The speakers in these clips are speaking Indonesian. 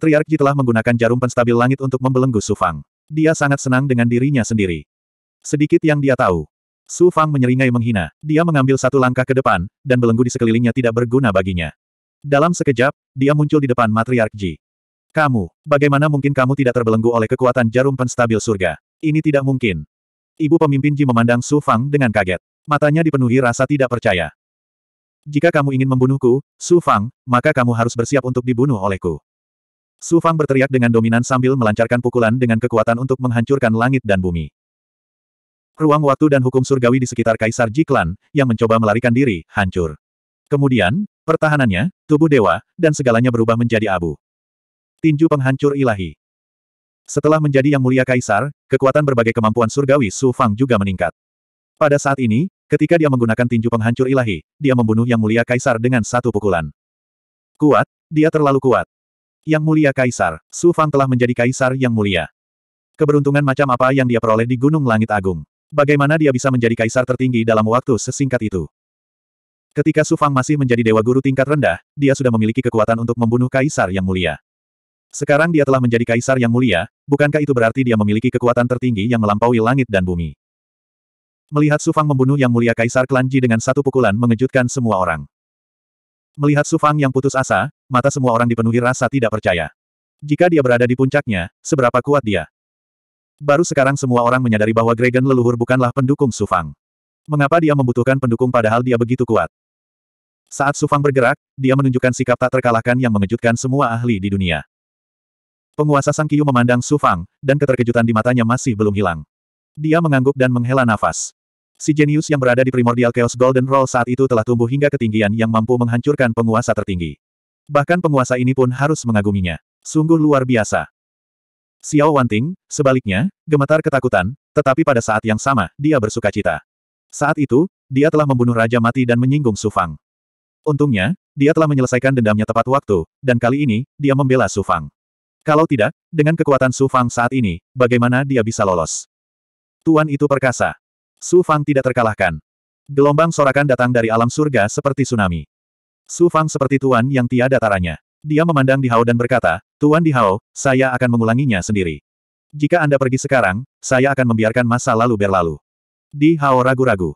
Matriark Ji telah menggunakan jarum penstabil langit untuk membelenggu Su Fang. Dia sangat senang dengan dirinya sendiri. Sedikit yang dia tahu. Su Fang menyeringai menghina. Dia mengambil satu langkah ke depan, dan belenggu di sekelilingnya tidak berguna baginya. Dalam sekejap, dia muncul di depan Matriark Ji. Kamu, bagaimana mungkin kamu tidak terbelenggu oleh kekuatan jarum penstabil surga? Ini tidak mungkin. Ibu pemimpin Ji memandang Su Fang dengan kaget. Matanya dipenuhi rasa tidak percaya. Jika kamu ingin membunuhku, Su Fang, maka kamu harus bersiap untuk dibunuh olehku. Su Fang berteriak dengan dominan sambil melancarkan pukulan dengan kekuatan untuk menghancurkan langit dan bumi. Ruang waktu dan hukum surgawi di sekitar Kaisar Jiklan, yang mencoba melarikan diri, hancur. Kemudian, pertahanannya, tubuh dewa, dan segalanya berubah menjadi abu. Tinju penghancur ilahi. Setelah menjadi yang mulia Kaisar, kekuatan berbagai kemampuan surgawi Su Fang juga meningkat. Pada saat ini, ketika dia menggunakan tinju penghancur ilahi, dia membunuh yang mulia Kaisar dengan satu pukulan. Kuat, dia terlalu kuat. Yang mulia Kaisar, Su Fang telah menjadi Kaisar yang mulia. Keberuntungan macam apa yang dia peroleh di Gunung Langit Agung. Bagaimana dia bisa menjadi Kaisar tertinggi dalam waktu sesingkat itu. Ketika Su Fang masih menjadi Dewa Guru tingkat rendah, dia sudah memiliki kekuatan untuk membunuh Kaisar yang mulia. Sekarang dia telah menjadi Kaisar yang mulia, bukankah itu berarti dia memiliki kekuatan tertinggi yang melampaui langit dan bumi? Melihat Su Fang membunuh yang mulia Kaisar Klanji dengan satu pukulan mengejutkan semua orang. Melihat Sufang yang putus asa, mata semua orang dipenuhi rasa tidak percaya. Jika dia berada di puncaknya, seberapa kuat dia? Baru sekarang semua orang menyadari bahwa Gregen leluhur bukanlah pendukung Sufang. Mengapa dia membutuhkan pendukung padahal dia begitu kuat? Saat Sufang bergerak, dia menunjukkan sikap tak terkalahkan yang mengejutkan semua ahli di dunia. Penguasa Sang Kiyu memandang Sufang, dan keterkejutan di matanya masih belum hilang. Dia mengangguk dan menghela nafas. Si jenius yang berada di primordial Chaos Golden Roll saat itu telah tumbuh hingga ketinggian yang mampu menghancurkan penguasa tertinggi. Bahkan penguasa ini pun harus mengaguminya. Sungguh luar biasa. Xiao Wanting, sebaliknya, gemetar ketakutan, tetapi pada saat yang sama, dia bersuka cita. Saat itu, dia telah membunuh Raja Mati dan menyinggung Sufang. Untungnya, dia telah menyelesaikan dendamnya tepat waktu, dan kali ini, dia membela Sufang. Kalau tidak, dengan kekuatan Sufang saat ini, bagaimana dia bisa lolos? Tuan itu perkasa. Su Fang tidak terkalahkan. Gelombang sorakan datang dari alam surga seperti tsunami. Su Fang seperti tuan yang tiada taranya. Dia memandang Di Hao dan berkata, Tuan Di Hao, saya akan mengulanginya sendiri. Jika Anda pergi sekarang, saya akan membiarkan masa lalu berlalu. Di Hao ragu-ragu.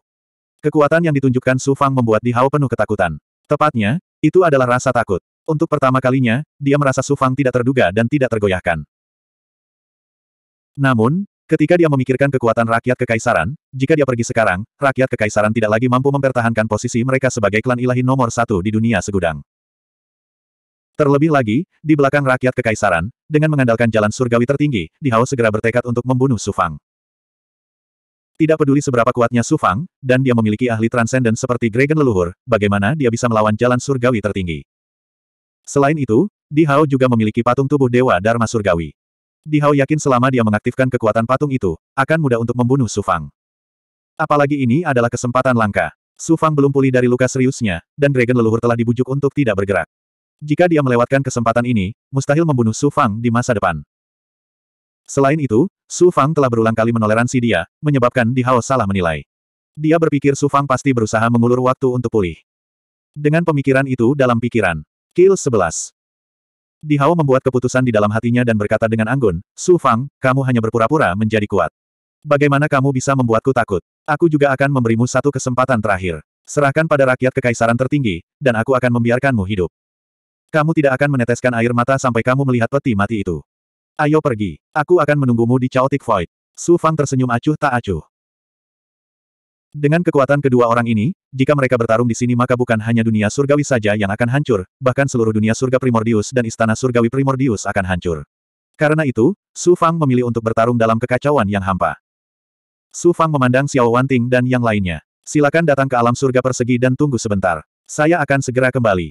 Kekuatan yang ditunjukkan Su Fang membuat Di Hao penuh ketakutan. Tepatnya, itu adalah rasa takut. Untuk pertama kalinya, dia merasa Su Fang tidak terduga dan tidak tergoyahkan. Namun, Ketika dia memikirkan kekuatan rakyat kekaisaran, jika dia pergi sekarang, rakyat kekaisaran tidak lagi mampu mempertahankan posisi mereka sebagai klan ilahi nomor satu di dunia segudang. Terlebih lagi, di belakang rakyat kekaisaran, dengan mengandalkan jalan surgawi tertinggi, Dihao segera bertekad untuk membunuh Sufang. Tidak peduli seberapa kuatnya Sufang, dan dia memiliki ahli transenden seperti Dragon Leluhur, bagaimana dia bisa melawan jalan surgawi tertinggi. Selain itu, Dihao juga memiliki patung tubuh Dewa Dharma Surgawi. Di Hao yakin selama dia mengaktifkan kekuatan patung itu, akan mudah untuk membunuh Su Fang. Apalagi ini adalah kesempatan langka. Su Fang belum pulih dari luka seriusnya, dan Dragon Leluhur telah dibujuk untuk tidak bergerak. Jika dia melewatkan kesempatan ini, mustahil membunuh Su Fang di masa depan. Selain itu, Su Fang telah berulang kali menoleransi dia, menyebabkan Di Hao salah menilai. Dia berpikir Su Fang pasti berusaha mengulur waktu untuk pulih. Dengan pemikiran itu dalam pikiran, Kill 11. Di Hao membuat keputusan di dalam hatinya dan berkata dengan anggun, Su Fang, kamu hanya berpura-pura menjadi kuat. Bagaimana kamu bisa membuatku takut? Aku juga akan memberimu satu kesempatan terakhir. Serahkan pada rakyat kekaisaran tertinggi, dan aku akan membiarkanmu hidup. Kamu tidak akan meneteskan air mata sampai kamu melihat peti mati itu. Ayo pergi. Aku akan menunggumu di Chaotic Void. Su Fang tersenyum acuh tak acuh. Dengan kekuatan kedua orang ini, jika mereka bertarung di sini maka bukan hanya dunia surgawi saja yang akan hancur, bahkan seluruh dunia surga primordius dan istana surgawi primordius akan hancur. Karena itu, Su Fang memilih untuk bertarung dalam kekacauan yang hampa. Su Fang memandang Xiao Wanting dan yang lainnya. Silakan datang ke alam surga persegi dan tunggu sebentar. Saya akan segera kembali.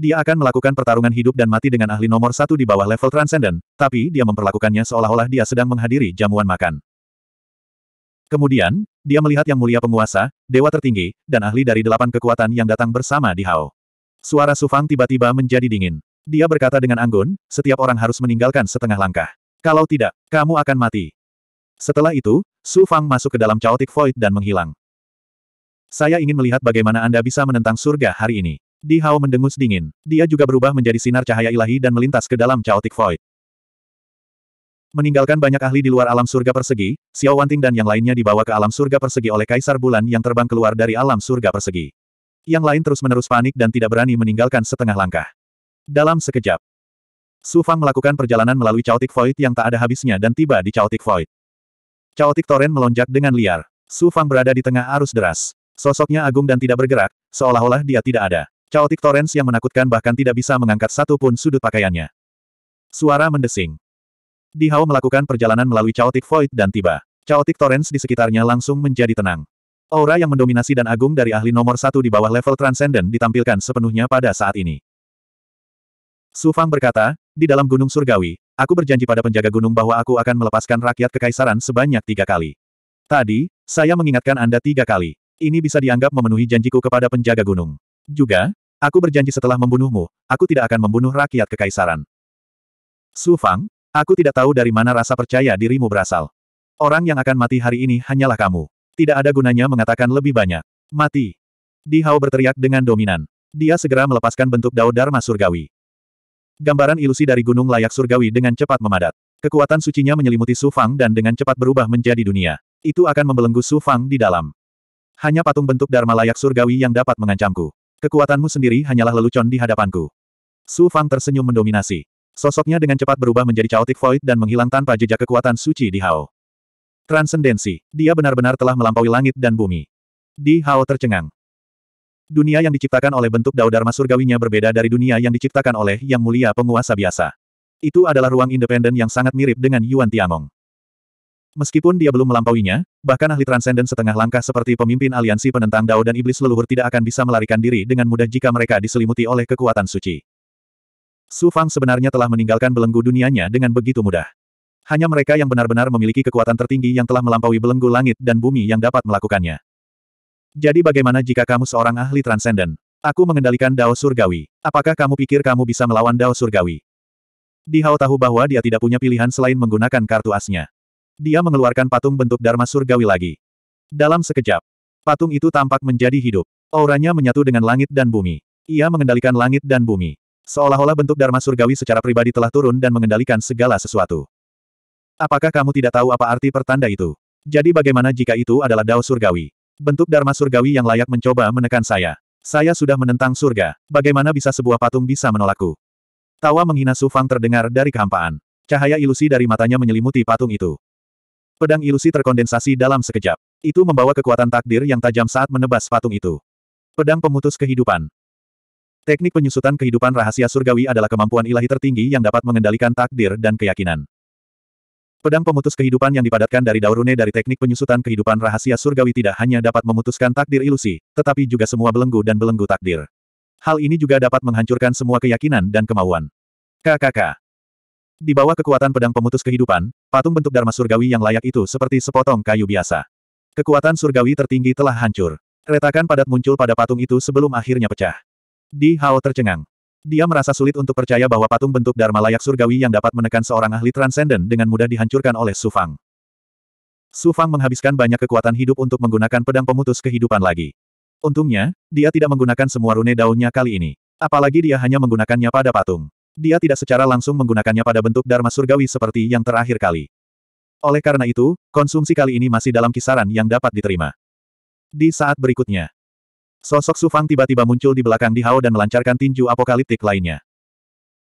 Dia akan melakukan pertarungan hidup dan mati dengan ahli nomor satu di bawah level Transcendent, tapi dia memperlakukannya seolah-olah dia sedang menghadiri jamuan makan. Kemudian, dia melihat yang mulia penguasa, dewa tertinggi, dan ahli dari delapan kekuatan yang datang bersama di Hao. Suara Sufang tiba-tiba menjadi dingin. Dia berkata dengan anggun, setiap orang harus meninggalkan setengah langkah. Kalau tidak, kamu akan mati. Setelah itu, Su Fang masuk ke dalam chaotic void dan menghilang. Saya ingin melihat bagaimana Anda bisa menentang surga hari ini. Di Hao mendengus dingin. Dia juga berubah menjadi sinar cahaya ilahi dan melintas ke dalam chaotic void. Meninggalkan banyak ahli di luar alam surga persegi, Xiao Wanting dan yang lainnya dibawa ke alam surga persegi oleh Kaisar Bulan yang terbang keluar dari alam surga persegi. Yang lain terus-menerus panik dan tidak berani meninggalkan setengah langkah. Dalam sekejap, Su Fang melakukan perjalanan melalui Chaotic Void yang tak ada habisnya dan tiba di Chaotic Void. Chaotic Torrent melonjak dengan liar. Su Fang berada di tengah arus deras. Sosoknya agung dan tidak bergerak, seolah-olah dia tidak ada. Chaotic Torrents yang menakutkan bahkan tidak bisa mengangkat satu pun sudut pakaiannya. Suara mendesing. Di Hao melakukan perjalanan melalui Chaotic Void dan tiba. Chaotic Torrents di sekitarnya langsung menjadi tenang. Aura yang mendominasi dan agung dari ahli nomor satu di bawah level Transcendent ditampilkan sepenuhnya pada saat ini. Su Fang berkata, di dalam Gunung Surgawi, aku berjanji pada penjaga gunung bahwa aku akan melepaskan rakyat kekaisaran sebanyak tiga kali. Tadi, saya mengingatkan Anda tiga kali. Ini bisa dianggap memenuhi janjiku kepada penjaga gunung. Juga, aku berjanji setelah membunuhmu, aku tidak akan membunuh rakyat kekaisaran. Su Fang, Aku tidak tahu dari mana rasa percaya dirimu berasal. Orang yang akan mati hari ini hanyalah kamu. Tidak ada gunanya mengatakan lebih banyak. Mati. Di Hao berteriak dengan dominan. Dia segera melepaskan bentuk Dao Dharma Surgawi. Gambaran ilusi dari gunung layak surgawi dengan cepat memadat. Kekuatan sucinya menyelimuti Su Fang dan dengan cepat berubah menjadi dunia. Itu akan membelenggu Su Fang di dalam. Hanya patung bentuk Dharma layak surgawi yang dapat mengancamku. Kekuatanmu sendiri hanyalah lelucon di hadapanku. Su Fang tersenyum mendominasi. Sosoknya dengan cepat berubah menjadi chaotic void dan menghilang tanpa jejak kekuatan suci di Hao. Transcendensi, Dia benar-benar telah melampaui langit dan bumi. Di Hao tercengang. Dunia yang diciptakan oleh bentuk daudarma surgawinya berbeda dari dunia yang diciptakan oleh Yang Mulia Penguasa Biasa. Itu adalah ruang independen yang sangat mirip dengan Yuan Tiangong. Meskipun dia belum melampauinya, bahkan ahli transenden setengah langkah seperti pemimpin aliansi penentang Dao dan Iblis leluhur tidak akan bisa melarikan diri dengan mudah jika mereka diselimuti oleh kekuatan suci. Su Fang sebenarnya telah meninggalkan belenggu dunianya dengan begitu mudah. Hanya mereka yang benar-benar memiliki kekuatan tertinggi yang telah melampaui belenggu langit dan bumi yang dapat melakukannya. Jadi bagaimana jika kamu seorang ahli transenden? Aku mengendalikan Dao Surgawi. Apakah kamu pikir kamu bisa melawan Dao Surgawi? Dihao tahu bahwa dia tidak punya pilihan selain menggunakan kartu asnya. Dia mengeluarkan patung bentuk Dharma Surgawi lagi. Dalam sekejap, patung itu tampak menjadi hidup. Auranya menyatu dengan langit dan bumi. Ia mengendalikan langit dan bumi. Seolah-olah bentuk Dharma Surgawi secara pribadi telah turun dan mengendalikan segala sesuatu. Apakah kamu tidak tahu apa arti pertanda itu? Jadi bagaimana jika itu adalah Dao Surgawi? Bentuk Dharma Surgawi yang layak mencoba menekan saya. Saya sudah menentang surga. Bagaimana bisa sebuah patung bisa menolakku? Tawa menghina Su Fang terdengar dari kehampaan. Cahaya ilusi dari matanya menyelimuti patung itu. Pedang ilusi terkondensasi dalam sekejap. Itu membawa kekuatan takdir yang tajam saat menebas patung itu. Pedang pemutus kehidupan. Teknik penyusutan kehidupan rahasia surgawi adalah kemampuan ilahi tertinggi yang dapat mengendalikan takdir dan keyakinan. Pedang pemutus kehidupan yang dipadatkan dari daurune dari teknik penyusutan kehidupan rahasia surgawi tidak hanya dapat memutuskan takdir ilusi, tetapi juga semua belenggu dan belenggu takdir. Hal ini juga dapat menghancurkan semua keyakinan dan kemauan. KKK. Di bawah kekuatan pedang pemutus kehidupan, patung bentuk Dharma surgawi yang layak itu seperti sepotong kayu biasa. Kekuatan surgawi tertinggi telah hancur. Retakan padat muncul pada patung itu sebelum akhirnya pecah. Di Hao tercengang. Dia merasa sulit untuk percaya bahwa patung bentuk Dharma layak surgawi yang dapat menekan seorang ahli transenden dengan mudah dihancurkan oleh Su Fang. Su Fang menghabiskan banyak kekuatan hidup untuk menggunakan pedang pemutus kehidupan lagi. Untungnya, dia tidak menggunakan semua rune daunnya kali ini. Apalagi dia hanya menggunakannya pada patung. Dia tidak secara langsung menggunakannya pada bentuk Dharma surgawi seperti yang terakhir kali. Oleh karena itu, konsumsi kali ini masih dalam kisaran yang dapat diterima. Di saat berikutnya, Sosok Su Fang tiba-tiba muncul di belakang Di Hao dan melancarkan tinju apokaliptik lainnya.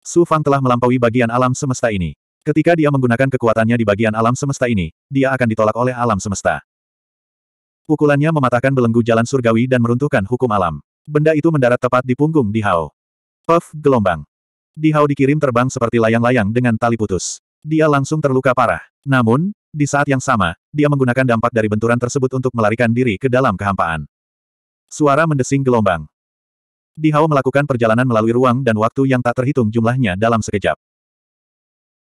Su Fang telah melampaui bagian alam semesta ini. Ketika dia menggunakan kekuatannya di bagian alam semesta ini, dia akan ditolak oleh alam semesta. Pukulannya mematahkan belenggu jalan surgawi dan meruntuhkan hukum alam. Benda itu mendarat tepat di punggung Di Hao. Puff, gelombang. Di Hao dikirim terbang seperti layang-layang dengan tali putus. Dia langsung terluka parah. Namun, di saat yang sama, dia menggunakan dampak dari benturan tersebut untuk melarikan diri ke dalam kehampaan. Suara mendesing gelombang. Di Hao melakukan perjalanan melalui ruang dan waktu yang tak terhitung jumlahnya dalam sekejap.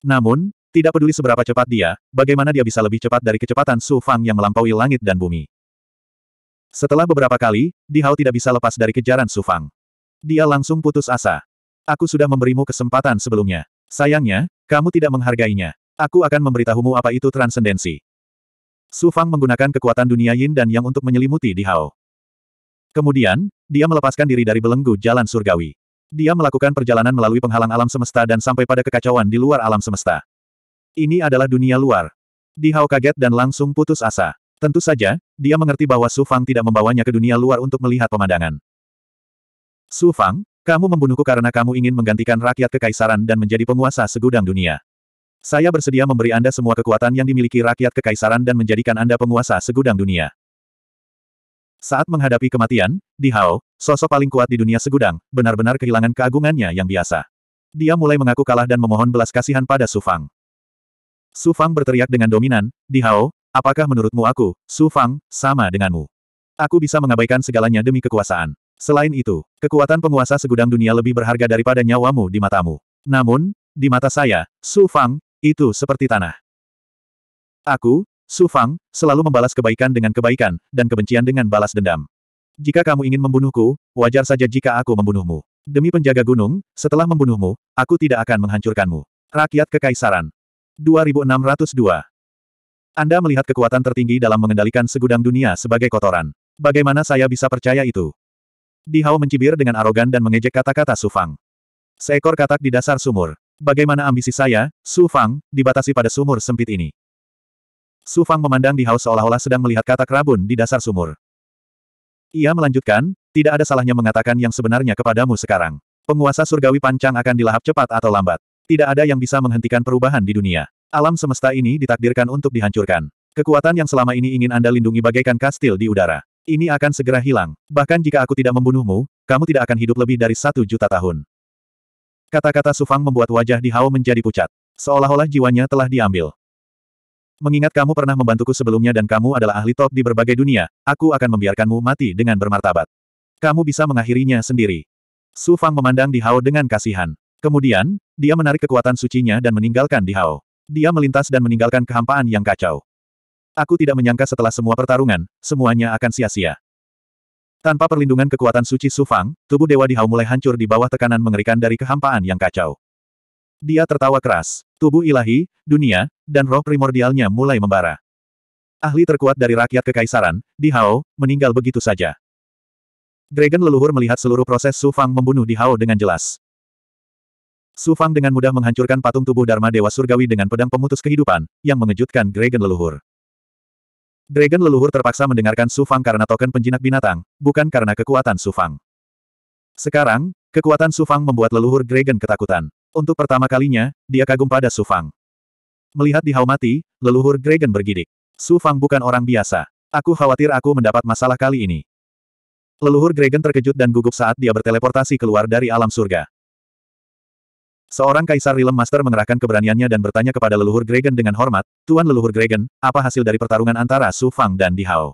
Namun, tidak peduli seberapa cepat dia, bagaimana dia bisa lebih cepat dari kecepatan Su Fang yang melampaui langit dan bumi. Setelah beberapa kali, Di Hao tidak bisa lepas dari kejaran Su Fang. Dia langsung putus asa. Aku sudah memberimu kesempatan sebelumnya. Sayangnya, kamu tidak menghargainya. Aku akan memberitahumu apa itu transendensi. Su Fang menggunakan kekuatan dunia yin dan yang untuk menyelimuti Di Hao. Kemudian, dia melepaskan diri dari belenggu jalan surgawi. Dia melakukan perjalanan melalui penghalang alam semesta dan sampai pada kekacauan di luar alam semesta. Ini adalah dunia luar. Dihao kaget dan langsung putus asa. Tentu saja, dia mengerti bahwa Su Fang tidak membawanya ke dunia luar untuk melihat pemandangan. Su Fang, kamu membunuhku karena kamu ingin menggantikan rakyat kekaisaran dan menjadi penguasa segudang dunia. Saya bersedia memberi Anda semua kekuatan yang dimiliki rakyat kekaisaran dan menjadikan Anda penguasa segudang dunia. Saat menghadapi kematian, Di Hao, sosok paling kuat di dunia segudang, benar-benar kehilangan keagungannya yang biasa. Dia mulai mengaku kalah dan memohon belas kasihan pada Su Fang. Su Fang berteriak dengan dominan, Di Hao, apakah menurutmu aku, Su Fang, sama denganmu? Aku bisa mengabaikan segalanya demi kekuasaan. Selain itu, kekuatan penguasa segudang dunia lebih berharga daripada nyawamu di matamu. Namun, di mata saya, Su Fang, itu seperti tanah. Aku, Su Fang, selalu membalas kebaikan dengan kebaikan, dan kebencian dengan balas dendam. Jika kamu ingin membunuhku, wajar saja jika aku membunuhmu. Demi penjaga gunung, setelah membunuhmu, aku tidak akan menghancurkanmu. Rakyat Kekaisaran. 2602. Anda melihat kekuatan tertinggi dalam mengendalikan segudang dunia sebagai kotoran. Bagaimana saya bisa percaya itu? Di Hao mencibir dengan arogan dan mengejek kata-kata Su Fang. Seekor katak di dasar sumur. Bagaimana ambisi saya, Su Fang, dibatasi pada sumur sempit ini? Su Fang memandang di Haus seolah-olah sedang melihat kata kerabun di dasar sumur. Ia melanjutkan, tidak ada salahnya mengatakan yang sebenarnya kepadamu sekarang. Penguasa surgawi pancang akan dilahap cepat atau lambat. Tidak ada yang bisa menghentikan perubahan di dunia. Alam semesta ini ditakdirkan untuk dihancurkan. Kekuatan yang selama ini ingin Anda lindungi bagaikan kastil di udara. Ini akan segera hilang. Bahkan jika aku tidak membunuhmu, kamu tidak akan hidup lebih dari satu juta tahun. Kata-kata Sufang membuat wajah di Hao menjadi pucat. Seolah-olah jiwanya telah diambil. Mengingat kamu pernah membantuku sebelumnya dan kamu adalah ahli top di berbagai dunia, aku akan membiarkanmu mati dengan bermartabat. Kamu bisa mengakhirinya sendiri. Su Fang memandang di Hao dengan kasihan. Kemudian, dia menarik kekuatan sucinya dan meninggalkan di Hao. Dia melintas dan meninggalkan kehampaan yang kacau. Aku tidak menyangka setelah semua pertarungan, semuanya akan sia-sia. Tanpa perlindungan kekuatan suci Su Fang, tubuh Dewa Di Hao mulai hancur di bawah tekanan mengerikan dari kehampaan yang kacau. Dia tertawa keras. Tubuh ilahi, dunia, dan roh primordialnya mulai membara. Ahli terkuat dari rakyat kekaisaran, Di Hao, meninggal begitu saja. Dragon leluhur melihat seluruh proses Su Fang membunuh Di Hao dengan jelas. Su Fang dengan mudah menghancurkan patung tubuh Dharma Dewa Surgawi dengan pedang pemutus kehidupan, yang mengejutkan Dragon leluhur. Dragon leluhur terpaksa mendengarkan Su Fang karena token penjinak binatang, bukan karena kekuatan Su Fang. Sekarang, kekuatan Su Fang membuat leluhur Dragon ketakutan. Untuk pertama kalinya, dia kagum pada Su Fang. Melihat Di mati, leluhur Gregen bergidik. Su Fang bukan orang biasa. Aku khawatir aku mendapat masalah kali ini. Leluhur Gregen terkejut dan gugup saat dia berteleportasi keluar dari alam surga. Seorang kaisar rilem Master mengerahkan keberaniannya dan bertanya kepada leluhur Gregen dengan hormat, Tuan leluhur Gregen, apa hasil dari pertarungan antara Su Fang dan Dihao?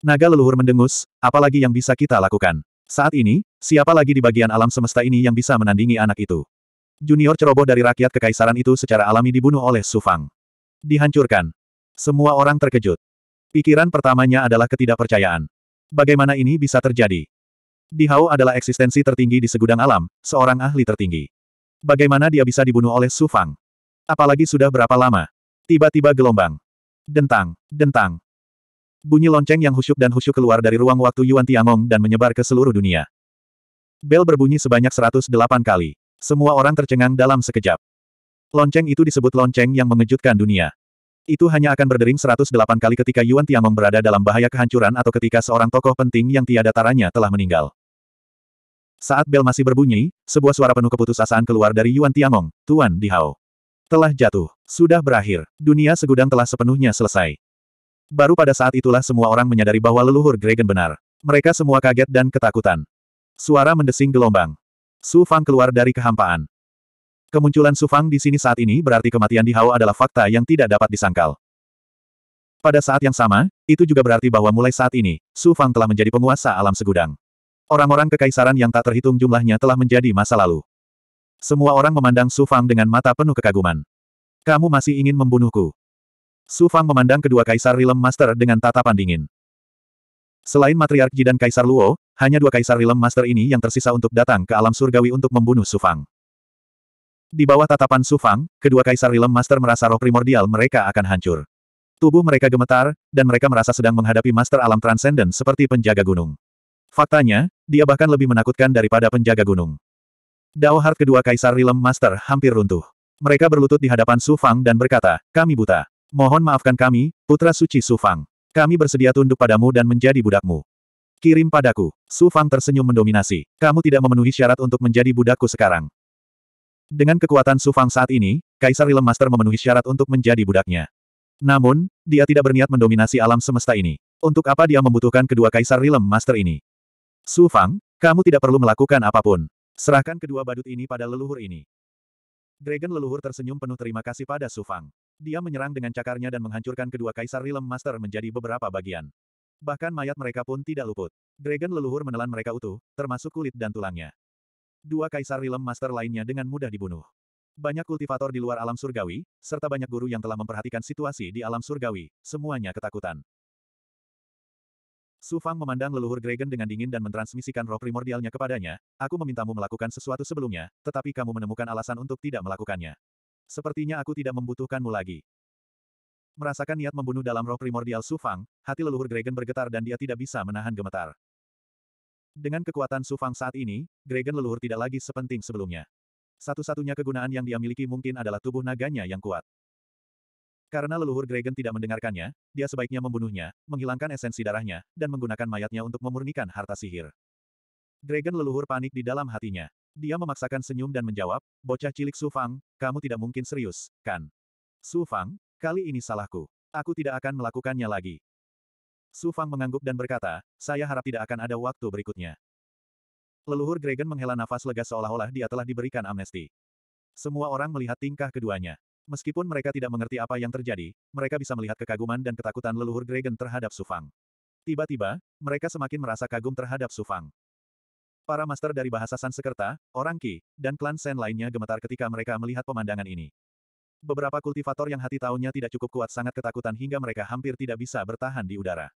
Naga leluhur mendengus, apalagi yang bisa kita lakukan? Saat ini, siapa lagi di bagian alam semesta ini yang bisa menandingi anak itu? Junior ceroboh dari rakyat kekaisaran itu secara alami dibunuh oleh Su Fang. Dihancurkan. Semua orang terkejut. Pikiran pertamanya adalah ketidakpercayaan. Bagaimana ini bisa terjadi? Dihao adalah eksistensi tertinggi di segudang alam, seorang ahli tertinggi. Bagaimana dia bisa dibunuh oleh Su Fang? Apalagi sudah berapa lama? Tiba-tiba gelombang. Dentang, dentang. Bunyi lonceng yang husyuk dan husyuk keluar dari ruang waktu Yuan Tiangong dan menyebar ke seluruh dunia. Bel berbunyi sebanyak 108 kali. Semua orang tercengang dalam sekejap. Lonceng itu disebut lonceng yang mengejutkan dunia. Itu hanya akan berdering 108 kali ketika Yuan Tiamong berada dalam bahaya kehancuran atau ketika seorang tokoh penting yang tiada taranya telah meninggal. Saat bel masih berbunyi, sebuah suara penuh keputusasaan keluar dari Yuan Tiamong, Tuan Dihao. Telah jatuh. Sudah berakhir. Dunia segudang telah sepenuhnya selesai. Baru pada saat itulah semua orang menyadari bahwa leluhur Gregen benar. Mereka semua kaget dan ketakutan. Suara mendesing gelombang. Su Fang keluar dari kehampaan. Kemunculan Su Fang di sini saat ini berarti kematian di Hao adalah fakta yang tidak dapat disangkal. Pada saat yang sama, itu juga berarti bahwa mulai saat ini, Su Fang telah menjadi penguasa alam segudang. Orang-orang kekaisaran yang tak terhitung jumlahnya telah menjadi masa lalu. Semua orang memandang Su Fang dengan mata penuh kekaguman. Kamu masih ingin membunuhku. Su Fang memandang kedua kaisar Rilem Master dengan tatapan dingin. Selain Matriark Ji dan Kaisar Luo, hanya dua Kaisar Realm Master ini yang tersisa untuk datang ke alam surgawi untuk membunuh Sufang. Di bawah tatapan Sufang, kedua Kaisar Realm Master merasa roh primordial mereka akan hancur. Tubuh mereka gemetar, dan mereka merasa sedang menghadapi Master Alam Transcendent seperti penjaga gunung. Faktanya, dia bahkan lebih menakutkan daripada penjaga gunung. Dao Heart kedua Kaisar Realm Master hampir runtuh. Mereka berlutut di hadapan Sufang dan berkata, kami buta. Mohon maafkan kami, Putra Suci Sufang. Kami bersedia tunduk padamu dan menjadi budakmu. Kirim padaku. Su Fang tersenyum mendominasi. Kamu tidak memenuhi syarat untuk menjadi budakku sekarang. Dengan kekuatan Su Fang saat ini, Kaisar Realm Master memenuhi syarat untuk menjadi budaknya. Namun, dia tidak berniat mendominasi alam semesta ini. Untuk apa dia membutuhkan kedua Kaisar Realm Master ini? Su Fang, kamu tidak perlu melakukan apapun. Serahkan kedua badut ini pada leluhur ini. Dragon leluhur tersenyum penuh terima kasih pada Su Fang. Dia menyerang dengan cakarnya dan menghancurkan kedua kaisar Realm Master menjadi beberapa bagian. Bahkan mayat mereka pun tidak luput. Dragon leluhur menelan mereka utuh, termasuk kulit dan tulangnya. Dua kaisar Realm Master lainnya dengan mudah dibunuh. Banyak kultivator di luar alam surgawi, serta banyak guru yang telah memperhatikan situasi di alam surgawi, semuanya ketakutan. Su Fang memandang leluhur Dragon dengan dingin dan mentransmisikan roh primordialnya kepadanya, aku memintamu melakukan sesuatu sebelumnya, tetapi kamu menemukan alasan untuk tidak melakukannya. Sepertinya aku tidak membutuhkanmu lagi. Merasakan niat membunuh dalam roh primordial Sufang, hati leluhur Dragon bergetar dan dia tidak bisa menahan gemetar. Dengan kekuatan Sufang saat ini, Dragon leluhur tidak lagi sepenting sebelumnya. Satu-satunya kegunaan yang dia miliki mungkin adalah tubuh naganya yang kuat. Karena leluhur Dragon tidak mendengarkannya, dia sebaiknya membunuhnya, menghilangkan esensi darahnya, dan menggunakan mayatnya untuk memurnikan harta sihir. Dragon leluhur panik di dalam hatinya. Dia memaksakan senyum dan menjawab, bocah cilik Su Fang, kamu tidak mungkin serius, kan? Su Fang, kali ini salahku. Aku tidak akan melakukannya lagi. Su Fang mengangguk dan berkata, saya harap tidak akan ada waktu berikutnya. Leluhur Gregen menghela nafas lega seolah-olah dia telah diberikan amnesti. Semua orang melihat tingkah keduanya. Meskipun mereka tidak mengerti apa yang terjadi, mereka bisa melihat kekaguman dan ketakutan leluhur Gregen terhadap Su Fang. Tiba-tiba, mereka semakin merasa kagum terhadap Su Fang. Para master dari bahasa Sansekerta, orang Ki, dan klan Sen lainnya gemetar ketika mereka melihat pemandangan ini. Beberapa kultivator yang hati tahunnya tidak cukup kuat sangat ketakutan hingga mereka hampir tidak bisa bertahan di udara.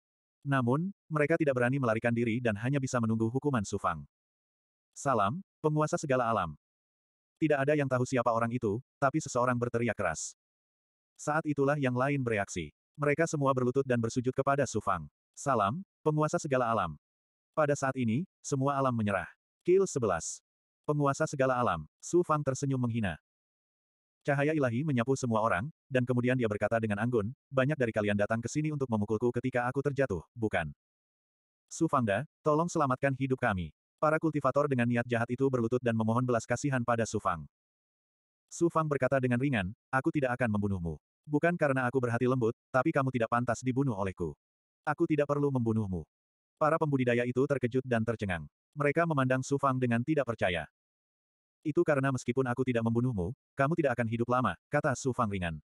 Namun, mereka tidak berani melarikan diri dan hanya bisa menunggu hukuman Sufang. Salam, penguasa segala alam. Tidak ada yang tahu siapa orang itu, tapi seseorang berteriak keras. Saat itulah yang lain bereaksi. Mereka semua berlutut dan bersujud kepada Sufang. Salam, penguasa segala alam. Pada saat ini, semua alam menyerah. Kill 11. Penguasa segala alam, Su Fang tersenyum menghina. Cahaya ilahi menyapu semua orang, dan kemudian dia berkata dengan anggun, banyak dari kalian datang ke sini untuk memukulku ketika aku terjatuh, bukan? Su Fangda, tolong selamatkan hidup kami. Para kultivator dengan niat jahat itu berlutut dan memohon belas kasihan pada Su Fang. Su Fang berkata dengan ringan, aku tidak akan membunuhmu. Bukan karena aku berhati lembut, tapi kamu tidak pantas dibunuh olehku. Aku tidak perlu membunuhmu. Para pembudidaya itu terkejut dan tercengang. Mereka memandang Su Fang dengan tidak percaya. Itu karena meskipun aku tidak membunuhmu, kamu tidak akan hidup lama, kata Su Fang ringan.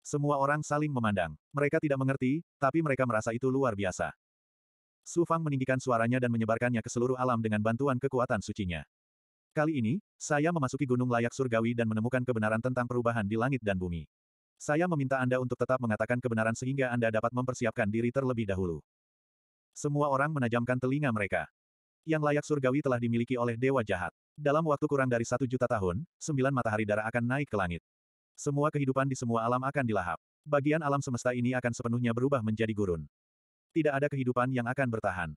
Semua orang saling memandang. Mereka tidak mengerti, tapi mereka merasa itu luar biasa. Su Fang meninggikan suaranya dan menyebarkannya ke seluruh alam dengan bantuan kekuatan sucinya. Kali ini, saya memasuki gunung layak surgawi dan menemukan kebenaran tentang perubahan di langit dan bumi. Saya meminta Anda untuk tetap mengatakan kebenaran sehingga Anda dapat mempersiapkan diri terlebih dahulu. Semua orang menajamkan telinga mereka. Yang layak surgawi telah dimiliki oleh dewa jahat. Dalam waktu kurang dari satu juta tahun, sembilan matahari darah akan naik ke langit. Semua kehidupan di semua alam akan dilahap. Bagian alam semesta ini akan sepenuhnya berubah menjadi gurun. Tidak ada kehidupan yang akan bertahan.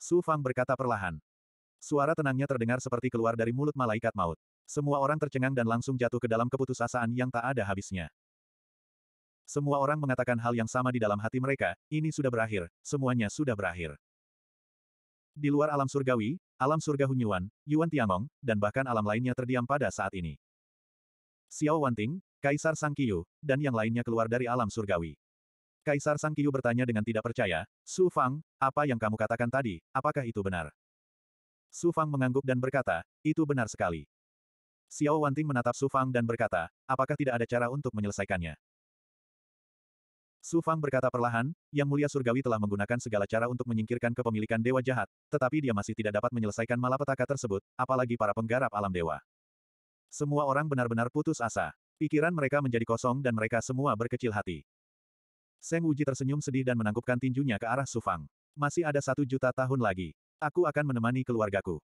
Su Fang berkata perlahan. Suara tenangnya terdengar seperti keluar dari mulut malaikat maut. Semua orang tercengang dan langsung jatuh ke dalam keputusasaan yang tak ada habisnya. Semua orang mengatakan hal yang sama di dalam hati mereka, ini sudah berakhir, semuanya sudah berakhir. Di luar alam surgawi, alam surga Hunyuan, Yuan Tiangong, dan bahkan alam lainnya terdiam pada saat ini. Xiao Wanting, Kaisar Sang Kiyu, dan yang lainnya keluar dari alam surgawi. Kaisar Sang Kiyu bertanya dengan tidak percaya, Su Fang, apa yang kamu katakan tadi, apakah itu benar? Su Fang mengangguk dan berkata, itu benar sekali. Xiao Wanting menatap Su Fang dan berkata, apakah tidak ada cara untuk menyelesaikannya? Su Fang berkata perlahan, Yang Mulia Surgawi telah menggunakan segala cara untuk menyingkirkan kepemilikan dewa jahat, tetapi dia masih tidak dapat menyelesaikan malapetaka tersebut, apalagi para penggarap alam dewa. Semua orang benar-benar putus asa. Pikiran mereka menjadi kosong dan mereka semua berkecil hati. Seng Wuji tersenyum sedih dan menangkupkan tinjunya ke arah Su Fang. Masih ada satu juta tahun lagi. Aku akan menemani keluargaku.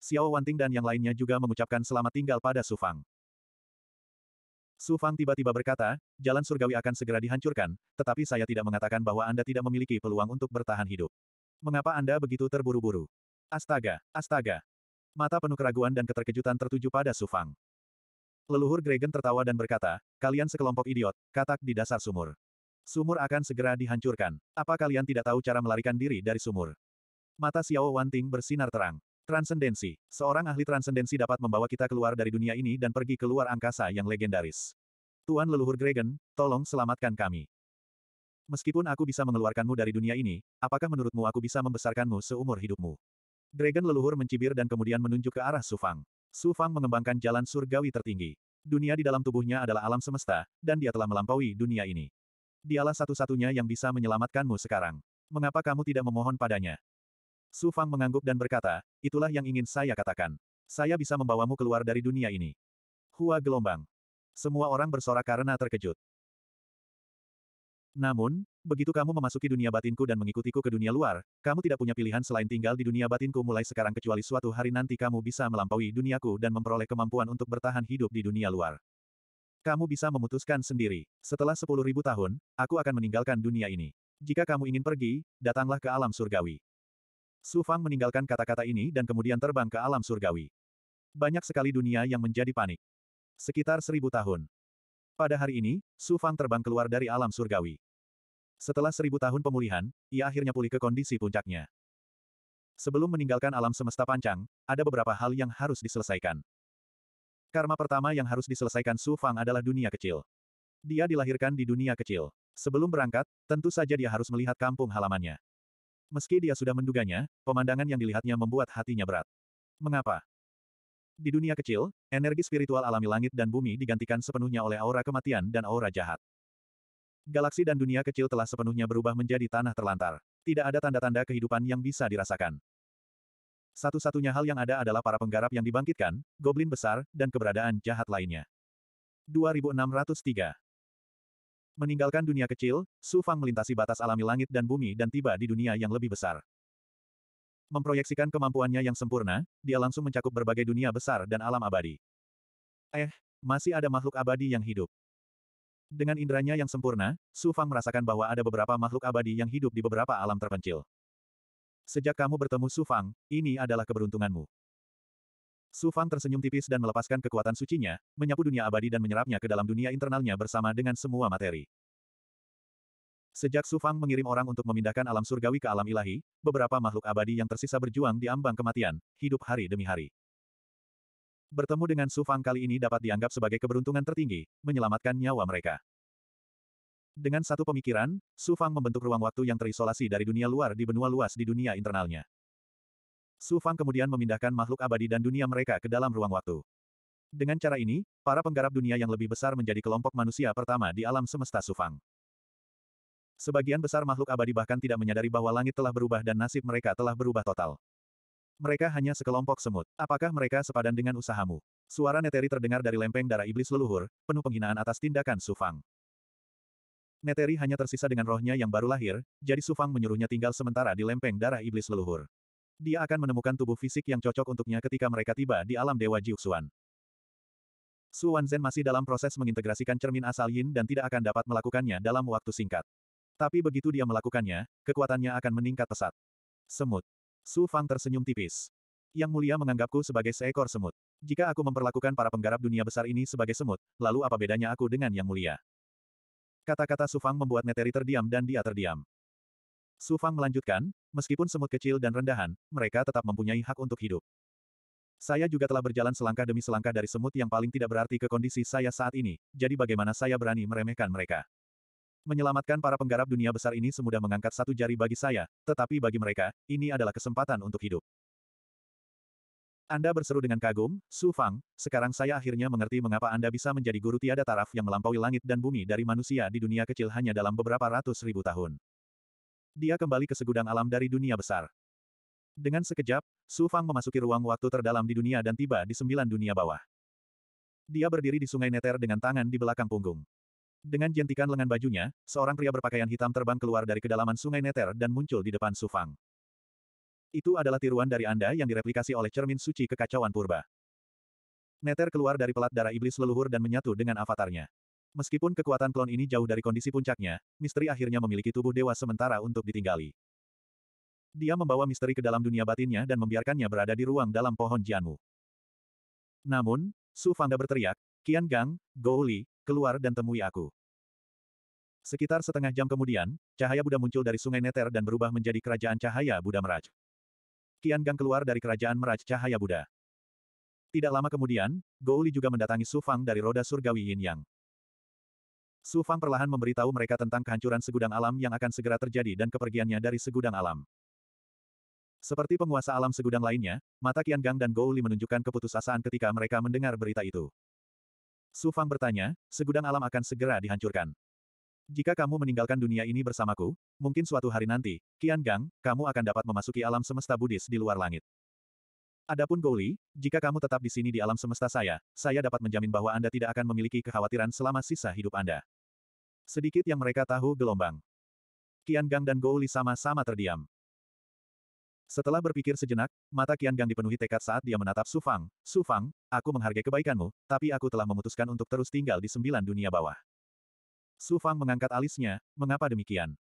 Xiao Wanting dan yang lainnya juga mengucapkan selamat tinggal pada Su Fang. Su Fang tiba-tiba berkata, jalan surgawi akan segera dihancurkan, tetapi saya tidak mengatakan bahwa Anda tidak memiliki peluang untuk bertahan hidup. Mengapa Anda begitu terburu-buru? Astaga, astaga. Mata penuh keraguan dan keterkejutan tertuju pada Su Fang. Leluhur Gregen tertawa dan berkata, kalian sekelompok idiot, katak di dasar sumur. Sumur akan segera dihancurkan. Apa kalian tidak tahu cara melarikan diri dari sumur? Mata Xiao Wanting bersinar terang. Transendensi. Seorang ahli transendensi dapat membawa kita keluar dari dunia ini dan pergi ke luar angkasa yang legendaris. Tuan leluhur Gregen, tolong selamatkan kami. Meskipun aku bisa mengeluarkanmu dari dunia ini, apakah menurutmu aku bisa membesarkanmu seumur hidupmu? Dragon leluhur mencibir dan kemudian menunjuk ke arah Sufang. Sufang mengembangkan jalan surgawi tertinggi. Dunia di dalam tubuhnya adalah alam semesta, dan dia telah melampaui dunia ini. Dialah satu-satunya yang bisa menyelamatkanmu sekarang. Mengapa kamu tidak memohon padanya? Su Fang mengangguk dan berkata, itulah yang ingin saya katakan. Saya bisa membawamu keluar dari dunia ini. Hua gelombang. Semua orang bersorak karena terkejut. Namun, begitu kamu memasuki dunia batinku dan mengikutiku ke dunia luar, kamu tidak punya pilihan selain tinggal di dunia batinku mulai sekarang kecuali suatu hari nanti kamu bisa melampaui duniaku dan memperoleh kemampuan untuk bertahan hidup di dunia luar. Kamu bisa memutuskan sendiri. Setelah 10.000 tahun, aku akan meninggalkan dunia ini. Jika kamu ingin pergi, datanglah ke alam surgawi. Su Fang meninggalkan kata-kata ini dan kemudian terbang ke alam surgawi. Banyak sekali dunia yang menjadi panik. Sekitar seribu tahun. Pada hari ini, Su Fang terbang keluar dari alam surgawi. Setelah seribu tahun pemulihan, ia akhirnya pulih ke kondisi puncaknya. Sebelum meninggalkan alam semesta pancang, ada beberapa hal yang harus diselesaikan. Karma pertama yang harus diselesaikan Su Fang adalah dunia kecil. Dia dilahirkan di dunia kecil. Sebelum berangkat, tentu saja dia harus melihat kampung halamannya. Meski dia sudah menduganya, pemandangan yang dilihatnya membuat hatinya berat. Mengapa? Di dunia kecil, energi spiritual alami langit dan bumi digantikan sepenuhnya oleh aura kematian dan aura jahat. Galaksi dan dunia kecil telah sepenuhnya berubah menjadi tanah terlantar. Tidak ada tanda-tanda kehidupan yang bisa dirasakan. Satu-satunya hal yang ada adalah para penggarap yang dibangkitkan, goblin besar, dan keberadaan jahat lainnya. 2603 Meninggalkan dunia kecil, Su Fang melintasi batas alami langit dan bumi dan tiba di dunia yang lebih besar. Memproyeksikan kemampuannya yang sempurna, dia langsung mencakup berbagai dunia besar dan alam abadi. Eh, masih ada makhluk abadi yang hidup. Dengan inderanya yang sempurna, Su Fang merasakan bahwa ada beberapa makhluk abadi yang hidup di beberapa alam terpencil. Sejak kamu bertemu Su Fang, ini adalah keberuntunganmu. Su Fang tersenyum tipis dan melepaskan kekuatan sucinya, menyapu dunia abadi dan menyerapnya ke dalam dunia internalnya bersama dengan semua materi. Sejak Su Fang mengirim orang untuk memindahkan alam surgawi ke alam ilahi, beberapa makhluk abadi yang tersisa berjuang di ambang kematian, hidup hari demi hari. Bertemu dengan Su Fang kali ini dapat dianggap sebagai keberuntungan tertinggi, menyelamatkan nyawa mereka. Dengan satu pemikiran, Su Fang membentuk ruang waktu yang terisolasi dari dunia luar di benua luas di dunia internalnya. Su Fang kemudian memindahkan makhluk abadi dan dunia mereka ke dalam ruang waktu. Dengan cara ini, para penggarap dunia yang lebih besar menjadi kelompok manusia pertama di alam semesta Su Fang. Sebagian besar makhluk abadi bahkan tidak menyadari bahwa langit telah berubah dan nasib mereka telah berubah total. Mereka hanya sekelompok semut. Apakah mereka sepadan dengan usahamu? Suara Neteri terdengar dari lempeng darah iblis leluhur, penuh penghinaan atas tindakan Su Fang. Neteri hanya tersisa dengan rohnya yang baru lahir, jadi Su Fang menyuruhnya tinggal sementara di lempeng darah iblis leluhur. Dia akan menemukan tubuh fisik yang cocok untuknya ketika mereka tiba di alam Dewa Jiuxuan. Su Wanzhen masih dalam proses mengintegrasikan cermin asal Yin dan tidak akan dapat melakukannya dalam waktu singkat. Tapi begitu dia melakukannya, kekuatannya akan meningkat pesat. Semut. Su Fang tersenyum tipis. Yang mulia menganggapku sebagai seekor semut. Jika aku memperlakukan para penggarap dunia besar ini sebagai semut, lalu apa bedanya aku dengan yang mulia? Kata-kata Su Fang membuat Neteri terdiam dan dia terdiam. Su Fang melanjutkan, meskipun semut kecil dan rendahan, mereka tetap mempunyai hak untuk hidup. Saya juga telah berjalan selangkah demi selangkah dari semut yang paling tidak berarti ke kondisi saya saat ini, jadi bagaimana saya berani meremehkan mereka. Menyelamatkan para penggarap dunia besar ini semudah mengangkat satu jari bagi saya, tetapi bagi mereka, ini adalah kesempatan untuk hidup. Anda berseru dengan kagum, Su Fang, sekarang saya akhirnya mengerti mengapa Anda bisa menjadi guru tiada taraf yang melampaui langit dan bumi dari manusia di dunia kecil hanya dalam beberapa ratus ribu tahun dia kembali ke segudang alam dari dunia besar. Dengan sekejap, Su Fang memasuki ruang waktu terdalam di dunia dan tiba di sembilan dunia bawah. Dia berdiri di sungai Neter dengan tangan di belakang punggung. Dengan jentikan lengan bajunya, seorang pria berpakaian hitam terbang keluar dari kedalaman sungai Neter dan muncul di depan Su Fang. Itu adalah tiruan dari Anda yang direplikasi oleh cermin suci kekacauan purba. Neter keluar dari pelat darah iblis leluhur dan menyatu dengan avatarnya. Meskipun kekuatan klon ini jauh dari kondisi puncaknya, misteri akhirnya memiliki tubuh dewa sementara untuk ditinggali. Dia membawa misteri ke dalam dunia batinnya dan membiarkannya berada di ruang dalam pohon Jianmu. Namun, Su Fangda berteriak, Qian Gang, Gou Li, keluar dan temui aku. Sekitar setengah jam kemudian, cahaya Buddha muncul dari sungai Neter dan berubah menjadi kerajaan cahaya Buddha Meraj. Qian Gang keluar dari kerajaan Meraj cahaya Buddha. Tidak lama kemudian, Gouli juga mendatangi Su Fang dari roda surgawi Yin Yang. Su Fang perlahan memberitahu mereka tentang kehancuran segudang alam yang akan segera terjadi dan kepergiannya dari segudang alam. Seperti penguasa alam segudang lainnya, mata Kian Gang dan Gou Li menunjukkan keputusasaan ketika mereka mendengar berita itu. Su Fang bertanya, segudang alam akan segera dihancurkan. Jika kamu meninggalkan dunia ini bersamaku, mungkin suatu hari nanti, Kian Gang, kamu akan dapat memasuki alam semesta Buddhis di luar langit. Adapun Gou Li, jika kamu tetap di sini di alam semesta saya, saya dapat menjamin bahwa Anda tidak akan memiliki kekhawatiran selama sisa hidup Anda. Sedikit yang mereka tahu gelombang. Kian Gang dan Gouli sama-sama terdiam. Setelah berpikir sejenak, mata Kian Gang dipenuhi tekad saat dia menatap Su Fang. Su Fang, aku menghargai kebaikanmu, tapi aku telah memutuskan untuk terus tinggal di sembilan dunia bawah. Su Fang mengangkat alisnya, mengapa demikian?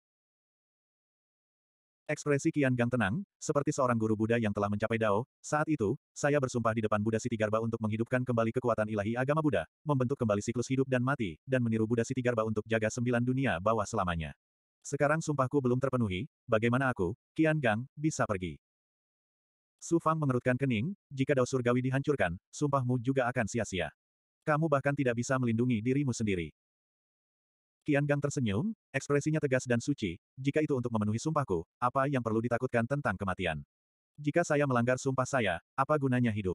Ekspresi Kian Gang tenang, seperti seorang guru Buddha yang telah mencapai Dao, saat itu, saya bersumpah di depan Buddha Siti Garba untuk menghidupkan kembali kekuatan ilahi agama Buddha, membentuk kembali siklus hidup dan mati, dan meniru Buddha Siti Garba untuk jaga sembilan dunia bawah selamanya. Sekarang sumpahku belum terpenuhi, bagaimana aku, Kian Gang, bisa pergi? Su Fang mengerutkan kening, jika Dao Surgawi dihancurkan, sumpahmu juga akan sia-sia. Kamu bahkan tidak bisa melindungi dirimu sendiri. Qian Gang tersenyum, ekspresinya tegas dan suci, jika itu untuk memenuhi sumpahku, apa yang perlu ditakutkan tentang kematian? Jika saya melanggar sumpah saya, apa gunanya hidup?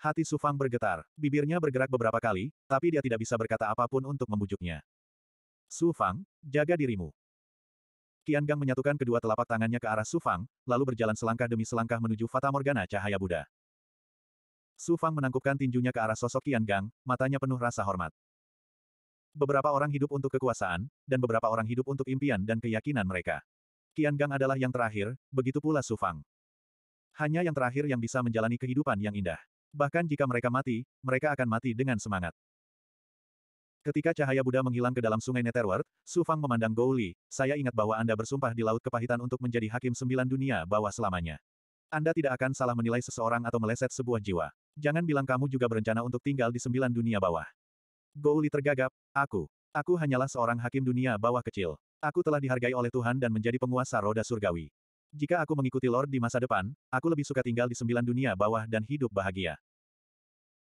Hati Sufang bergetar, bibirnya bergerak beberapa kali, tapi dia tidak bisa berkata apapun untuk membujuknya. Sufang, jaga dirimu. Qian Gang menyatukan kedua telapak tangannya ke arah Sufang, lalu berjalan selangkah demi selangkah menuju Fata Morgana Cahaya Buddha. Sufang menangkupkan tinjunya ke arah sosok Qian Gang, matanya penuh rasa hormat. Beberapa orang hidup untuk kekuasaan, dan beberapa orang hidup untuk impian dan keyakinan mereka. Qian Gang adalah yang terakhir, begitu pula Su Fang. Hanya yang terakhir yang bisa menjalani kehidupan yang indah. Bahkan jika mereka mati, mereka akan mati dengan semangat. Ketika cahaya Buddha menghilang ke dalam sungai Netherworld, Su Fang memandang Gouli, saya ingat bahwa Anda bersumpah di Laut Kepahitan untuk menjadi hakim sembilan dunia bahwa selamanya. Anda tidak akan salah menilai seseorang atau meleset sebuah jiwa. Jangan bilang kamu juga berencana untuk tinggal di sembilan dunia bawah. Gouli tergagap, aku. Aku hanyalah seorang hakim dunia bawah kecil. Aku telah dihargai oleh Tuhan dan menjadi penguasa roda surgawi. Jika aku mengikuti Lord di masa depan, aku lebih suka tinggal di sembilan dunia bawah dan hidup bahagia.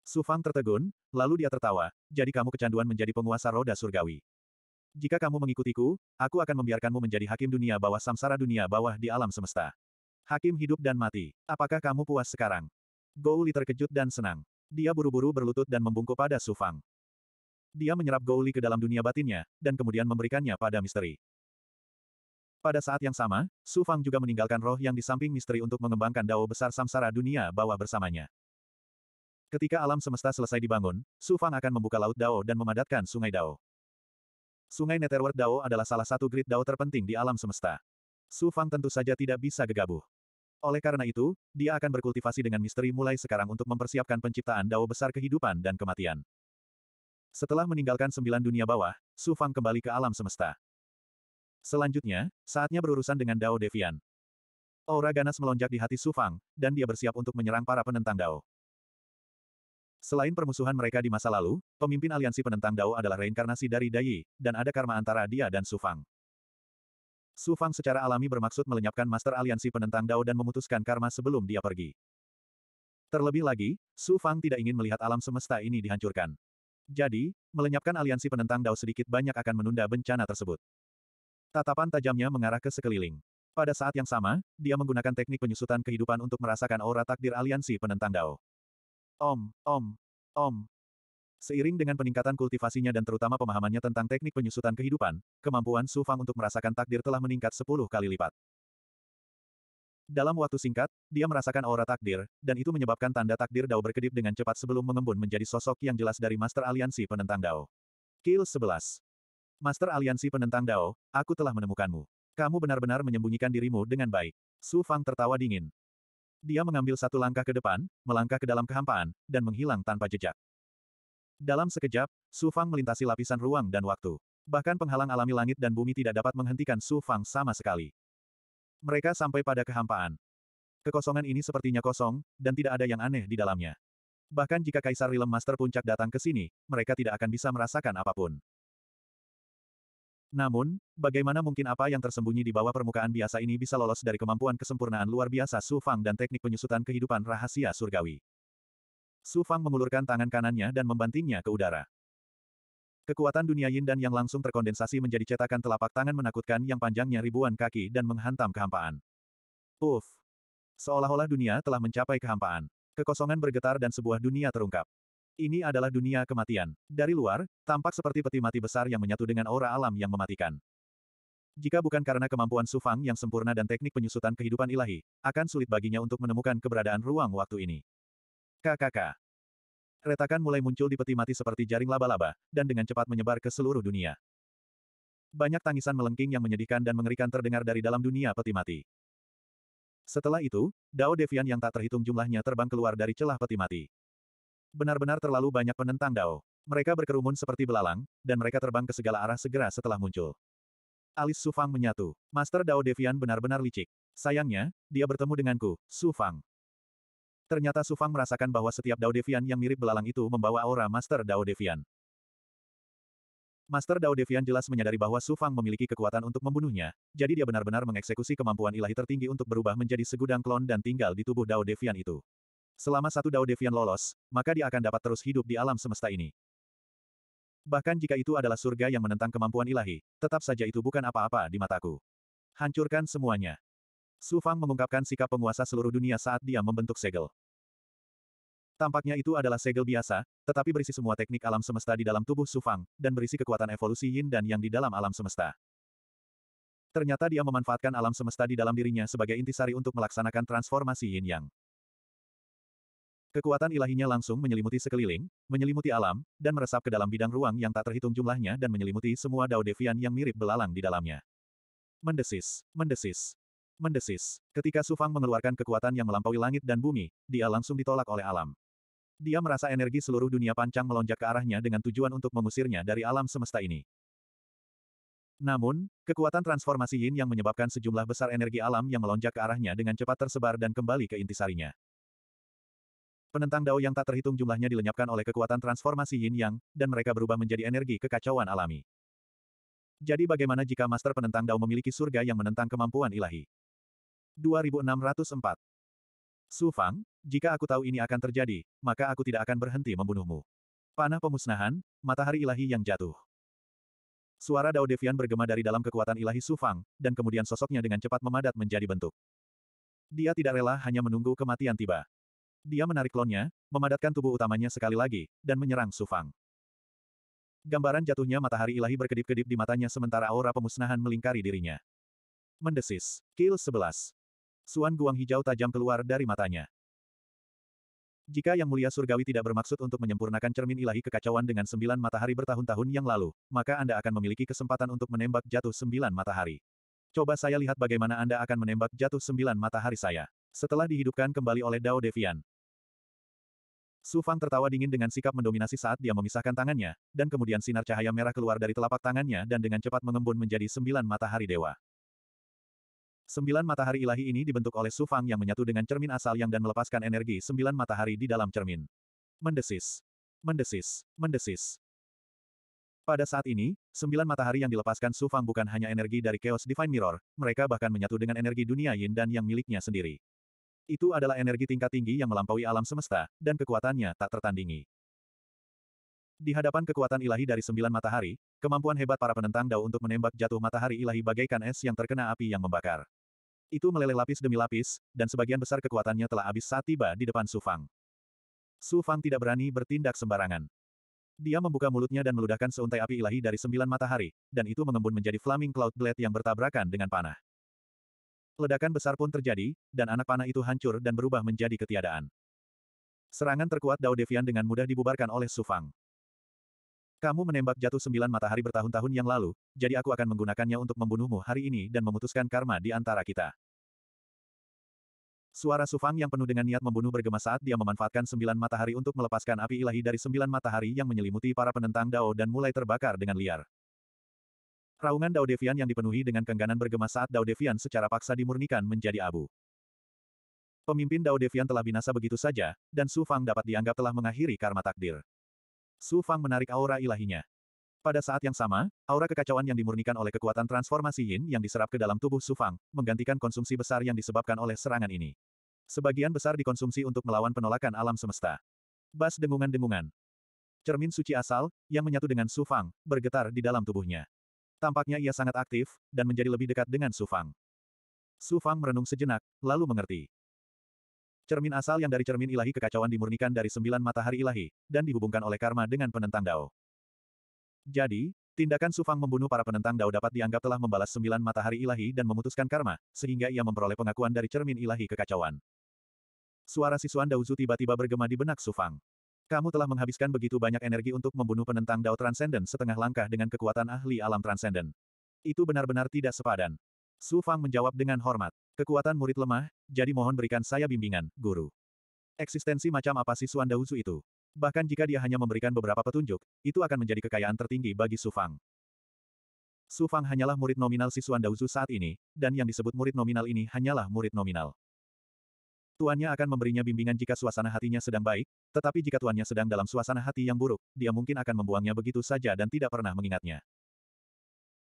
Sufang tertegun, lalu dia tertawa, jadi kamu kecanduan menjadi penguasa roda surgawi. Jika kamu mengikutiku, aku akan membiarkanmu menjadi hakim dunia bawah samsara dunia bawah di alam semesta. Hakim hidup dan mati. Apakah kamu puas sekarang? Gouli terkejut dan senang. Dia buru-buru berlutut dan membungkuk pada Sufang dia menyerap Gouli ke dalam dunia batinnya, dan kemudian memberikannya pada misteri. Pada saat yang sama, Su Fang juga meninggalkan roh yang di samping misteri untuk mengembangkan dao besar samsara dunia bawah bersamanya. Ketika alam semesta selesai dibangun, Su Fang akan membuka laut dao dan memadatkan sungai dao. Sungai Netherworld Dao adalah salah satu grid dao terpenting di alam semesta. Su Fang tentu saja tidak bisa gegabah. Oleh karena itu, dia akan berkultivasi dengan misteri mulai sekarang untuk mempersiapkan penciptaan dao besar kehidupan dan kematian. Setelah meninggalkan sembilan dunia bawah, Su Fang kembali ke alam semesta. Selanjutnya, saatnya berurusan dengan Dao Devian. Aura ganas melonjak di hati Su Fang, dan dia bersiap untuk menyerang para penentang Dao. Selain permusuhan mereka di masa lalu, pemimpin aliansi penentang Dao adalah reinkarnasi dari Dai, dan ada karma antara dia dan Su Fang. Su Fang secara alami bermaksud melenyapkan Master Aliansi Penentang Dao dan memutuskan karma sebelum dia pergi. Terlebih lagi, Su Fang tidak ingin melihat alam semesta ini dihancurkan. Jadi, melenyapkan aliansi penentang Dao sedikit banyak akan menunda bencana tersebut. Tatapan tajamnya mengarah ke sekeliling. Pada saat yang sama, dia menggunakan teknik penyusutan kehidupan untuk merasakan aura takdir aliansi penentang Dao. Om, om, om. Seiring dengan peningkatan kultivasinya dan terutama pemahamannya tentang teknik penyusutan kehidupan, kemampuan Su Fang untuk merasakan takdir telah meningkat 10 kali lipat. Dalam waktu singkat, dia merasakan aura takdir, dan itu menyebabkan tanda takdir Dao berkedip dengan cepat sebelum mengembun menjadi sosok yang jelas dari Master Aliansi Penentang Dao. Kill 11. Master Aliansi Penentang Dao, aku telah menemukanmu. Kamu benar-benar menyembunyikan dirimu dengan baik. Su Fang tertawa dingin. Dia mengambil satu langkah ke depan, melangkah ke dalam kehampaan, dan menghilang tanpa jejak. Dalam sekejap, Su Fang melintasi lapisan ruang dan waktu. Bahkan penghalang alami langit dan bumi tidak dapat menghentikan Su Fang sama sekali. Mereka sampai pada kehampaan. Kekosongan ini sepertinya kosong, dan tidak ada yang aneh di dalamnya. Bahkan jika Kaisar Realm Master Puncak datang ke sini, mereka tidak akan bisa merasakan apapun. Namun, bagaimana mungkin apa yang tersembunyi di bawah permukaan biasa ini bisa lolos dari kemampuan kesempurnaan luar biasa Su Fang dan teknik penyusutan kehidupan rahasia surgawi? Su Fang mengulurkan tangan kanannya dan membantingnya ke udara. Kekuatan dunia yin dan yang langsung terkondensasi menjadi cetakan telapak tangan menakutkan yang panjangnya ribuan kaki dan menghantam kehampaan. Uff! Seolah-olah dunia telah mencapai kehampaan. Kekosongan bergetar dan sebuah dunia terungkap. Ini adalah dunia kematian. Dari luar, tampak seperti peti mati besar yang menyatu dengan aura alam yang mematikan. Jika bukan karena kemampuan Sufang yang sempurna dan teknik penyusutan kehidupan ilahi, akan sulit baginya untuk menemukan keberadaan ruang waktu ini. KKK. Retakan mulai muncul di peti mati seperti jaring laba-laba, dan dengan cepat menyebar ke seluruh dunia. Banyak tangisan melengking yang menyedihkan dan mengerikan terdengar dari dalam dunia peti mati. Setelah itu, Dao Devian yang tak terhitung jumlahnya terbang keluar dari celah peti mati. Benar-benar terlalu banyak penentang Dao. Mereka berkerumun seperti belalang, dan mereka terbang ke segala arah segera setelah muncul. Alis Sufang menyatu. Master Dao Devian benar-benar licik. Sayangnya, dia bertemu denganku, Sufang. Ternyata Sufang merasakan bahwa setiap Dao Devian yang mirip belalang itu membawa aura Master Dao Devian. Master Dao Devian jelas menyadari bahwa Sufang memiliki kekuatan untuk membunuhnya, jadi dia benar-benar mengeksekusi kemampuan ilahi tertinggi untuk berubah menjadi segudang klon dan tinggal di tubuh Dao Devian itu. Selama satu Dao Devian lolos, maka dia akan dapat terus hidup di alam semesta ini. Bahkan jika itu adalah surga yang menentang kemampuan ilahi, tetap saja itu bukan apa-apa di mataku. Hancurkan semuanya. Su Fang mengungkapkan sikap penguasa seluruh dunia saat dia membentuk segel. Tampaknya itu adalah segel biasa, tetapi berisi semua teknik alam semesta di dalam tubuh Su Fang, dan berisi kekuatan evolusi yin dan yang di dalam alam semesta. Ternyata dia memanfaatkan alam semesta di dalam dirinya sebagai intisari untuk melaksanakan transformasi yin yang. Kekuatan ilahinya langsung menyelimuti sekeliling, menyelimuti alam, dan meresap ke dalam bidang ruang yang tak terhitung jumlahnya dan menyelimuti semua Dao Devian yang mirip belalang di dalamnya. Mendesis, mendesis. Mendesis. Ketika Sufang mengeluarkan kekuatan yang melampaui langit dan bumi, dia langsung ditolak oleh alam. Dia merasa energi seluruh dunia pancang melonjak ke arahnya dengan tujuan untuk mengusirnya dari alam semesta ini. Namun, kekuatan transformasi yin yang menyebabkan sejumlah besar energi alam yang melonjak ke arahnya dengan cepat tersebar dan kembali ke intisarinya. Penentang Dao yang tak terhitung jumlahnya dilenyapkan oleh kekuatan transformasi Yin Yang, dan mereka berubah menjadi energi kekacauan alami. Jadi bagaimana jika Master Penentang Dao memiliki surga yang menentang kemampuan ilahi? 2604. Su Fang, jika aku tahu ini akan terjadi, maka aku tidak akan berhenti membunuhmu. Panah pemusnahan, matahari ilahi yang jatuh. Suara Dao Devian bergema dari dalam kekuatan ilahi Su Fang, dan kemudian sosoknya dengan cepat memadat menjadi bentuk. Dia tidak rela hanya menunggu kematian tiba. Dia menarik klonnya, memadatkan tubuh utamanya sekali lagi, dan menyerang Su Fang. Gambaran jatuhnya matahari ilahi berkedip-kedip di matanya sementara aura pemusnahan melingkari dirinya. Mendesis. Kill 11. Suan guang hijau tajam keluar dari matanya. Jika Yang Mulia Surgawi tidak bermaksud untuk menyempurnakan cermin ilahi kekacauan dengan sembilan matahari bertahun-tahun yang lalu, maka Anda akan memiliki kesempatan untuk menembak jatuh sembilan matahari. Coba saya lihat bagaimana Anda akan menembak jatuh sembilan matahari saya. Setelah dihidupkan kembali oleh Dao Devian. Su Fang tertawa dingin dengan sikap mendominasi saat dia memisahkan tangannya, dan kemudian sinar cahaya merah keluar dari telapak tangannya dan dengan cepat mengembun menjadi sembilan matahari dewa. Sembilan matahari ilahi ini dibentuk oleh Sufang yang menyatu dengan cermin asal yang dan melepaskan energi sembilan matahari di dalam cermin. Mendesis. Mendesis. Mendesis. Pada saat ini, sembilan matahari yang dilepaskan Sufang bukan hanya energi dari Chaos Divine Mirror, mereka bahkan menyatu dengan energi dunia Yin dan yang miliknya sendiri. Itu adalah energi tingkat tinggi yang melampaui alam semesta, dan kekuatannya tak tertandingi. Di hadapan kekuatan ilahi dari sembilan matahari, kemampuan hebat para penentang Dao untuk menembak jatuh matahari ilahi bagaikan es yang terkena api yang membakar. Itu meleleh lapis demi lapis, dan sebagian besar kekuatannya telah habis saat tiba di depan Su Fang. Su Fang tidak berani bertindak sembarangan. Dia membuka mulutnya dan meludahkan seuntai api ilahi dari sembilan matahari, dan itu mengembun menjadi flaming cloud blade yang bertabrakan dengan panah. Ledakan besar pun terjadi, dan anak panah itu hancur dan berubah menjadi ketiadaan. Serangan terkuat Dao Devian dengan mudah dibubarkan oleh Su Fang. Kamu menembak jatuh sembilan matahari bertahun-tahun yang lalu, jadi aku akan menggunakannya untuk membunuhmu hari ini dan memutuskan karma di antara kita. Suara Sufang yang penuh dengan niat membunuh bergema saat dia memanfaatkan sembilan matahari untuk melepaskan api ilahi dari sembilan matahari yang menyelimuti para penentang Dao dan mulai terbakar dengan liar. Raungan Dao Devian yang dipenuhi dengan kengganan bergema saat Dao Devian secara paksa dimurnikan menjadi abu. Pemimpin Dao Devian telah binasa begitu saja, dan Sufang dapat dianggap telah mengakhiri karma takdir. Sufang menarik aura ilahinya. Pada saat yang sama, aura kekacauan yang dimurnikan oleh kekuatan transformasi Yin yang diserap ke dalam tubuh Sufang, menggantikan konsumsi besar yang disebabkan oleh serangan ini. Sebagian besar dikonsumsi untuk melawan penolakan alam semesta. Bas dengungan-dengungan. Cermin suci asal, yang menyatu dengan Sufang, bergetar di dalam tubuhnya. Tampaknya ia sangat aktif, dan menjadi lebih dekat dengan Sufang. Sufang merenung sejenak, lalu mengerti. Cermin asal yang dari cermin ilahi kekacauan dimurnikan dari sembilan matahari ilahi, dan dihubungkan oleh karma dengan penentang Dao. Jadi, tindakan Sufang membunuh para penentang Dao dapat dianggap telah membalas sembilan matahari ilahi dan memutuskan karma, sehingga ia memperoleh pengakuan dari cermin ilahi kekacauan. Suara sisuan Daozu tiba-tiba bergema di benak Sufang. Kamu telah menghabiskan begitu banyak energi untuk membunuh penentang Dao Transcendent setengah langkah dengan kekuatan ahli alam Transcendent. Itu benar-benar tidak sepadan. Su Fang menjawab dengan hormat. Kekuatan murid lemah, jadi mohon berikan saya bimbingan, guru. Eksistensi macam apa Suan Daozu itu? Bahkan jika dia hanya memberikan beberapa petunjuk, itu akan menjadi kekayaan tertinggi bagi Su Fang. Su Fang hanyalah murid nominal Sisuan Daozu saat ini, dan yang disebut murid nominal ini hanyalah murid nominal. Tuannya akan memberinya bimbingan jika suasana hatinya sedang baik, tetapi jika tuannya sedang dalam suasana hati yang buruk, dia mungkin akan membuangnya begitu saja dan tidak pernah mengingatnya.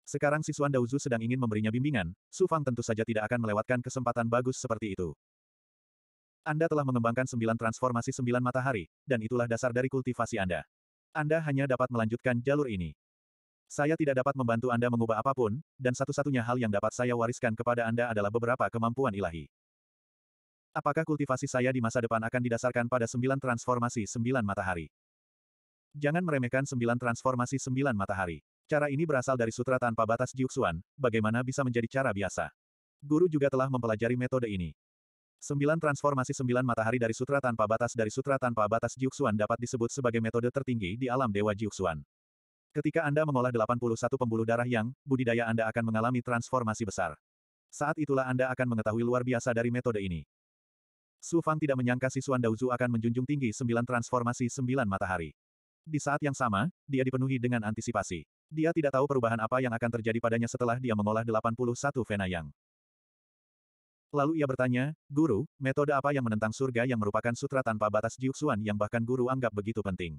Sekarang Sisuan Daozu sedang ingin memberinya bimbingan, Su Fang tentu saja tidak akan melewatkan kesempatan bagus seperti itu. Anda telah mengembangkan sembilan transformasi sembilan matahari, dan itulah dasar dari kultivasi Anda. Anda hanya dapat melanjutkan jalur ini. Saya tidak dapat membantu Anda mengubah apapun, dan satu-satunya hal yang dapat saya wariskan kepada Anda adalah beberapa kemampuan ilahi. Apakah kultivasi saya di masa depan akan didasarkan pada sembilan transformasi sembilan matahari? Jangan meremehkan sembilan transformasi sembilan matahari. Cara ini berasal dari sutra tanpa batas Jiuxuan, bagaimana bisa menjadi cara biasa. Guru juga telah mempelajari metode ini. Sembilan transformasi sembilan matahari dari sutra tanpa batas dari sutra tanpa batas Jiuxuan dapat disebut sebagai metode tertinggi di alam dewa Jiuxuan. Ketika Anda mengolah 81 pembuluh darah yang, budidaya Anda akan mengalami transformasi besar. Saat itulah Anda akan mengetahui luar biasa dari metode ini. Su Fang tidak menyangka si Xuan Daozu akan menjunjung tinggi sembilan transformasi sembilan matahari. Di saat yang sama, dia dipenuhi dengan antisipasi. Dia tidak tahu perubahan apa yang akan terjadi padanya setelah dia mengolah 81 Vena Yang. Lalu ia bertanya, Guru, metode apa yang menentang surga yang merupakan sutra tanpa batas jiuksuan yang bahkan guru anggap begitu penting?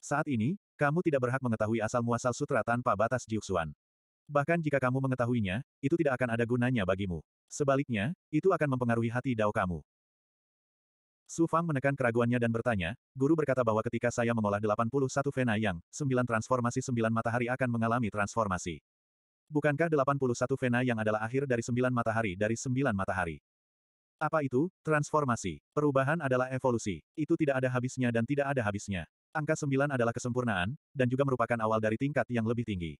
Saat ini, kamu tidak berhak mengetahui asal-muasal sutra tanpa batas jiuksuan. Bahkan jika kamu mengetahuinya, itu tidak akan ada gunanya bagimu. Sebaliknya, itu akan mempengaruhi hati dao kamu. Su Fang menekan keraguannya dan bertanya, Guru berkata bahwa ketika saya mengolah 81 Vena Yang, 9 transformasi 9 matahari akan mengalami transformasi. Bukankah 81 Vena yang adalah akhir dari sembilan matahari dari sembilan matahari? Apa itu? Transformasi. Perubahan adalah evolusi. Itu tidak ada habisnya dan tidak ada habisnya. Angka sembilan adalah kesempurnaan, dan juga merupakan awal dari tingkat yang lebih tinggi.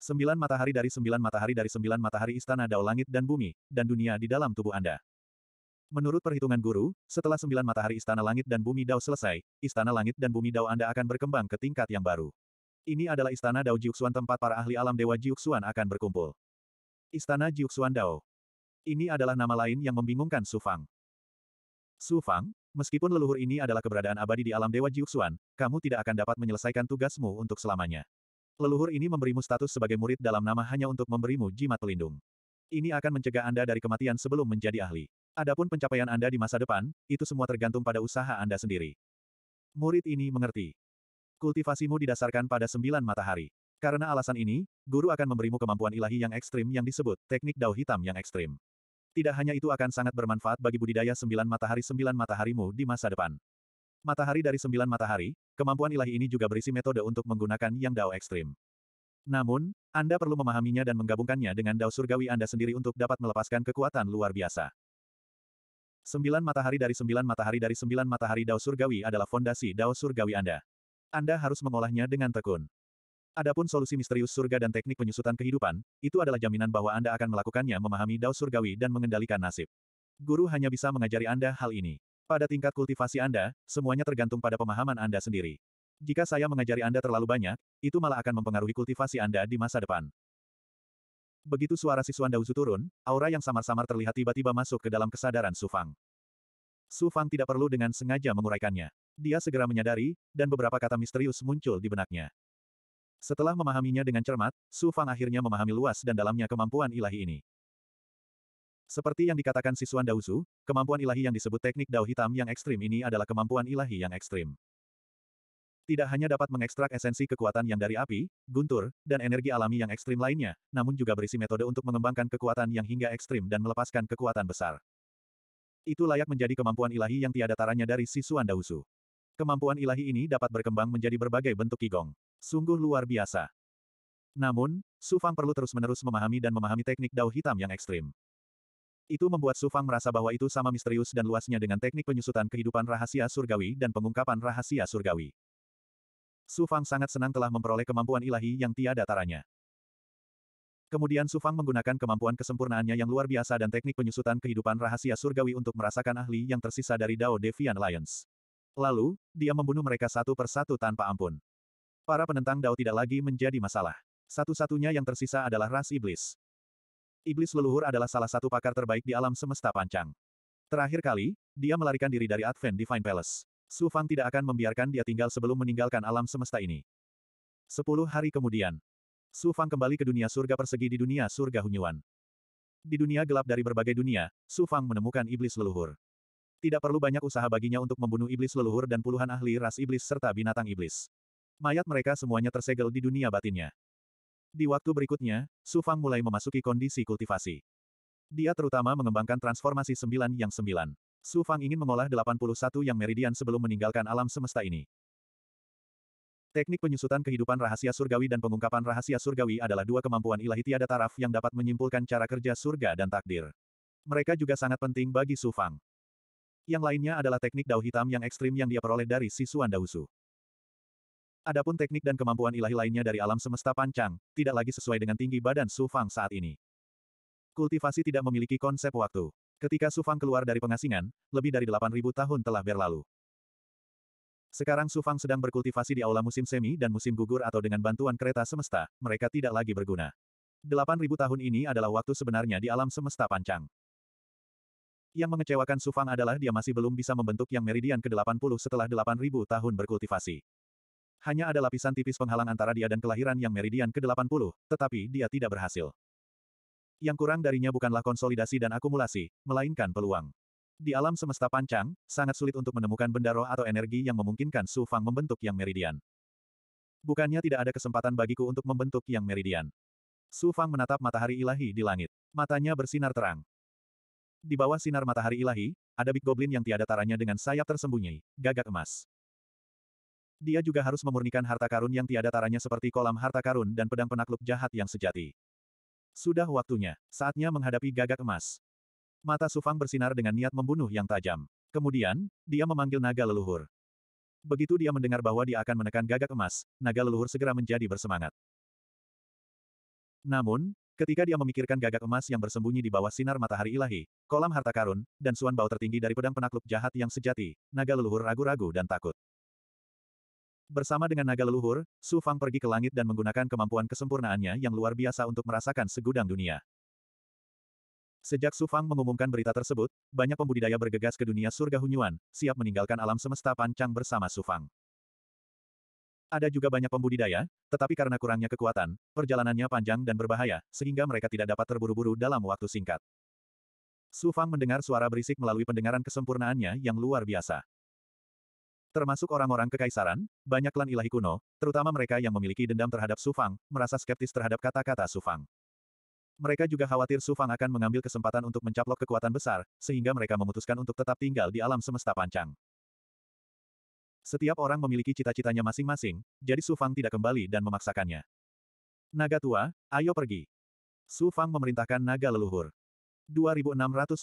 Sembilan matahari dari sembilan matahari dari sembilan matahari istana dao langit dan bumi, dan dunia di dalam tubuh Anda. Menurut perhitungan guru, setelah sembilan matahari istana langit dan bumi dao selesai, istana langit dan bumi dao Anda akan berkembang ke tingkat yang baru. Ini adalah istana Dao Jiuxuan tempat para ahli alam Dewa Jiuxuan akan berkumpul. Istana Jiuxuan Dao. Ini adalah nama lain yang membingungkan Su Fang. Su Fang, meskipun leluhur ini adalah keberadaan abadi di alam Dewa Jiuxuan, kamu tidak akan dapat menyelesaikan tugasmu untuk selamanya. Leluhur ini memberimu status sebagai murid dalam nama hanya untuk memberimu jimat pelindung. Ini akan mencegah Anda dari kematian sebelum menjadi ahli. Adapun pencapaian Anda di masa depan, itu semua tergantung pada usaha Anda sendiri. Murid ini mengerti. Kultivasimu didasarkan pada sembilan matahari. Karena alasan ini, guru akan memberimu kemampuan ilahi yang ekstrim yang disebut teknik dao hitam yang ekstrim. Tidak hanya itu akan sangat bermanfaat bagi budidaya sembilan matahari sembilan mataharimu di masa depan. Matahari dari sembilan matahari, kemampuan ilahi ini juga berisi metode untuk menggunakan yang dao ekstrim. Namun, Anda perlu memahaminya dan menggabungkannya dengan dao surgawi Anda sendiri untuk dapat melepaskan kekuatan luar biasa. Sembilan matahari dari sembilan matahari dari sembilan matahari Dao Surgawi adalah fondasi Dao Surgawi Anda. Anda harus mengolahnya dengan tekun. Adapun solusi misterius surga dan teknik penyusutan kehidupan, itu adalah jaminan bahwa Anda akan melakukannya memahami dao surgawi dan mengendalikan nasib. Guru hanya bisa mengajari Anda hal ini. Pada tingkat kultivasi Anda, semuanya tergantung pada pemahaman Anda sendiri. Jika saya mengajari Anda terlalu banyak, itu malah akan mempengaruhi kultivasi Anda di masa depan. Begitu suara siswa Dauzu turun, aura yang samar-samar terlihat tiba-tiba masuk ke dalam kesadaran Sufang. Su Fang tidak perlu dengan sengaja menguraikannya. Dia segera menyadari, dan beberapa kata misterius muncul di benaknya. Setelah memahaminya dengan cermat, Su Fang akhirnya memahami luas dan dalamnya kemampuan ilahi ini. Seperti yang dikatakan Sisuan Dauzu, kemampuan ilahi yang disebut teknik dao hitam yang ekstrim ini adalah kemampuan ilahi yang ekstrim. Tidak hanya dapat mengekstrak esensi kekuatan yang dari api, guntur, dan energi alami yang ekstrim lainnya, namun juga berisi metode untuk mengembangkan kekuatan yang hingga ekstrim dan melepaskan kekuatan besar. Itu layak menjadi kemampuan ilahi yang tiada taranya dari sisuan Dausu. Kemampuan ilahi ini dapat berkembang menjadi berbagai bentuk Qigong. Sungguh luar biasa. Namun, Su Fang perlu terus-menerus memahami dan memahami teknik dao hitam yang ekstrim. Itu membuat Su Fang merasa bahwa itu sama misterius dan luasnya dengan teknik penyusutan kehidupan rahasia surgawi dan pengungkapan rahasia surgawi. Su Fang sangat senang telah memperoleh kemampuan ilahi yang tiada taranya. Kemudian Sufang menggunakan kemampuan kesempurnaannya yang luar biasa dan teknik penyusutan kehidupan rahasia surgawi untuk merasakan ahli yang tersisa dari Dao Devian Alliance. Lalu, dia membunuh mereka satu persatu tanpa ampun. Para penentang Dao tidak lagi menjadi masalah. Satu-satunya yang tersisa adalah ras iblis. Iblis leluhur adalah salah satu pakar terbaik di alam semesta pancang. Terakhir kali, dia melarikan diri dari Advent Divine Palace. Su Fang tidak akan membiarkan dia tinggal sebelum meninggalkan alam semesta ini. Sepuluh hari kemudian, Su Fang kembali ke dunia surga persegi di dunia surga Hunyuan. Di dunia gelap dari berbagai dunia, Su Fang menemukan iblis leluhur. Tidak perlu banyak usaha baginya untuk membunuh iblis leluhur dan puluhan ahli ras iblis serta binatang iblis. Mayat mereka semuanya tersegel di dunia batinnya. Di waktu berikutnya, Su Fang mulai memasuki kondisi kultivasi. Dia terutama mengembangkan transformasi sembilan yang sembilan. Su Fang ingin mengolah 81 yang meridian sebelum meninggalkan alam semesta ini. Teknik penyusutan kehidupan rahasia surgawi dan pengungkapan rahasia surgawi adalah dua kemampuan ilahi tiada taraf yang dapat menyimpulkan cara kerja surga dan takdir. Mereka juga sangat penting bagi Su Fang. Yang lainnya adalah teknik dao hitam yang ekstrim yang dia peroleh dari sisuan Dausu. Adapun teknik dan kemampuan ilahi lainnya dari alam semesta pancang, tidak lagi sesuai dengan tinggi badan Su Fang saat ini. Kultivasi tidak memiliki konsep waktu. Ketika Su Fang keluar dari pengasingan, lebih dari 8.000 tahun telah berlalu. Sekarang Su Fang sedang berkultivasi di aula musim semi dan musim gugur atau dengan bantuan kereta semesta, mereka tidak lagi berguna. 8.000 tahun ini adalah waktu sebenarnya di alam semesta pancang. Yang mengecewakan Su Fang adalah dia masih belum bisa membentuk yang meridian ke-80 setelah 8.000 tahun berkultivasi. Hanya ada lapisan tipis penghalang antara dia dan kelahiran yang meridian ke-80, tetapi dia tidak berhasil. Yang kurang darinya bukanlah konsolidasi dan akumulasi, melainkan peluang. Di alam semesta pancang, sangat sulit untuk menemukan benda roh atau energi yang memungkinkan Su Fang membentuk yang meridian. Bukannya tidak ada kesempatan bagiku untuk membentuk yang meridian. Su Fang menatap matahari ilahi di langit. Matanya bersinar terang. Di bawah sinar matahari ilahi, ada Big Goblin yang tiada taranya dengan sayap tersembunyi, gagak emas. Dia juga harus memurnikan harta karun yang tiada taranya seperti kolam harta karun dan pedang penakluk jahat yang sejati. Sudah waktunya, saatnya menghadapi gagak emas. Mata Sufang bersinar dengan niat membunuh yang tajam. Kemudian, dia memanggil naga leluhur. Begitu dia mendengar bahwa dia akan menekan gagak emas, naga leluhur segera menjadi bersemangat. Namun, ketika dia memikirkan gagak emas yang bersembunyi di bawah sinar matahari ilahi, kolam harta karun, dan suan bau tertinggi dari pedang penakluk jahat yang sejati, naga leluhur ragu-ragu dan takut. Bersama dengan naga leluhur, Su Fang pergi ke langit dan menggunakan kemampuan kesempurnaannya yang luar biasa untuk merasakan segudang dunia. Sejak Su Fang mengumumkan berita tersebut, banyak pembudidaya bergegas ke dunia surga Hunyuan, siap meninggalkan alam semesta pancang bersama Su Fang. Ada juga banyak pembudidaya, tetapi karena kurangnya kekuatan, perjalanannya panjang dan berbahaya, sehingga mereka tidak dapat terburu-buru dalam waktu singkat. Su Fang mendengar suara berisik melalui pendengaran kesempurnaannya yang luar biasa. Termasuk orang-orang kekaisaran, banyak klan ilahi kuno, terutama mereka yang memiliki dendam terhadap Su Fang, merasa skeptis terhadap kata-kata Su Fang. Mereka juga khawatir Su Fang akan mengambil kesempatan untuk mencaplok kekuatan besar, sehingga mereka memutuskan untuk tetap tinggal di alam semesta pancang. Setiap orang memiliki cita-citanya masing-masing, jadi Su Fang tidak kembali dan memaksakannya. Naga tua, ayo pergi. Su Fang memerintahkan naga leluhur. 2605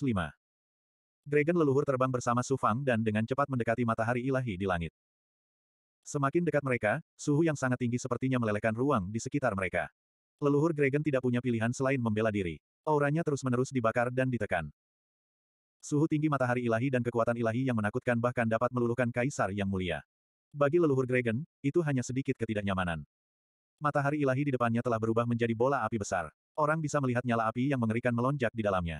Dragon leluhur terbang bersama Su Fang dan dengan cepat mendekati matahari ilahi di langit. Semakin dekat mereka, suhu yang sangat tinggi sepertinya melelehkan ruang di sekitar mereka. Leluhur Gregen tidak punya pilihan selain membela diri. Auranya terus-menerus dibakar dan ditekan. Suhu tinggi matahari ilahi dan kekuatan ilahi yang menakutkan bahkan dapat meluluhkan kaisar yang mulia. Bagi leluhur Gregen, itu hanya sedikit ketidaknyamanan. Matahari ilahi di depannya telah berubah menjadi bola api besar. Orang bisa melihat nyala api yang mengerikan melonjak di dalamnya.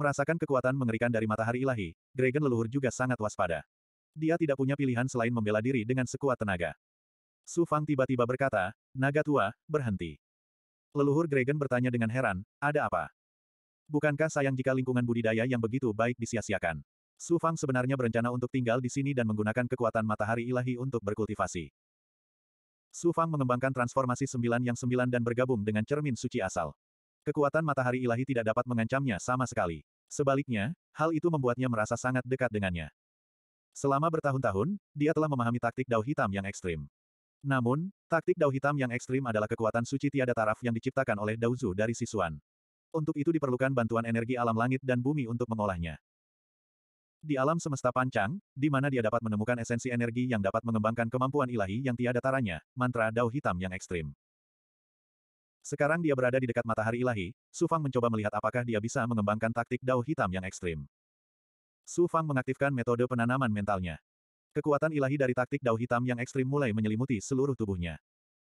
Merasakan kekuatan mengerikan dari matahari ilahi, Gregen leluhur juga sangat waspada. Dia tidak punya pilihan selain membela diri dengan sekuat tenaga. Su Fang tiba-tiba berkata, Naga tua, berhenti. Leluhur Gregen bertanya dengan heran, ada apa? Bukankah sayang jika lingkungan budidaya yang begitu baik disia-siakan? Su Fang sebenarnya berencana untuk tinggal di sini dan menggunakan kekuatan matahari ilahi untuk berkultivasi. Su Fang mengembangkan transformasi sembilan yang sembilan dan bergabung dengan cermin suci asal. Kekuatan matahari ilahi tidak dapat mengancamnya sama sekali. Sebaliknya, hal itu membuatnya merasa sangat dekat dengannya. Selama bertahun-tahun, dia telah memahami taktik dao hitam yang ekstrim. Namun, taktik Dao Hitam yang ekstrim adalah kekuatan suci tiada taraf yang diciptakan oleh Dao Zu dari Sisuan. Untuk itu diperlukan bantuan energi alam langit dan bumi untuk mengolahnya. Di alam semesta pancang, di mana dia dapat menemukan esensi energi yang dapat mengembangkan kemampuan ilahi yang tiada taranya, mantra Dao Hitam yang ekstrim. Sekarang dia berada di dekat matahari ilahi, Su Fang mencoba melihat apakah dia bisa mengembangkan taktik Dao Hitam yang ekstrim. Su Fang mengaktifkan metode penanaman mentalnya. Kekuatan ilahi dari taktik dao hitam yang ekstrim mulai menyelimuti seluruh tubuhnya.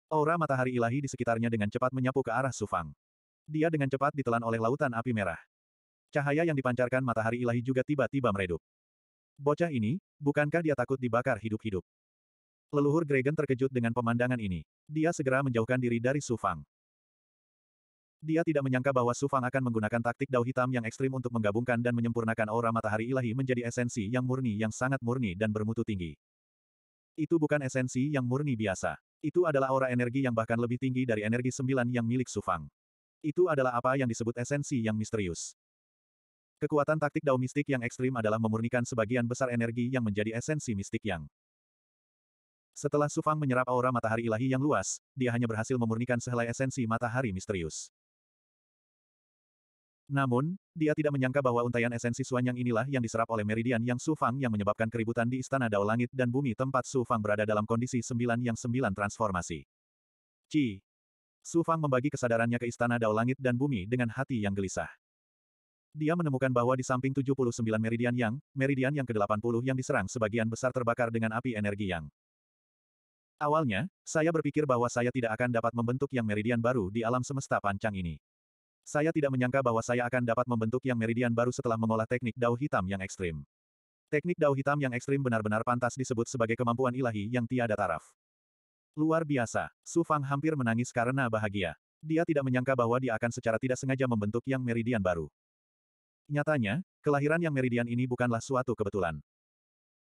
Aura matahari ilahi di sekitarnya dengan cepat menyapu ke arah Sufang. Dia dengan cepat ditelan oleh lautan api merah. Cahaya yang dipancarkan matahari ilahi juga tiba-tiba meredup. Bocah ini, bukankah dia takut dibakar hidup-hidup? Leluhur Dragon terkejut dengan pemandangan ini. Dia segera menjauhkan diri dari Sufang. Dia tidak menyangka bahwa Su Fang akan menggunakan taktik dao hitam yang ekstrim untuk menggabungkan dan menyempurnakan aura matahari ilahi menjadi esensi yang murni yang sangat murni dan bermutu tinggi. Itu bukan esensi yang murni biasa. Itu adalah aura energi yang bahkan lebih tinggi dari energi sembilan yang milik Su Fang. Itu adalah apa yang disebut esensi yang misterius. Kekuatan taktik dao mistik yang ekstrim adalah memurnikan sebagian besar energi yang menjadi esensi mistik yang setelah Sufang menyerap aura matahari ilahi yang luas, dia hanya berhasil memurnikan sehelai esensi matahari misterius. Namun, dia tidak menyangka bahwa untaian esensi Suanyang inilah yang diserap oleh meridian yang Su Fang yang menyebabkan keributan di Istana Dao Langit dan Bumi tempat Su Fang berada dalam kondisi sembilan yang sembilan transformasi. Ci. Su Fang membagi kesadarannya ke Istana Dao Langit dan Bumi dengan hati yang gelisah. Dia menemukan bahwa di samping 79 meridian yang, meridian yang ke-80 yang diserang sebagian besar terbakar dengan api energi yang. Awalnya, saya berpikir bahwa saya tidak akan dapat membentuk yang meridian baru di alam semesta pancang ini. Saya tidak menyangka bahwa saya akan dapat membentuk yang meridian baru setelah mengolah teknik dao hitam yang ekstrim. Teknik dao hitam yang ekstrim benar-benar pantas disebut sebagai kemampuan ilahi yang tiada taraf. Luar biasa, Su Fang hampir menangis karena bahagia. Dia tidak menyangka bahwa dia akan secara tidak sengaja membentuk yang meridian baru. Nyatanya, kelahiran yang meridian ini bukanlah suatu kebetulan.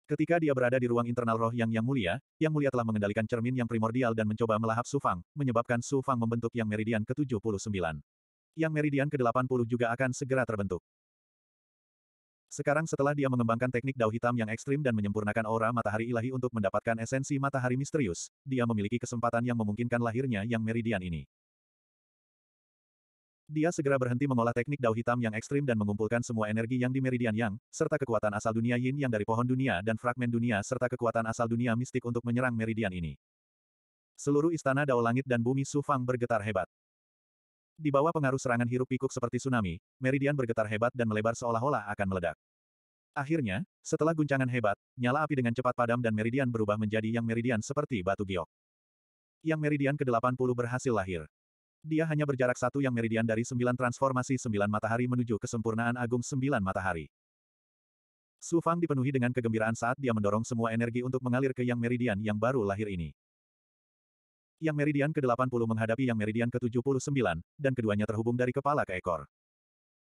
Ketika dia berada di ruang internal roh yang yang mulia, yang mulia telah mengendalikan cermin yang primordial dan mencoba melahap Su Fang, menyebabkan Su Fang membentuk yang meridian ke-79 yang meridian ke-80 juga akan segera terbentuk. Sekarang setelah dia mengembangkan teknik dao hitam yang ekstrim dan menyempurnakan aura matahari ilahi untuk mendapatkan esensi matahari misterius, dia memiliki kesempatan yang memungkinkan lahirnya yang meridian ini. Dia segera berhenti mengolah teknik dao hitam yang ekstrim dan mengumpulkan semua energi yang di meridian yang, serta kekuatan asal dunia yin yang dari pohon dunia dan fragmen dunia serta kekuatan asal dunia mistik untuk menyerang meridian ini. Seluruh istana dao langit dan bumi Sufang bergetar hebat. Di bawah pengaruh serangan hiruk-pikuk seperti tsunami, meridian bergetar hebat dan melebar seolah-olah akan meledak. Akhirnya, setelah guncangan hebat, nyala api dengan cepat padam dan meridian berubah menjadi yang meridian seperti batu giok. Yang meridian ke-80 berhasil lahir. Dia hanya berjarak satu yang meridian dari sembilan transformasi sembilan matahari menuju kesempurnaan agung sembilan matahari. Su Fang dipenuhi dengan kegembiraan saat dia mendorong semua energi untuk mengalir ke yang meridian yang baru lahir ini yang meridian ke-80 menghadapi yang meridian ke-79, dan keduanya terhubung dari kepala ke ekor.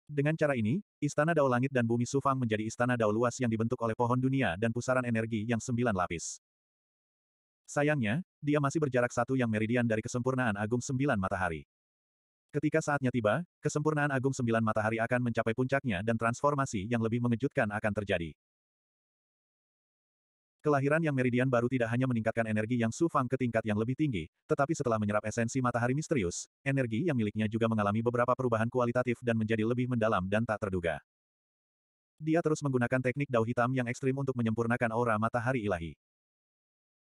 Dengan cara ini, Istana Dao Langit dan Bumi Sufang menjadi Istana Dao Luas yang dibentuk oleh pohon dunia dan pusaran energi yang sembilan lapis. Sayangnya, dia masih berjarak satu yang meridian dari kesempurnaan agung sembilan matahari. Ketika saatnya tiba, kesempurnaan agung sembilan matahari akan mencapai puncaknya dan transformasi yang lebih mengejutkan akan terjadi. Kelahiran yang meridian baru tidak hanya meningkatkan energi yang sufang ke tingkat yang lebih tinggi, tetapi setelah menyerap esensi matahari misterius, energi yang miliknya juga mengalami beberapa perubahan kualitatif dan menjadi lebih mendalam dan tak terduga. Dia terus menggunakan teknik dao hitam yang ekstrim untuk menyempurnakan aura matahari ilahi.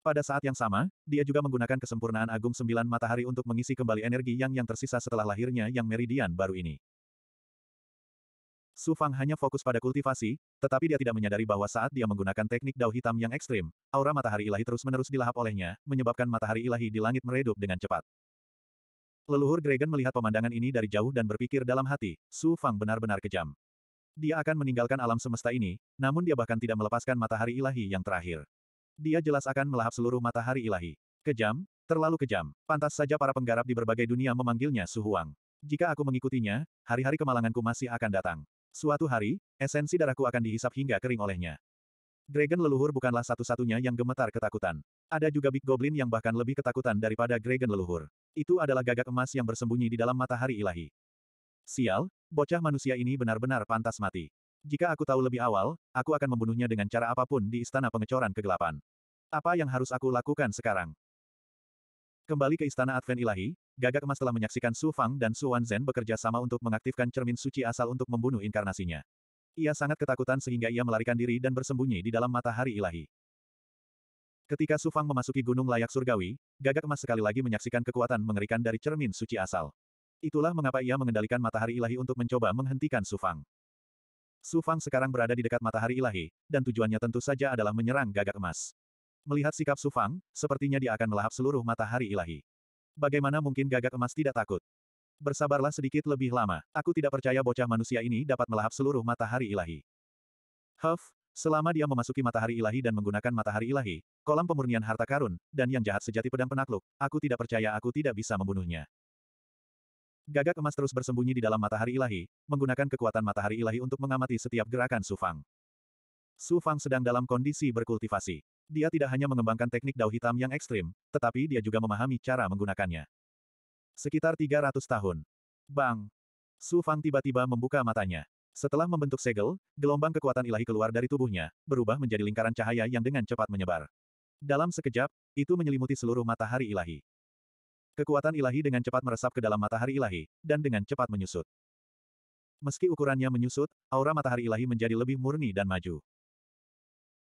Pada saat yang sama, dia juga menggunakan kesempurnaan agung sembilan matahari untuk mengisi kembali energi yang yang tersisa setelah lahirnya yang meridian baru ini. Su Fang hanya fokus pada kultivasi, tetapi dia tidak menyadari bahwa saat dia menggunakan teknik dao hitam yang ekstrim, aura matahari ilahi terus-menerus dilahap olehnya, menyebabkan matahari ilahi di langit meredup dengan cepat. Leluhur Dragon melihat pemandangan ini dari jauh dan berpikir dalam hati, Su Fang benar-benar kejam. Dia akan meninggalkan alam semesta ini, namun dia bahkan tidak melepaskan matahari ilahi yang terakhir. Dia jelas akan melahap seluruh matahari ilahi. Kejam? Terlalu kejam. Pantas saja para penggarap di berbagai dunia memanggilnya Su Huang. Jika aku mengikutinya, hari-hari kemalanganku masih akan datang. Suatu hari, esensi darahku akan dihisap hingga kering olehnya. Dragon leluhur bukanlah satu-satunya yang gemetar ketakutan. Ada juga Big Goblin yang bahkan lebih ketakutan daripada Dragon leluhur. Itu adalah gagak emas yang bersembunyi di dalam matahari ilahi. Sial, bocah manusia ini benar-benar pantas mati. Jika aku tahu lebih awal, aku akan membunuhnya dengan cara apapun di istana pengecoran kegelapan. Apa yang harus aku lakukan sekarang? Kembali ke istana Advent Ilahi, Gagak emas telah menyaksikan Su Fang dan Su Wan Zen bekerja sama untuk mengaktifkan cermin suci asal untuk membunuh inkarnasinya. Ia sangat ketakutan sehingga ia melarikan diri dan bersembunyi di dalam matahari ilahi. Ketika Su Fang memasuki gunung layak surgawi, gagak emas sekali lagi menyaksikan kekuatan mengerikan dari cermin suci asal. Itulah mengapa ia mengendalikan matahari ilahi untuk mencoba menghentikan Su Fang. Su Fang sekarang berada di dekat matahari ilahi, dan tujuannya tentu saja adalah menyerang gagak emas. Melihat sikap Su Fang, sepertinya dia akan melahap seluruh matahari ilahi. Bagaimana mungkin gagak emas tidak takut? Bersabarlah sedikit lebih lama. Aku tidak percaya bocah manusia ini dapat melahap seluruh matahari ilahi. Huff, selama dia memasuki matahari ilahi dan menggunakan matahari ilahi, kolam pemurnian harta karun, dan yang jahat sejati pedang penakluk, aku tidak percaya aku tidak bisa membunuhnya. Gagak emas terus bersembunyi di dalam matahari ilahi, menggunakan kekuatan matahari ilahi untuk mengamati setiap gerakan Sufang. Sufang sedang dalam kondisi berkultivasi. Dia tidak hanya mengembangkan teknik dao hitam yang ekstrim, tetapi dia juga memahami cara menggunakannya. Sekitar 300 tahun. Bang! Su Fang tiba-tiba membuka matanya. Setelah membentuk segel, gelombang kekuatan ilahi keluar dari tubuhnya, berubah menjadi lingkaran cahaya yang dengan cepat menyebar. Dalam sekejap, itu menyelimuti seluruh matahari ilahi. Kekuatan ilahi dengan cepat meresap ke dalam matahari ilahi, dan dengan cepat menyusut. Meski ukurannya menyusut, aura matahari ilahi menjadi lebih murni dan maju.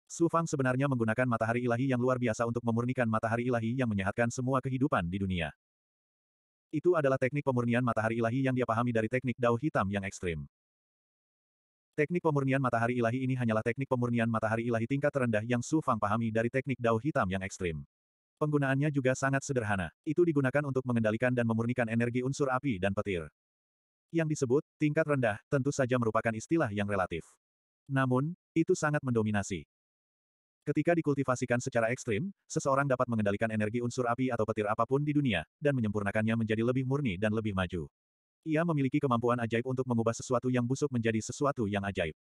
Su Fang sebenarnya menggunakan matahari ilahi yang luar biasa untuk memurnikan matahari ilahi yang menyehatkan semua kehidupan di dunia. Itu adalah teknik pemurnian matahari ilahi yang dia pahami dari teknik dao hitam yang ekstrim. Teknik pemurnian matahari ilahi ini hanyalah teknik pemurnian matahari ilahi tingkat terendah yang Su Fang pahami dari teknik dao hitam yang ekstrim. Penggunaannya juga sangat sederhana. Itu digunakan untuk mengendalikan dan memurnikan energi unsur api dan petir. Yang disebut, tingkat rendah, tentu saja merupakan istilah yang relatif. Namun, itu sangat mendominasi. Ketika dikultivasikan secara ekstrim, seseorang dapat mengendalikan energi unsur api atau petir apapun di dunia, dan menyempurnakannya menjadi lebih murni dan lebih maju. Ia memiliki kemampuan ajaib untuk mengubah sesuatu yang busuk menjadi sesuatu yang ajaib.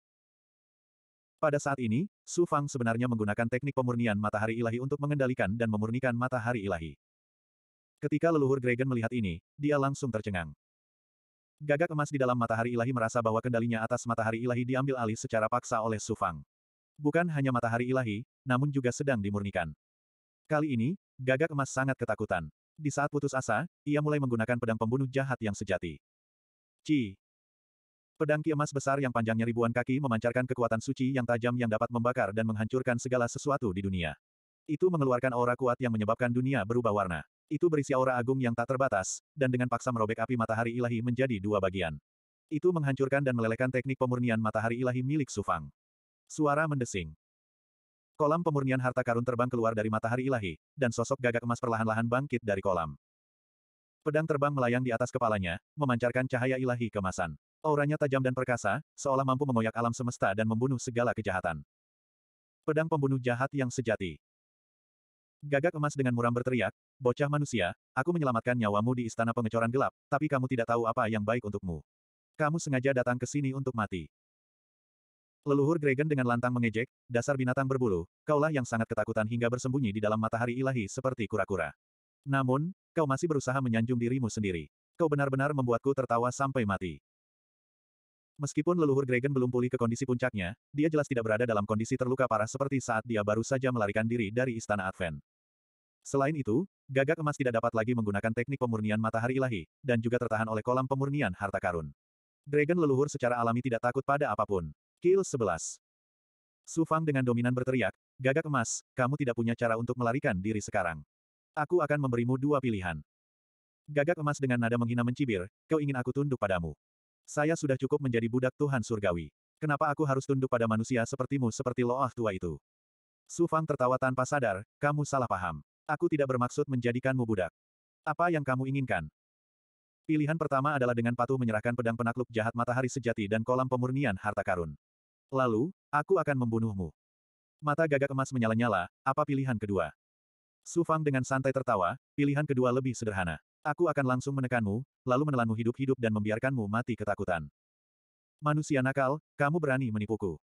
Pada saat ini, Su Fang sebenarnya menggunakan teknik pemurnian matahari ilahi untuk mengendalikan dan memurnikan matahari ilahi. Ketika leluhur Dragon melihat ini, dia langsung tercengang. Gagak emas di dalam matahari ilahi merasa bahwa kendalinya atas matahari ilahi diambil alih secara paksa oleh Su Fang. Bukan hanya matahari ilahi, namun juga sedang dimurnikan. Kali ini, gagak emas sangat ketakutan. Di saat putus asa, ia mulai menggunakan pedang pembunuh jahat yang sejati. Ci. Pedang ki emas besar yang panjangnya ribuan kaki memancarkan kekuatan suci yang tajam yang dapat membakar dan menghancurkan segala sesuatu di dunia. Itu mengeluarkan aura kuat yang menyebabkan dunia berubah warna. Itu berisi aura agung yang tak terbatas, dan dengan paksa merobek api matahari ilahi menjadi dua bagian. Itu menghancurkan dan melelehkan teknik pemurnian matahari ilahi milik Sufang. Suara mendesing. Kolam pemurnian harta karun terbang keluar dari matahari ilahi, dan sosok gagak emas perlahan-lahan bangkit dari kolam. Pedang terbang melayang di atas kepalanya, memancarkan cahaya ilahi kemasan. Auranya tajam dan perkasa, seolah mampu mengoyak alam semesta dan membunuh segala kejahatan. Pedang pembunuh jahat yang sejati. Gagak emas dengan muram berteriak, Bocah manusia, aku menyelamatkan nyawamu di istana pengecoran gelap, tapi kamu tidak tahu apa yang baik untukmu. Kamu sengaja datang ke sini untuk mati. Leluhur Dragon dengan lantang mengejek, dasar binatang berbulu, kaulah yang sangat ketakutan hingga bersembunyi di dalam matahari ilahi seperti kura-kura. Namun, kau masih berusaha menyanjung dirimu sendiri. Kau benar-benar membuatku tertawa sampai mati. Meskipun leluhur Dragon belum pulih ke kondisi puncaknya, dia jelas tidak berada dalam kondisi terluka parah seperti saat dia baru saja melarikan diri dari Istana Advent. Selain itu, gagak emas tidak dapat lagi menggunakan teknik pemurnian matahari ilahi, dan juga tertahan oleh kolam pemurnian harta karun. Dragon leluhur secara alami tidak takut pada apapun. Kill 11. Su Fang dengan dominan berteriak, gagak emas, kamu tidak punya cara untuk melarikan diri sekarang. Aku akan memberimu dua pilihan. Gagak emas dengan nada menghina mencibir, kau ingin aku tunduk padamu. Saya sudah cukup menjadi budak Tuhan surgawi. Kenapa aku harus tunduk pada manusia sepertimu seperti loah tua itu? Su Fang tertawa tanpa sadar, kamu salah paham. Aku tidak bermaksud menjadikanmu budak. Apa yang kamu inginkan? Pilihan pertama adalah dengan patuh menyerahkan pedang penakluk jahat matahari sejati dan kolam pemurnian harta karun. Lalu, aku akan membunuhmu. Mata gagak emas menyala-nyala, apa pilihan kedua? Su Fang dengan santai tertawa, pilihan kedua lebih sederhana. Aku akan langsung menekanmu, lalu menelanmu hidup-hidup dan membiarkanmu mati ketakutan. Manusia nakal, kamu berani menipuku.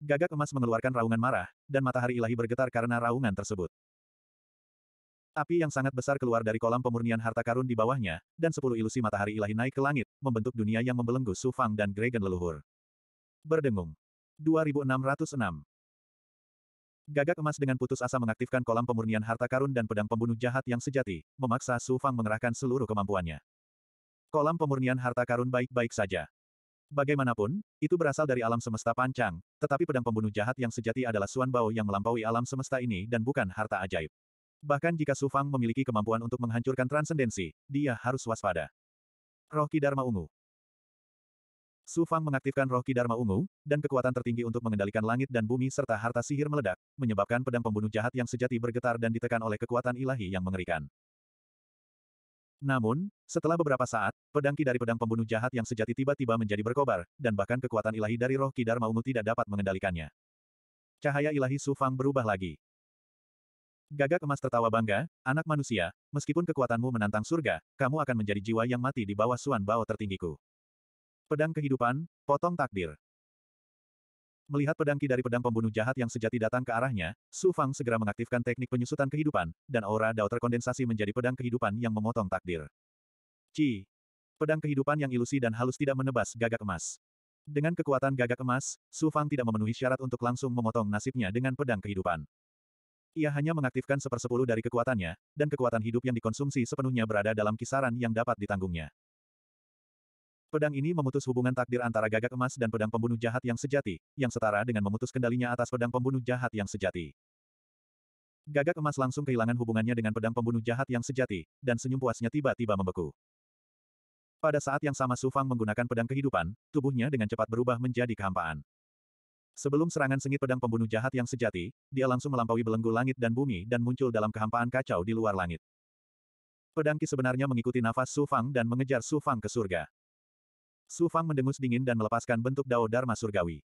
Gagak emas mengeluarkan raungan marah, dan matahari ilahi bergetar karena raungan tersebut. Api yang sangat besar keluar dari kolam pemurnian harta karun di bawahnya, dan sepuluh ilusi matahari ilahi naik ke langit, membentuk dunia yang membelenggu Su Fang dan Dragon leluhur. Berdengung. 2606. Gagak emas dengan putus asa mengaktifkan kolam pemurnian harta karun dan pedang pembunuh jahat yang sejati, memaksa Su Fang mengerahkan seluruh kemampuannya. Kolam pemurnian harta karun baik-baik saja. Bagaimanapun, itu berasal dari alam semesta pancang, tetapi pedang pembunuh jahat yang sejati adalah Suan Bao yang melampaui alam semesta ini dan bukan harta ajaib. Bahkan jika Su Fang memiliki kemampuan untuk menghancurkan transendensi, dia harus waspada. Roh Ki Dharma Ungu. Su Fang mengaktifkan roh Ki Dharma Ungu, dan kekuatan tertinggi untuk mengendalikan langit dan bumi serta harta sihir meledak, menyebabkan pedang pembunuh jahat yang sejati bergetar dan ditekan oleh kekuatan ilahi yang mengerikan. Namun, setelah beberapa saat, pedang Ki dari pedang pembunuh jahat yang sejati tiba-tiba menjadi berkobar, dan bahkan kekuatan ilahi dari roh Ki Dharma Ungu tidak dapat mengendalikannya. Cahaya ilahi Su Fang berubah lagi. Gagak emas tertawa bangga, anak manusia, meskipun kekuatanmu menantang surga, kamu akan menjadi jiwa yang mati di bawah suan bao tertinggiku. Pedang kehidupan, potong takdir. Melihat pedang ki dari pedang pembunuh jahat yang sejati datang ke arahnya, Su Fang segera mengaktifkan teknik penyusutan kehidupan, dan aura Dao terkondensasi menjadi pedang kehidupan yang memotong takdir. Ci. Pedang kehidupan yang ilusi dan halus tidak menebas gagak emas. Dengan kekuatan gagak emas, Su Fang tidak memenuhi syarat untuk langsung memotong nasibnya dengan pedang kehidupan. Ia hanya mengaktifkan sepersepuluh dari kekuatannya, dan kekuatan hidup yang dikonsumsi sepenuhnya berada dalam kisaran yang dapat ditanggungnya. Pedang ini memutus hubungan takdir antara gagak emas dan pedang pembunuh jahat yang sejati, yang setara dengan memutus kendalinya atas pedang pembunuh jahat yang sejati. Gagak emas langsung kehilangan hubungannya dengan pedang pembunuh jahat yang sejati, dan senyum puasnya tiba-tiba membeku. Pada saat yang sama Su Fang menggunakan pedang kehidupan, tubuhnya dengan cepat berubah menjadi kehampaan. Sebelum serangan sengit pedang pembunuh jahat yang sejati, dia langsung melampaui belenggu langit dan bumi dan muncul dalam kehampaan kacau di luar langit. Pedang Ki sebenarnya mengikuti nafas Su Fang dan mengejar Su Fang ke surga. Su Fang mendengus dingin dan melepaskan bentuk dao Dharma surgawi.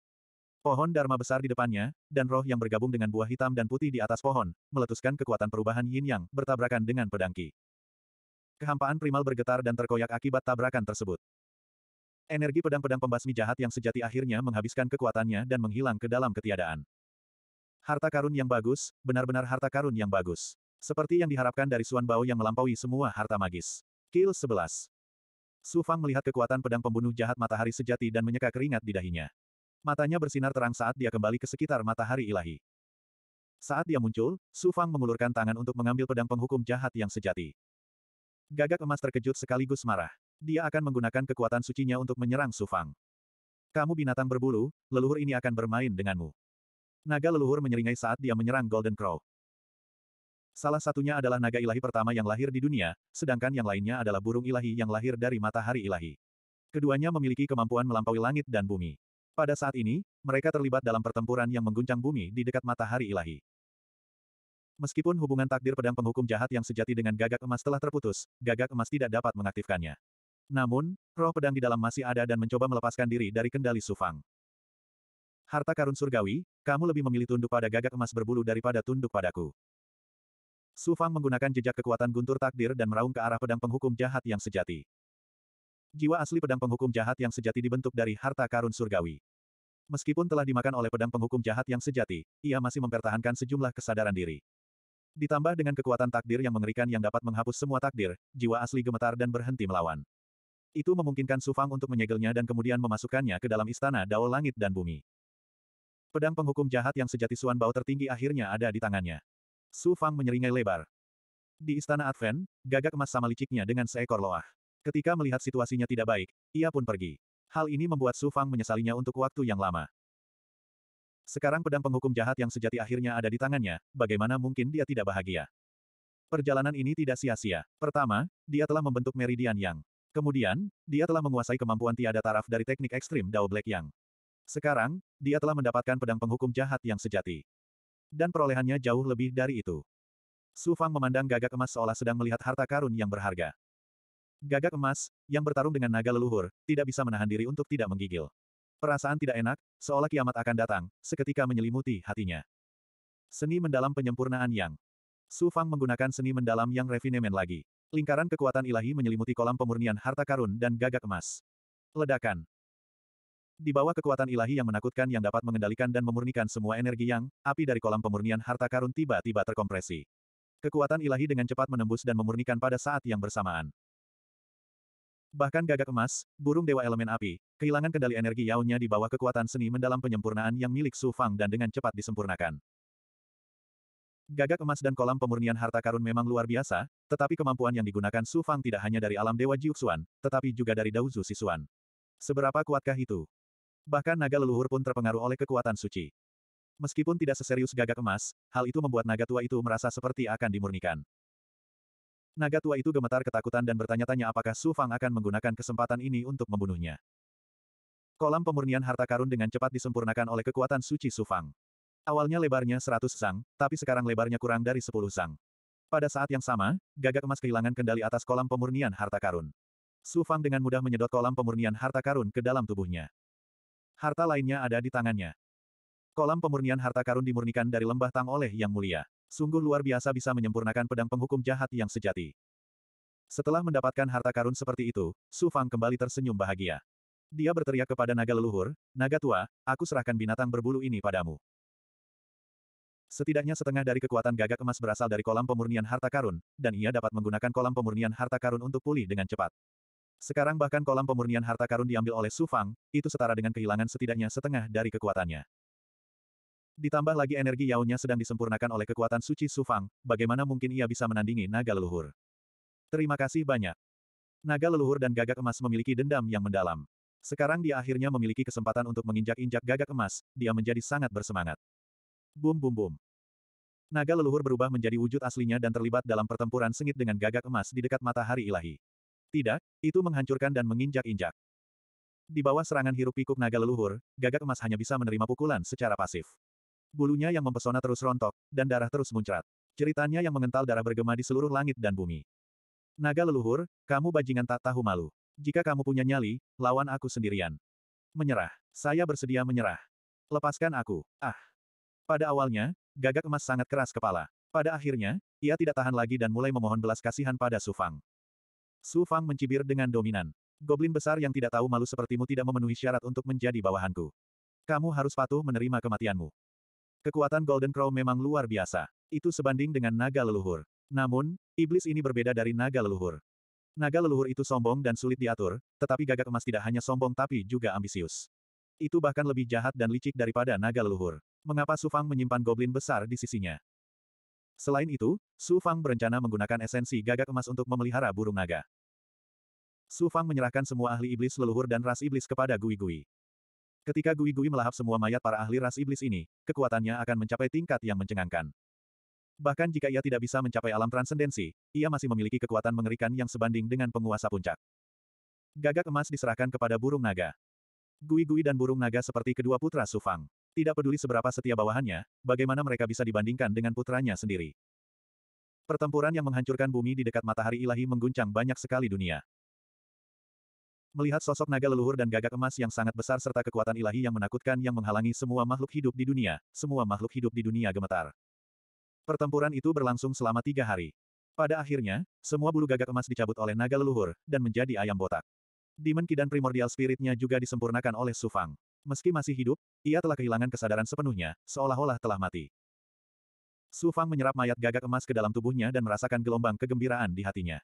Pohon Dharma besar di depannya, dan roh yang bergabung dengan buah hitam dan putih di atas pohon, meletuskan kekuatan perubahan yin yang bertabrakan dengan pedang Ki. Kehampaan primal bergetar dan terkoyak akibat tabrakan tersebut. Energi pedang-pedang pembasmi jahat yang sejati akhirnya menghabiskan kekuatannya dan menghilang ke dalam ketiadaan. Harta karun yang bagus, benar-benar harta karun yang bagus. Seperti yang diharapkan dari Suan Bao yang melampaui semua harta magis. Kill 11. Su Fang melihat kekuatan pedang pembunuh jahat matahari sejati dan menyeka keringat di dahinya. Matanya bersinar terang saat dia kembali ke sekitar matahari ilahi. Saat dia muncul, Su Fang mengulurkan tangan untuk mengambil pedang penghukum jahat yang sejati. Gagak emas terkejut sekaligus marah. Dia akan menggunakan kekuatan sucinya untuk menyerang Su Fang. Kamu binatang berbulu, leluhur ini akan bermain denganmu. Naga leluhur menyeringai saat dia menyerang Golden Crow. Salah satunya adalah naga ilahi pertama yang lahir di dunia, sedangkan yang lainnya adalah burung ilahi yang lahir dari matahari ilahi. Keduanya memiliki kemampuan melampaui langit dan bumi. Pada saat ini, mereka terlibat dalam pertempuran yang mengguncang bumi di dekat matahari ilahi. Meskipun hubungan takdir pedang penghukum jahat yang sejati dengan gagak emas telah terputus, gagak emas tidak dapat mengaktifkannya. Namun, roh pedang di dalam masih ada dan mencoba melepaskan diri dari kendali Sufang. Harta karun surgawi, kamu lebih memilih tunduk pada gagak emas berbulu daripada tunduk padaku. Su Fang menggunakan jejak kekuatan guntur takdir dan meraung ke arah pedang penghukum jahat yang sejati. Jiwa asli pedang penghukum jahat yang sejati dibentuk dari harta karun surgawi. Meskipun telah dimakan oleh pedang penghukum jahat yang sejati, ia masih mempertahankan sejumlah kesadaran diri. Ditambah dengan kekuatan takdir yang mengerikan yang dapat menghapus semua takdir, jiwa asli gemetar dan berhenti melawan. Itu memungkinkan Su Fang untuk menyegelnya dan kemudian memasukkannya ke dalam istana Dao Langit dan Bumi. Pedang penghukum jahat yang sejati Suan Bao tertinggi akhirnya ada di tangannya. Su Fang menyeringai lebar. Di istana Advent, gagak emas sama liciknya dengan seekor loah. Ketika melihat situasinya tidak baik, ia pun pergi. Hal ini membuat Su Fang menyesalinya untuk waktu yang lama. Sekarang pedang penghukum jahat yang sejati akhirnya ada di tangannya, bagaimana mungkin dia tidak bahagia? Perjalanan ini tidak sia-sia. Pertama, dia telah membentuk meridian yang. Kemudian, dia telah menguasai kemampuan tiada taraf dari teknik ekstrim Dao Black Yang. Sekarang, dia telah mendapatkan pedang penghukum jahat yang sejati dan perolehannya jauh lebih dari itu. Su Fang memandang gagak emas seolah sedang melihat harta karun yang berharga. Gagak emas, yang bertarung dengan naga leluhur, tidak bisa menahan diri untuk tidak menggigil. Perasaan tidak enak, seolah kiamat akan datang, seketika menyelimuti hatinya. Seni mendalam penyempurnaan yang. Su Fang menggunakan seni mendalam yang refinement lagi. Lingkaran kekuatan ilahi menyelimuti kolam pemurnian harta karun dan gagak emas. Ledakan. Di bawah kekuatan ilahi yang menakutkan yang dapat mengendalikan dan memurnikan semua energi yang, api dari kolam pemurnian harta karun tiba-tiba terkompresi. Kekuatan ilahi dengan cepat menembus dan memurnikan pada saat yang bersamaan. Bahkan gagak emas, burung dewa elemen api, kehilangan kendali energi yaunya di bawah kekuatan seni mendalam penyempurnaan yang milik Su Fang dan dengan cepat disempurnakan. Gagak emas dan kolam pemurnian harta karun memang luar biasa, tetapi kemampuan yang digunakan Su Fang tidak hanya dari alam dewa Jiuxuan, tetapi juga dari Dauzu Sisuan. Seberapa kuatkah itu? Bahkan naga leluhur pun terpengaruh oleh kekuatan suci. Meskipun tidak seserius gagak emas, hal itu membuat naga tua itu merasa seperti akan dimurnikan. Naga tua itu gemetar ketakutan dan bertanya-tanya apakah Su Fang akan menggunakan kesempatan ini untuk membunuhnya. Kolam pemurnian harta karun dengan cepat disempurnakan oleh kekuatan suci Su Fang. Awalnya lebarnya 100 sang, tapi sekarang lebarnya kurang dari 10 sang. Pada saat yang sama, gagak emas kehilangan kendali atas kolam pemurnian harta karun. Su Fang dengan mudah menyedot kolam pemurnian harta karun ke dalam tubuhnya. Harta lainnya ada di tangannya. Kolam pemurnian harta karun dimurnikan dari lembah Tang oleh Yang Mulia. Sungguh luar biasa bisa menyempurnakan pedang penghukum jahat yang sejati. Setelah mendapatkan harta karun seperti itu, Su Fang kembali tersenyum bahagia. Dia berteriak kepada naga leluhur, naga tua, aku serahkan binatang berbulu ini padamu. Setidaknya setengah dari kekuatan gagak emas berasal dari kolam pemurnian harta karun, dan ia dapat menggunakan kolam pemurnian harta karun untuk pulih dengan cepat. Sekarang bahkan kolam pemurnian harta karun diambil oleh Su Fang, itu setara dengan kehilangan setidaknya setengah dari kekuatannya. Ditambah lagi energi Yao-nya sedang disempurnakan oleh kekuatan suci Su Fang, bagaimana mungkin ia bisa menandingi naga leluhur? Terima kasih banyak. Naga leluhur dan gagak emas memiliki dendam yang mendalam. Sekarang dia akhirnya memiliki kesempatan untuk menginjak-injak gagak emas, dia menjadi sangat bersemangat. Bum bum bum. Naga leluhur berubah menjadi wujud aslinya dan terlibat dalam pertempuran sengit dengan gagak emas di dekat matahari ilahi. Tidak, itu menghancurkan dan menginjak-injak. Di bawah serangan hirup pikuk naga leluhur, gagak emas hanya bisa menerima pukulan secara pasif. Bulunya yang mempesona terus rontok, dan darah terus muncrat. Ceritanya yang mengental darah bergema di seluruh langit dan bumi. Naga leluhur, kamu bajingan tak tahu malu. Jika kamu punya nyali, lawan aku sendirian. Menyerah. Saya bersedia menyerah. Lepaskan aku. Ah. Pada awalnya, gagak emas sangat keras kepala. Pada akhirnya, ia tidak tahan lagi dan mulai memohon belas kasihan pada Sufang. Su Fang mencibir dengan dominan. Goblin besar yang tidak tahu malu sepertimu tidak memenuhi syarat untuk menjadi bawahanku. Kamu harus patuh menerima kematianmu. Kekuatan Golden Crow memang luar biasa. Itu sebanding dengan naga leluhur. Namun, iblis ini berbeda dari naga leluhur. Naga leluhur itu sombong dan sulit diatur, tetapi gagak emas tidak hanya sombong tapi juga ambisius. Itu bahkan lebih jahat dan licik daripada naga leluhur. Mengapa Sufang menyimpan goblin besar di sisinya? Selain itu, Su Fang berencana menggunakan esensi gagak emas untuk memelihara burung naga. Su Fang menyerahkan semua ahli iblis leluhur dan ras iblis kepada Gui Gui. Ketika Gui Gui melahap semua mayat para ahli ras iblis ini, kekuatannya akan mencapai tingkat yang mencengangkan. Bahkan jika ia tidak bisa mencapai alam transendensi, ia masih memiliki kekuatan mengerikan yang sebanding dengan penguasa puncak. Gagak emas diserahkan kepada burung naga. Gui-gui dan burung naga seperti kedua putra Su Fang. Tidak peduli seberapa setia bawahannya, bagaimana mereka bisa dibandingkan dengan putranya sendiri. Pertempuran yang menghancurkan bumi di dekat matahari ilahi mengguncang banyak sekali dunia. Melihat sosok naga leluhur dan gagak emas yang sangat besar serta kekuatan ilahi yang menakutkan yang menghalangi semua makhluk hidup di dunia, semua makhluk hidup di dunia gemetar. Pertempuran itu berlangsung selama tiga hari. Pada akhirnya, semua bulu gagak emas dicabut oleh naga leluhur, dan menjadi ayam botak. Demon Kidan primordial spiritnya juga disempurnakan oleh Sufang. Meski masih hidup, ia telah kehilangan kesadaran sepenuhnya, seolah-olah telah mati. Su Fang menyerap mayat gagak emas ke dalam tubuhnya dan merasakan gelombang kegembiraan di hatinya.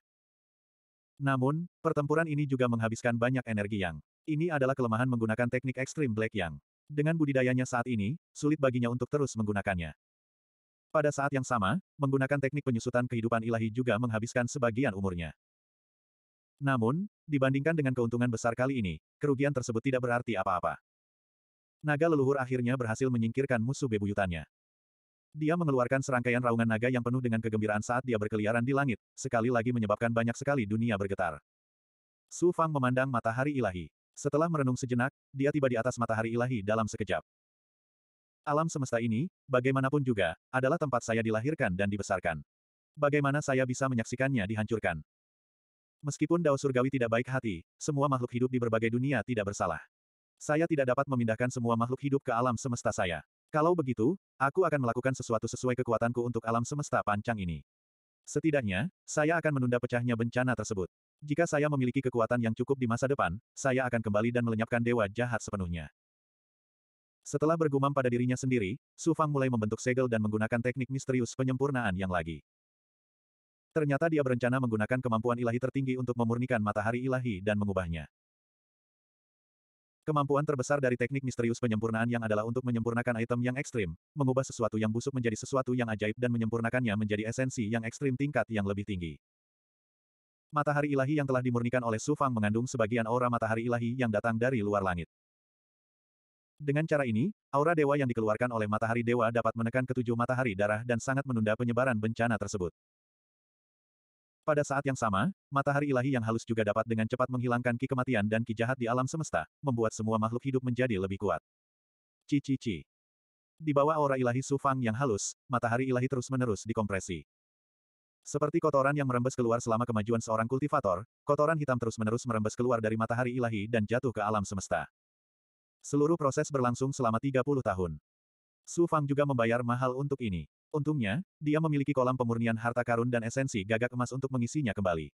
Namun, pertempuran ini juga menghabiskan banyak energi yang. Ini adalah kelemahan menggunakan teknik ekstrim Black Yang. Dengan budidayanya saat ini, sulit baginya untuk terus menggunakannya. Pada saat yang sama, menggunakan teknik penyusutan kehidupan ilahi juga menghabiskan sebagian umurnya. Namun, dibandingkan dengan keuntungan besar kali ini, kerugian tersebut tidak berarti apa-apa. Naga leluhur akhirnya berhasil menyingkirkan musuh bebuyutannya. Dia mengeluarkan serangkaian raungan naga yang penuh dengan kegembiraan saat dia berkeliaran di langit, sekali lagi menyebabkan banyak sekali dunia bergetar. Su Fang memandang matahari ilahi. Setelah merenung sejenak, dia tiba di atas matahari ilahi dalam sekejap. Alam semesta ini, bagaimanapun juga, adalah tempat saya dilahirkan dan dibesarkan. Bagaimana saya bisa menyaksikannya dihancurkan? Meskipun Dao Surgawi tidak baik hati, semua makhluk hidup di berbagai dunia tidak bersalah. Saya tidak dapat memindahkan semua makhluk hidup ke alam semesta saya. Kalau begitu, aku akan melakukan sesuatu sesuai kekuatanku untuk alam semesta pancang ini. Setidaknya, saya akan menunda pecahnya bencana tersebut. Jika saya memiliki kekuatan yang cukup di masa depan, saya akan kembali dan melenyapkan dewa jahat sepenuhnya. Setelah bergumam pada dirinya sendiri, Su Fang mulai membentuk segel dan menggunakan teknik misterius penyempurnaan yang lagi. Ternyata dia berencana menggunakan kemampuan ilahi tertinggi untuk memurnikan matahari ilahi dan mengubahnya. Kemampuan terbesar dari teknik misterius penyempurnaan yang adalah untuk menyempurnakan item yang ekstrim, mengubah sesuatu yang busuk menjadi sesuatu yang ajaib dan menyempurnakannya menjadi esensi yang ekstrim tingkat yang lebih tinggi. Matahari ilahi yang telah dimurnikan oleh Su Fang mengandung sebagian aura matahari ilahi yang datang dari luar langit. Dengan cara ini, aura dewa yang dikeluarkan oleh matahari dewa dapat menekan ketujuh matahari darah dan sangat menunda penyebaran bencana tersebut. Pada saat yang sama, matahari ilahi yang halus juga dapat dengan cepat menghilangkan ki kematian dan ki jahat di alam semesta, membuat semua makhluk hidup menjadi lebih kuat. Cici-ci. Di bawah aura ilahi Sufang yang halus, matahari ilahi terus-menerus dikompresi. Seperti kotoran yang merembes keluar selama kemajuan seorang kultivator, kotoran hitam terus-menerus merembes keluar dari matahari ilahi dan jatuh ke alam semesta. Seluruh proses berlangsung selama 30 tahun. Sufang juga membayar mahal untuk ini. Untungnya, dia memiliki kolam pemurnian harta karun dan esensi gagak emas untuk mengisinya kembali.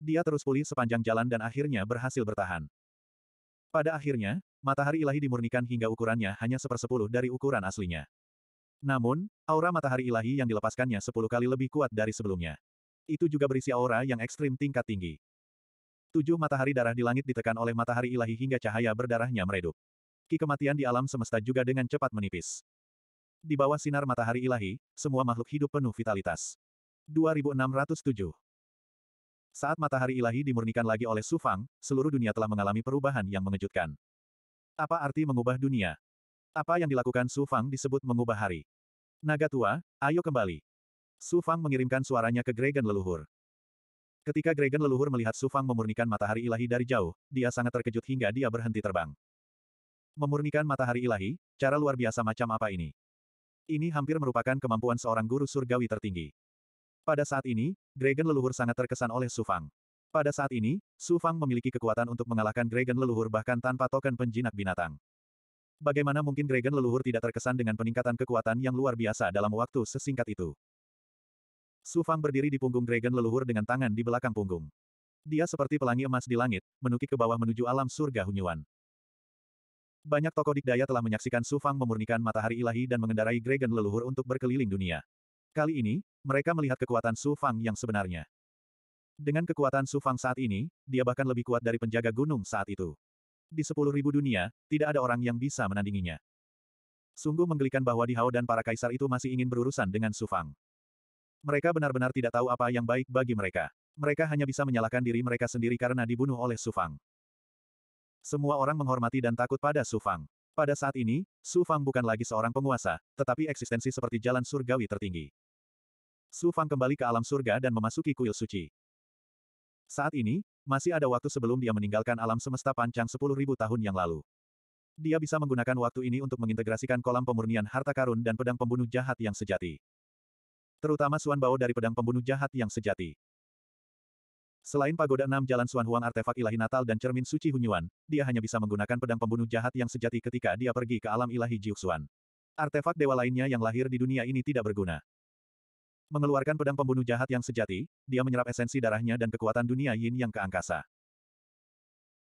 Dia terus pulih sepanjang jalan dan akhirnya berhasil bertahan. Pada akhirnya, matahari ilahi dimurnikan hingga ukurannya hanya sepersepuluh dari ukuran aslinya. Namun, aura matahari ilahi yang dilepaskannya sepuluh kali lebih kuat dari sebelumnya. Itu juga berisi aura yang ekstrim tingkat tinggi. Tujuh matahari darah di langit ditekan oleh matahari ilahi hingga cahaya berdarahnya meredup. Ki kematian di alam semesta juga dengan cepat menipis. Di bawah sinar matahari ilahi, semua makhluk hidup penuh vitalitas. 2607 Saat matahari ilahi dimurnikan lagi oleh Sufang, seluruh dunia telah mengalami perubahan yang mengejutkan. Apa arti mengubah dunia? Apa yang dilakukan Sufang disebut mengubah hari. Naga tua, ayo kembali. Sufang mengirimkan suaranya ke Gregen leluhur. Ketika Gregen leluhur melihat Sufang memurnikan matahari ilahi dari jauh, dia sangat terkejut hingga dia berhenti terbang. Memurnikan matahari ilahi, cara luar biasa macam apa ini? Ini hampir merupakan kemampuan seorang guru surgawi tertinggi. Pada saat ini, Dragon leluhur sangat terkesan oleh Su Fang. Pada saat ini, Su Fang memiliki kekuatan untuk mengalahkan Dragon leluhur bahkan tanpa token penjinak binatang. Bagaimana mungkin Dragon leluhur tidak terkesan dengan peningkatan kekuatan yang luar biasa dalam waktu sesingkat itu? Su Fang berdiri di punggung Dragon leluhur dengan tangan di belakang punggung. Dia seperti pelangi emas di langit, menukik ke bawah menuju alam surga Hunyuan. Banyak tokoh dikdaya telah menyaksikan Su Fang memurnikan matahari ilahi dan mengendarai Dragon leluhur untuk berkeliling dunia. Kali ini, mereka melihat kekuatan Su Fang yang sebenarnya. Dengan kekuatan Su Fang saat ini, dia bahkan lebih kuat dari penjaga gunung saat itu. Di sepuluh ribu dunia, tidak ada orang yang bisa menandinginya. Sungguh menggelikan bahwa Di Hao dan para kaisar itu masih ingin berurusan dengan Su Fang. Mereka benar-benar tidak tahu apa yang baik bagi mereka. Mereka hanya bisa menyalahkan diri mereka sendiri karena dibunuh oleh Su Fang. Semua orang menghormati dan takut pada Su Fang. Pada saat ini, Su Fang bukan lagi seorang penguasa, tetapi eksistensi seperti jalan surgawi tertinggi. Su Fang kembali ke alam surga dan memasuki kuil suci. Saat ini, masih ada waktu sebelum dia meninggalkan alam semesta pancang 10.000 tahun yang lalu. Dia bisa menggunakan waktu ini untuk mengintegrasikan kolam pemurnian harta karun dan pedang pembunuh jahat yang sejati. Terutama Suan bau dari pedang pembunuh jahat yang sejati. Selain pagoda enam jalan Suan Huang artefak ilahi Natal dan cermin suci Hunyuan, dia hanya bisa menggunakan pedang pembunuh jahat yang sejati ketika dia pergi ke alam ilahi Jiuxuan. Artefak dewa lainnya yang lahir di dunia ini tidak berguna. Mengeluarkan pedang pembunuh jahat yang sejati, dia menyerap esensi darahnya dan kekuatan dunia yin yang ke angkasa.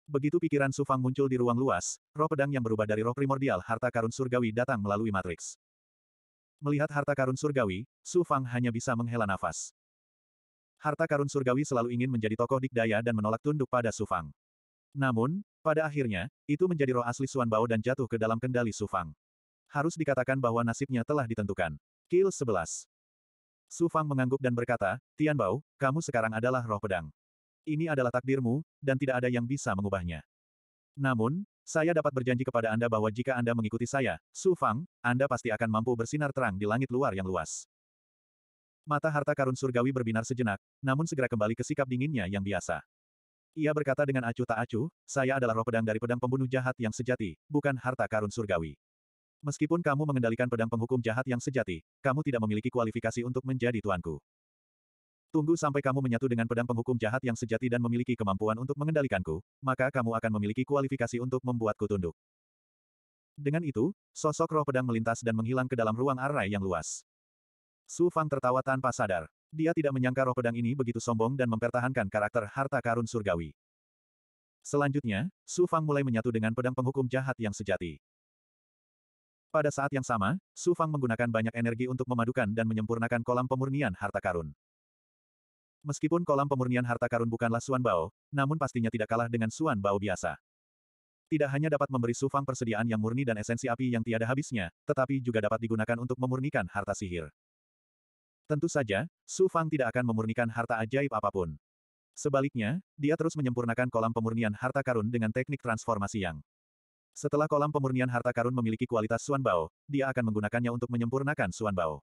Begitu pikiran Su Fang muncul di ruang luas, roh pedang yang berubah dari roh primordial harta karun surgawi datang melalui matriks. Melihat harta karun surgawi, Su Fang hanya bisa menghela nafas. Harta karun surgawi selalu ingin menjadi tokoh dikdaya dan menolak tunduk pada Sufang. Namun, pada akhirnya, itu menjadi roh asli Suan Bao dan jatuh ke dalam kendali Sufang. Harus dikatakan bahwa nasibnya telah ditentukan. Kill 11. Sufang mengangguk dan berkata, Tian Bao, kamu sekarang adalah roh pedang. Ini adalah takdirmu, dan tidak ada yang bisa mengubahnya. Namun, saya dapat berjanji kepada Anda bahwa jika Anda mengikuti saya, Sufang, Anda pasti akan mampu bersinar terang di langit luar yang luas. Mata harta karun surgawi berbinar sejenak, namun segera kembali ke sikap dinginnya yang biasa. Ia berkata dengan acuh tak acuh, saya adalah roh pedang dari pedang pembunuh jahat yang sejati, bukan harta karun surgawi. Meskipun kamu mengendalikan pedang penghukum jahat yang sejati, kamu tidak memiliki kualifikasi untuk menjadi tuanku. Tunggu sampai kamu menyatu dengan pedang penghukum jahat yang sejati dan memiliki kemampuan untuk mengendalikanku, maka kamu akan memiliki kualifikasi untuk membuatku tunduk. Dengan itu, sosok roh pedang melintas dan menghilang ke dalam ruang arai yang luas. Su Fang tertawa tanpa sadar. Dia tidak menyangka roh pedang ini begitu sombong dan mempertahankan karakter harta karun surgawi. Selanjutnya, Su Fang mulai menyatu dengan pedang penghukum jahat yang sejati. Pada saat yang sama, Su Fang menggunakan banyak energi untuk memadukan dan menyempurnakan kolam pemurnian harta karun. Meskipun kolam pemurnian harta karun bukanlah Suan Bao, namun pastinya tidak kalah dengan Suan Bao biasa. Tidak hanya dapat memberi Su Fang persediaan yang murni dan esensi api yang tiada habisnya, tetapi juga dapat digunakan untuk memurnikan harta sihir. Tentu saja, Su Fang tidak akan memurnikan harta ajaib apapun. Sebaliknya, dia terus menyempurnakan kolam pemurnian harta karun dengan teknik transformasi yang. Setelah kolam pemurnian harta karun memiliki kualitas Suan Suanbao, dia akan menggunakannya untuk menyempurnakan Suan Suanbao.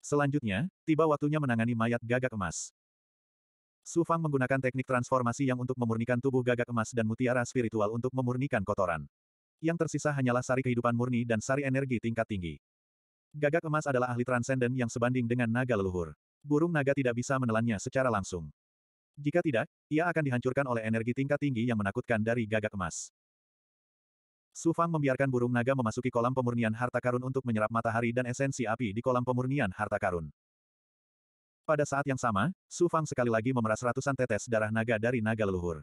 Selanjutnya, tiba waktunya menangani mayat gagak emas. Su Fang menggunakan teknik transformasi yang untuk memurnikan tubuh gagak emas dan mutiara spiritual untuk memurnikan kotoran. Yang tersisa hanyalah sari kehidupan murni dan sari energi tingkat tinggi. Gagak emas adalah ahli transenden yang sebanding dengan naga leluhur. Burung naga tidak bisa menelannya secara langsung. Jika tidak, ia akan dihancurkan oleh energi tingkat tinggi yang menakutkan dari gagak emas. Su Fang membiarkan burung naga memasuki kolam pemurnian harta karun untuk menyerap matahari dan esensi api di kolam pemurnian harta karun. Pada saat yang sama, Su Fang sekali lagi memeras ratusan tetes darah naga dari naga leluhur.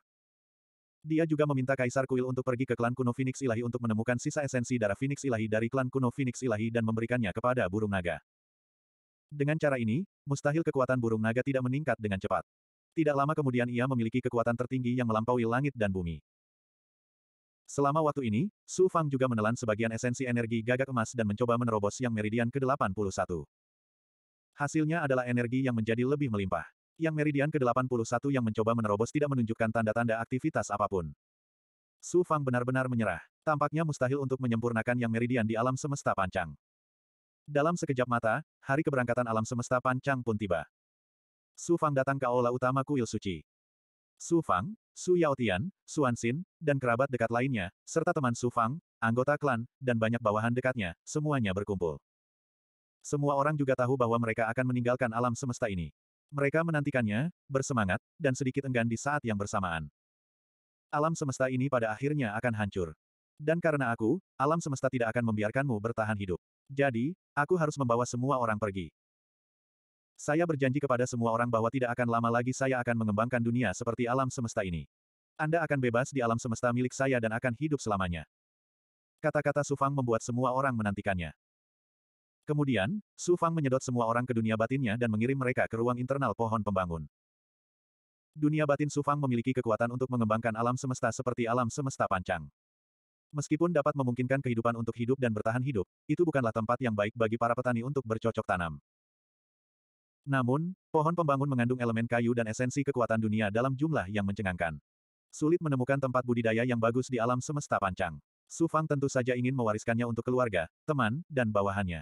Dia juga meminta Kaisar Kuil untuk pergi ke klan kuno Phoenix Ilahi untuk menemukan sisa esensi darah Phoenix Ilahi dari klan kuno Phoenix Ilahi dan memberikannya kepada burung naga. Dengan cara ini, mustahil kekuatan burung naga tidak meningkat dengan cepat. Tidak lama kemudian ia memiliki kekuatan tertinggi yang melampaui langit dan bumi. Selama waktu ini, Su Fang juga menelan sebagian esensi energi gagak emas dan mencoba menerobos yang meridian ke-81. Hasilnya adalah energi yang menjadi lebih melimpah yang meridian ke-81 yang mencoba menerobos tidak menunjukkan tanda-tanda aktivitas apapun. Su Fang benar-benar menyerah. Tampaknya mustahil untuk menyempurnakan yang meridian di alam semesta pancang. Dalam sekejap mata, hari keberangkatan alam semesta pancang pun tiba. Su Fang datang ke aula utama kuil suci. Su Fang, Su Yaotian, Suan Xin, dan kerabat dekat lainnya, serta teman Su Fang, anggota klan, dan banyak bawahan dekatnya, semuanya berkumpul. Semua orang juga tahu bahwa mereka akan meninggalkan alam semesta ini. Mereka menantikannya, bersemangat, dan sedikit enggan di saat yang bersamaan. Alam semesta ini pada akhirnya akan hancur. Dan karena aku, alam semesta tidak akan membiarkanmu bertahan hidup. Jadi, aku harus membawa semua orang pergi. Saya berjanji kepada semua orang bahwa tidak akan lama lagi saya akan mengembangkan dunia seperti alam semesta ini. Anda akan bebas di alam semesta milik saya dan akan hidup selamanya. Kata-kata Sufang membuat semua orang menantikannya. Kemudian, Su Fang menyedot semua orang ke dunia batinnya dan mengirim mereka ke ruang internal pohon pembangun. Dunia batin Su Fang memiliki kekuatan untuk mengembangkan alam semesta seperti alam semesta pancang. Meskipun dapat memungkinkan kehidupan untuk hidup dan bertahan hidup, itu bukanlah tempat yang baik bagi para petani untuk bercocok tanam. Namun, pohon pembangun mengandung elemen kayu dan esensi kekuatan dunia dalam jumlah yang mencengangkan. Sulit menemukan tempat budidaya yang bagus di alam semesta pancang. Su Fang tentu saja ingin mewariskannya untuk keluarga, teman, dan bawahannya.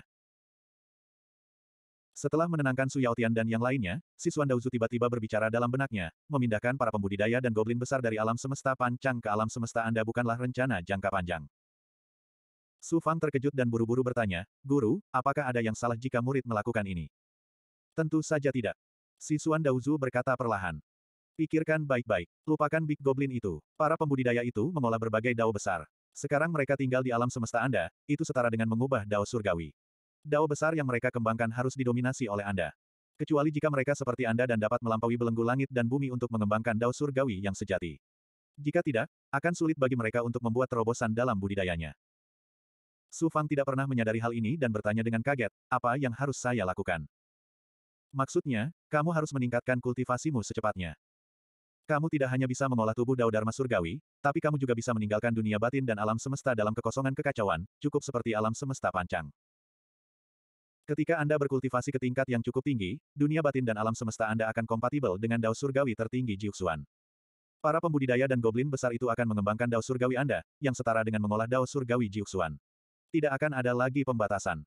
Setelah menenangkan Su Yaotian dan yang lainnya, Sisuan Daozu tiba-tiba berbicara dalam benaknya, memindahkan para pembudidaya dan goblin besar dari alam semesta pancang ke alam semesta Anda bukanlah rencana jangka panjang. Su Fang terkejut dan buru-buru bertanya, Guru, apakah ada yang salah jika murid melakukan ini? Tentu saja tidak. Sisuan Daozu berkata perlahan. Pikirkan baik-baik, lupakan Big Goblin itu. Para pembudidaya itu mengolah berbagai dao besar. Sekarang mereka tinggal di alam semesta Anda, itu setara dengan mengubah dao surgawi. Dao besar yang mereka kembangkan harus didominasi oleh Anda. Kecuali jika mereka seperti Anda dan dapat melampaui belenggu langit dan bumi untuk mengembangkan dao surgawi yang sejati. Jika tidak, akan sulit bagi mereka untuk membuat terobosan dalam budidayanya. Su Fang tidak pernah menyadari hal ini dan bertanya dengan kaget, apa yang harus saya lakukan? Maksudnya, kamu harus meningkatkan kultivasimu secepatnya. Kamu tidak hanya bisa mengolah tubuh Dao Dharma Surgawi, tapi kamu juga bisa meninggalkan dunia batin dan alam semesta dalam kekosongan kekacauan, cukup seperti alam semesta pancang. Ketika Anda berkultivasi ke tingkat yang cukup tinggi, dunia batin dan alam semesta Anda akan kompatibel dengan dao surgawi tertinggi Jiuxuan. Para pembudidaya dan goblin besar itu akan mengembangkan dao surgawi Anda, yang setara dengan mengolah dao surgawi Jiuxuan. Tidak akan ada lagi pembatasan.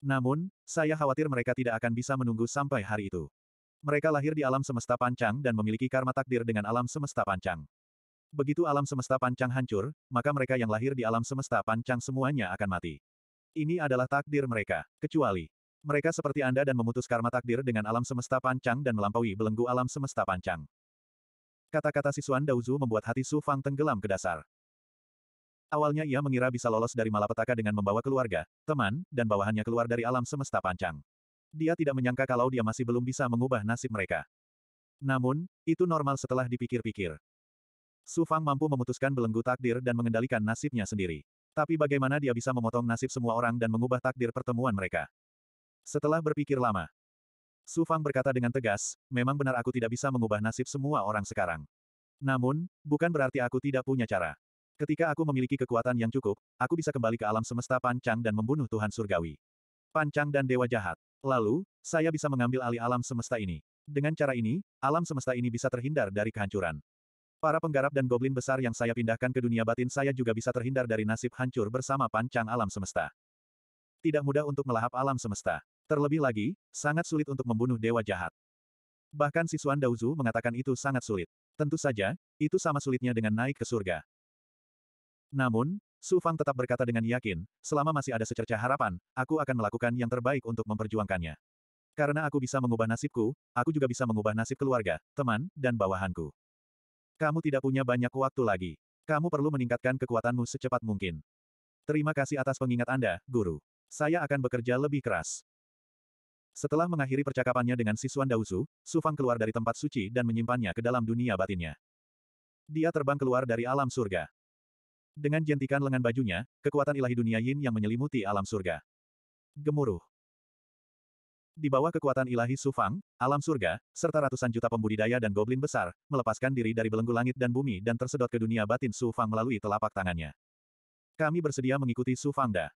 Namun, saya khawatir mereka tidak akan bisa menunggu sampai hari itu. Mereka lahir di alam semesta pancang dan memiliki karma takdir dengan alam semesta pancang. Begitu alam semesta pancang hancur, maka mereka yang lahir di alam semesta pancang semuanya akan mati. Ini adalah takdir mereka. Kecuali, mereka seperti Anda dan memutus karma takdir dengan alam semesta pancang dan melampaui belenggu alam semesta pancang. Kata-kata Sisuan Dauzu membuat hati Su Fang tenggelam ke dasar. Awalnya ia mengira bisa lolos dari malapetaka dengan membawa keluarga, teman, dan bawahannya keluar dari alam semesta pancang. Dia tidak menyangka kalau dia masih belum bisa mengubah nasib mereka. Namun, itu normal setelah dipikir-pikir. Su Fang mampu memutuskan belenggu takdir dan mengendalikan nasibnya sendiri. Tapi bagaimana dia bisa memotong nasib semua orang dan mengubah takdir pertemuan mereka? Setelah berpikir lama, Su Fang berkata dengan tegas, memang benar aku tidak bisa mengubah nasib semua orang sekarang. Namun, bukan berarti aku tidak punya cara. Ketika aku memiliki kekuatan yang cukup, aku bisa kembali ke alam semesta pancang dan membunuh Tuhan Surgawi. Pancang dan Dewa Jahat. Lalu, saya bisa mengambil alih alam semesta ini. Dengan cara ini, alam semesta ini bisa terhindar dari kehancuran. Para penggarap dan goblin besar yang saya pindahkan ke dunia batin saya juga bisa terhindar dari nasib hancur bersama pancang alam semesta. Tidak mudah untuk melahap alam semesta. Terlebih lagi, sangat sulit untuk membunuh dewa jahat. Bahkan Si Sisuan Dauzu mengatakan itu sangat sulit. Tentu saja, itu sama sulitnya dengan naik ke surga. Namun, Su Fang tetap berkata dengan yakin, selama masih ada secerca harapan, aku akan melakukan yang terbaik untuk memperjuangkannya. Karena aku bisa mengubah nasibku, aku juga bisa mengubah nasib keluarga, teman, dan bawahanku. Kamu tidak punya banyak waktu lagi. Kamu perlu meningkatkan kekuatanmu secepat mungkin. Terima kasih atas pengingat Anda, Guru. Saya akan bekerja lebih keras. Setelah mengakhiri percakapannya dengan siswan Dausu, Sufang keluar dari tempat suci dan menyimpannya ke dalam dunia batinnya. Dia terbang keluar dari alam surga. Dengan jentikan lengan bajunya, kekuatan ilahi dunia yin yang menyelimuti alam surga. Gemuruh. Di bawah kekuatan ilahi Sufang, alam surga, serta ratusan juta pembudidaya dan goblin besar, melepaskan diri dari belenggu langit dan bumi dan tersedot ke dunia batin Sufang melalui telapak tangannya. Kami bersedia mengikuti Sufangda.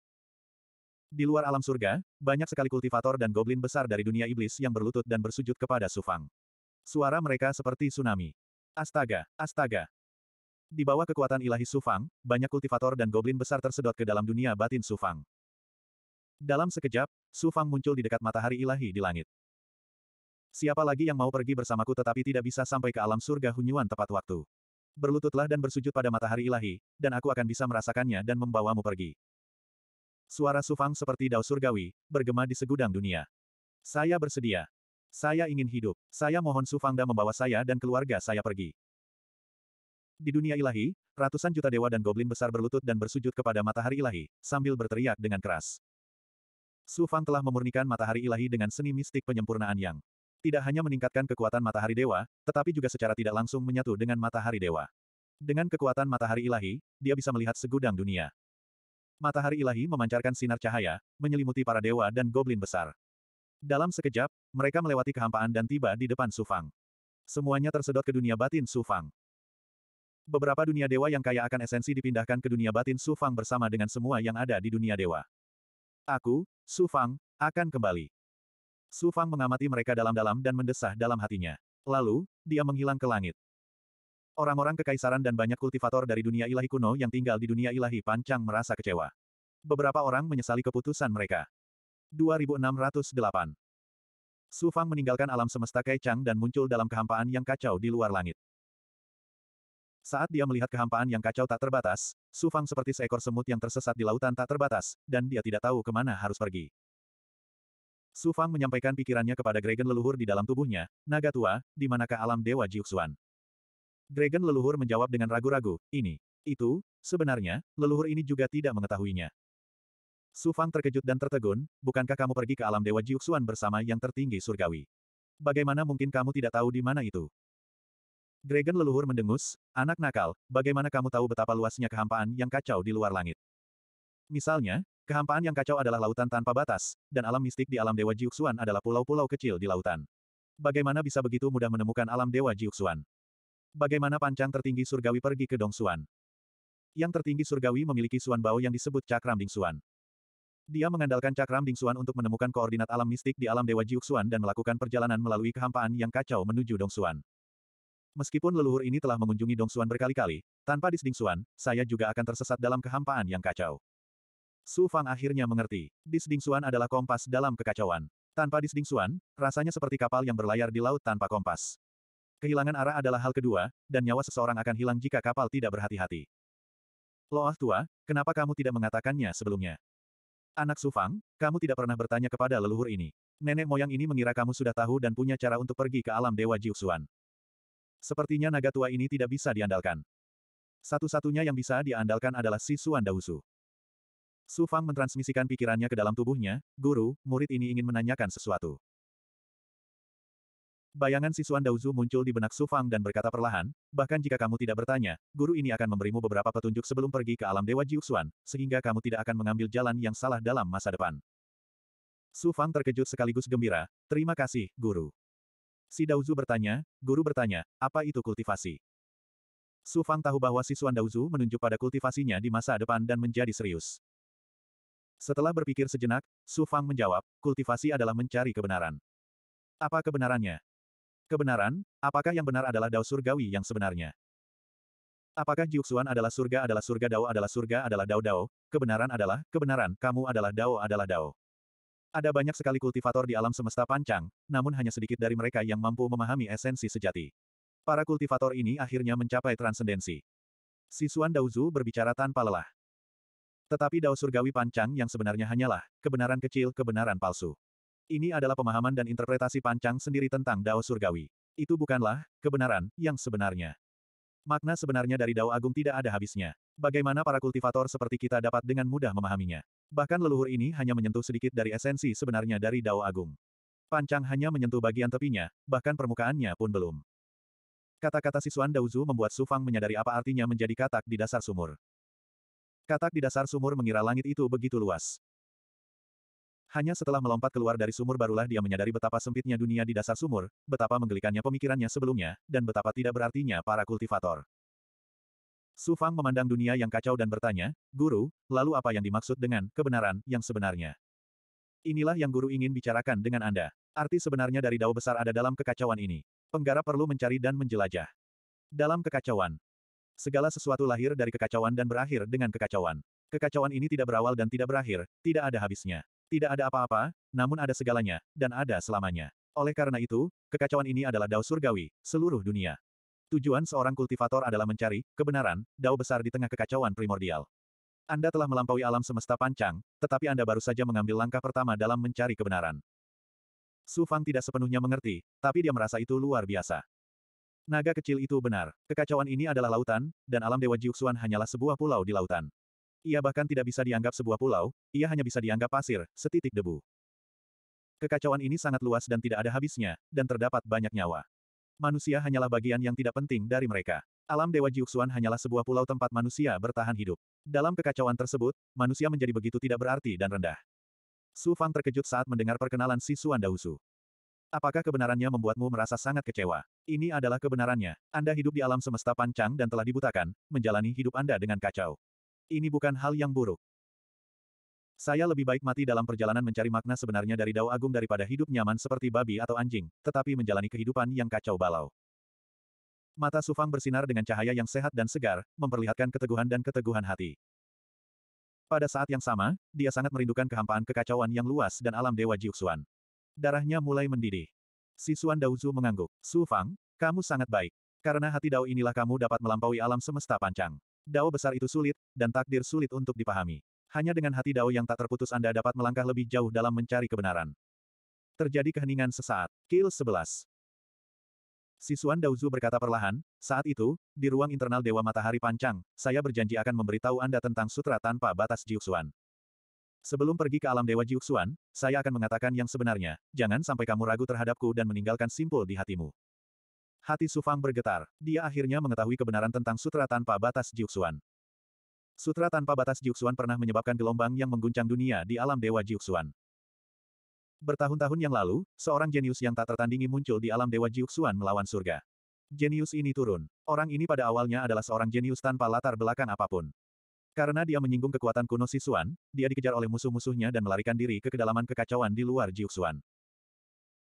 Di luar alam surga, banyak sekali kultivator dan goblin besar dari dunia iblis yang berlutut dan bersujud kepada Sufang. Suara mereka seperti tsunami. Astaga, astaga. Di bawah kekuatan ilahi Sufang, banyak kultivator dan goblin besar tersedot ke dalam dunia batin Sufang. Dalam sekejap, Su Fang muncul di dekat matahari ilahi di langit. Siapa lagi yang mau pergi bersamaku tetapi tidak bisa sampai ke alam surga Hunyuan tepat waktu? Berlututlah dan bersujud pada matahari ilahi, dan aku akan bisa merasakannya dan membawamu pergi. Suara Su Fang seperti dao surgawi, bergema di segudang dunia. Saya bersedia. Saya ingin hidup. Saya mohon Su Fangda membawa saya dan keluarga saya pergi. Di dunia ilahi, ratusan juta dewa dan goblin besar berlutut dan bersujud kepada matahari ilahi, sambil berteriak dengan keras. Su Fang telah memurnikan matahari ilahi dengan seni mistik penyempurnaan yang tidak hanya meningkatkan kekuatan matahari dewa, tetapi juga secara tidak langsung menyatu dengan matahari dewa. Dengan kekuatan matahari ilahi, dia bisa melihat segudang dunia. Matahari ilahi memancarkan sinar cahaya, menyelimuti para dewa dan goblin besar. Dalam sekejap, mereka melewati kehampaan dan tiba di depan Sufang. Semuanya tersedot ke dunia batin Sufang. Beberapa dunia dewa yang kaya akan esensi dipindahkan ke dunia batin Sufang bersama dengan semua yang ada di dunia dewa. Aku, Su Fang, akan kembali. Su Fang mengamati mereka dalam-dalam dan mendesah dalam hatinya. Lalu, dia menghilang ke langit. Orang-orang kekaisaran dan banyak kultivator dari dunia ilahi kuno yang tinggal di dunia ilahi pancang merasa kecewa. Beberapa orang menyesali keputusan mereka. 2608 Su Fang meninggalkan alam semesta Kai Chang dan muncul dalam kehampaan yang kacau di luar langit. Saat dia melihat kehampaan yang kacau tak terbatas, Su Fang seperti seekor semut yang tersesat di lautan tak terbatas, dan dia tidak tahu kemana harus pergi. Su Fang menyampaikan pikirannya kepada Gregen leluhur di dalam tubuhnya, naga tua, di manakah alam Dewa Jiuxuan? Gregen leluhur menjawab dengan ragu-ragu, ini, itu, sebenarnya, leluhur ini juga tidak mengetahuinya. Su Fang terkejut dan tertegun, bukankah kamu pergi ke alam Dewa Jiuxuan bersama yang tertinggi surgawi? Bagaimana mungkin kamu tidak tahu di mana itu? Dragon leluhur mendengus, anak nakal, bagaimana kamu tahu betapa luasnya kehampaan yang kacau di luar langit? Misalnya, kehampaan yang kacau adalah lautan tanpa batas, dan alam mistik di alam Dewa Jiuxuan adalah pulau-pulau kecil di lautan. Bagaimana bisa begitu mudah menemukan alam Dewa Jiuxuan? Bagaimana pancang tertinggi surgawi pergi ke Dongsuan? Yang tertinggi surgawi memiliki Suan Bao yang disebut Cakram Ding Suan. Dia mengandalkan Cakram Ding Suan untuk menemukan koordinat alam mistik di alam Dewa Jiuxuan dan melakukan perjalanan melalui kehampaan yang kacau menuju Dongsuan. Meskipun leluhur ini telah mengunjungi Dongsuan berkali-kali, tanpa Disdingsuan, saya juga akan tersesat dalam kehampaan yang kacau. Su Fang akhirnya mengerti. Disdingsuan adalah kompas dalam kekacauan. Tanpa Disdingsuan, rasanya seperti kapal yang berlayar di laut tanpa kompas. Kehilangan arah adalah hal kedua, dan nyawa seseorang akan hilang jika kapal tidak berhati-hati. Loah tua, kenapa kamu tidak mengatakannya sebelumnya? Anak Su Fang, kamu tidak pernah bertanya kepada leluhur ini. Nenek moyang ini mengira kamu sudah tahu dan punya cara untuk pergi ke alam Dewa Jiuxuan. Sepertinya naga tua ini tidak bisa diandalkan. Satu-satunya yang bisa diandalkan adalah si Suan Dausu. Su Fang mentransmisikan pikirannya ke dalam tubuhnya, guru, murid ini ingin menanyakan sesuatu. Bayangan si Suan Dauzu muncul di benak Su Fang dan berkata perlahan, bahkan jika kamu tidak bertanya, guru ini akan memberimu beberapa petunjuk sebelum pergi ke alam Dewa Jiuxuan, sehingga kamu tidak akan mengambil jalan yang salah dalam masa depan. Su Fang terkejut sekaligus gembira, terima kasih, guru. Si Dauzu bertanya, guru bertanya, apa itu kultivasi? Su Fang tahu bahwa Suan Dauzu menunjuk pada kultivasinya di masa depan dan menjadi serius. Setelah berpikir sejenak, Su Fang menjawab, kultivasi adalah mencari kebenaran. Apa kebenarannya? Kebenaran, apakah yang benar adalah Dao Surgawi yang sebenarnya? Apakah Jiuxuan adalah surga adalah surga Dao adalah surga adalah Dao Dao, kebenaran adalah, kebenaran, kamu adalah Dao adalah Dao. Ada banyak sekali kultivator di alam semesta pancang, namun hanya sedikit dari mereka yang mampu memahami esensi sejati. Para kultivator ini akhirnya mencapai transendensi. Sisuan Daozu berbicara tanpa lelah. Tetapi Dao Surgawi Pancang yang sebenarnya hanyalah kebenaran kecil kebenaran palsu. Ini adalah pemahaman dan interpretasi Pancang sendiri tentang Dao Surgawi. Itu bukanlah kebenaran yang sebenarnya. Makna sebenarnya dari Dao Agung tidak ada habisnya bagaimana para kultivator seperti kita dapat dengan mudah memahaminya. Bahkan leluhur ini hanya menyentuh sedikit dari esensi sebenarnya dari Dao Agung. Pancang hanya menyentuh bagian tepinya, bahkan permukaannya pun belum. Kata-kata Sisuan Dauzu membuat Sufang menyadari apa artinya menjadi katak di dasar sumur. Katak di dasar sumur mengira langit itu begitu luas. Hanya setelah melompat keluar dari sumur barulah dia menyadari betapa sempitnya dunia di dasar sumur, betapa menggelikannya pemikirannya sebelumnya, dan betapa tidak berartinya para kultivator. Su Fang memandang dunia yang kacau dan bertanya, Guru, lalu apa yang dimaksud dengan kebenaran yang sebenarnya? Inilah yang guru ingin bicarakan dengan Anda. Arti sebenarnya dari dao besar ada dalam kekacauan ini. Penggarap perlu mencari dan menjelajah. Dalam kekacauan. Segala sesuatu lahir dari kekacauan dan berakhir dengan kekacauan. Kekacauan ini tidak berawal dan tidak berakhir, tidak ada habisnya. Tidak ada apa-apa, namun ada segalanya, dan ada selamanya. Oleh karena itu, kekacauan ini adalah dao surgawi, seluruh dunia. Tujuan seorang kultivator adalah mencari kebenaran, dao besar di tengah kekacauan primordial. Anda telah melampaui alam semesta pancang, tetapi Anda baru saja mengambil langkah pertama dalam mencari kebenaran. Su Fang tidak sepenuhnya mengerti, tapi dia merasa itu luar biasa. Naga kecil itu benar. Kekacauan ini adalah lautan, dan alam Dewa Jiuxuan hanyalah sebuah pulau di lautan. Ia bahkan tidak bisa dianggap sebuah pulau, ia hanya bisa dianggap pasir, setitik debu. Kekacauan ini sangat luas dan tidak ada habisnya, dan terdapat banyak nyawa manusia hanyalah bagian yang tidak penting dari mereka. Alam Dewa Jiuxuan hanyalah sebuah pulau tempat manusia bertahan hidup. Dalam kekacauan tersebut, manusia menjadi begitu tidak berarti dan rendah. Su Fang terkejut saat mendengar perkenalan si Suan Dausu. Apakah kebenarannya membuatmu merasa sangat kecewa? Ini adalah kebenarannya. Anda hidup di alam semesta pancang dan telah dibutakan, menjalani hidup Anda dengan kacau. Ini bukan hal yang buruk. Saya lebih baik mati dalam perjalanan mencari makna sebenarnya dari dao agung daripada hidup nyaman seperti babi atau anjing, tetapi menjalani kehidupan yang kacau balau. Mata Sufang bersinar dengan cahaya yang sehat dan segar, memperlihatkan keteguhan dan keteguhan hati. Pada saat yang sama, dia sangat merindukan kehampaan kekacauan yang luas dan alam Dewa Jiuxuan. Darahnya mulai mendidih. Si Sisuan Daozu mengangguk. Sufang, kamu sangat baik. Karena hati Dao inilah kamu dapat melampaui alam semesta pancang. Dao besar itu sulit, dan takdir sulit untuk dipahami. Hanya dengan hati Dao yang tak terputus Anda dapat melangkah lebih jauh dalam mencari kebenaran. Terjadi keheningan sesaat. Kill 11. Sisuan Daozu berkata perlahan, saat itu, di ruang internal Dewa Matahari Pancang, saya berjanji akan memberitahu Anda tentang sutra tanpa batas Jiuxuan. Sebelum pergi ke alam Dewa Jiuxuan, saya akan mengatakan yang sebenarnya, jangan sampai kamu ragu terhadapku dan meninggalkan simpul di hatimu. Hati Sufang bergetar, dia akhirnya mengetahui kebenaran tentang sutra tanpa batas Jiuxuan. Sutra tanpa batas Jiuxuan pernah menyebabkan gelombang yang mengguncang dunia di alam Dewa Jiuxuan. Bertahun-tahun yang lalu, seorang jenius yang tak tertandingi muncul di alam Dewa Jiuxuan melawan surga. Jenius ini turun. Orang ini pada awalnya adalah seorang jenius tanpa latar belakang apapun. Karena dia menyinggung kekuatan kuno Sisuan, dia dikejar oleh musuh-musuhnya dan melarikan diri ke kedalaman kekacauan di luar Jiuxuan.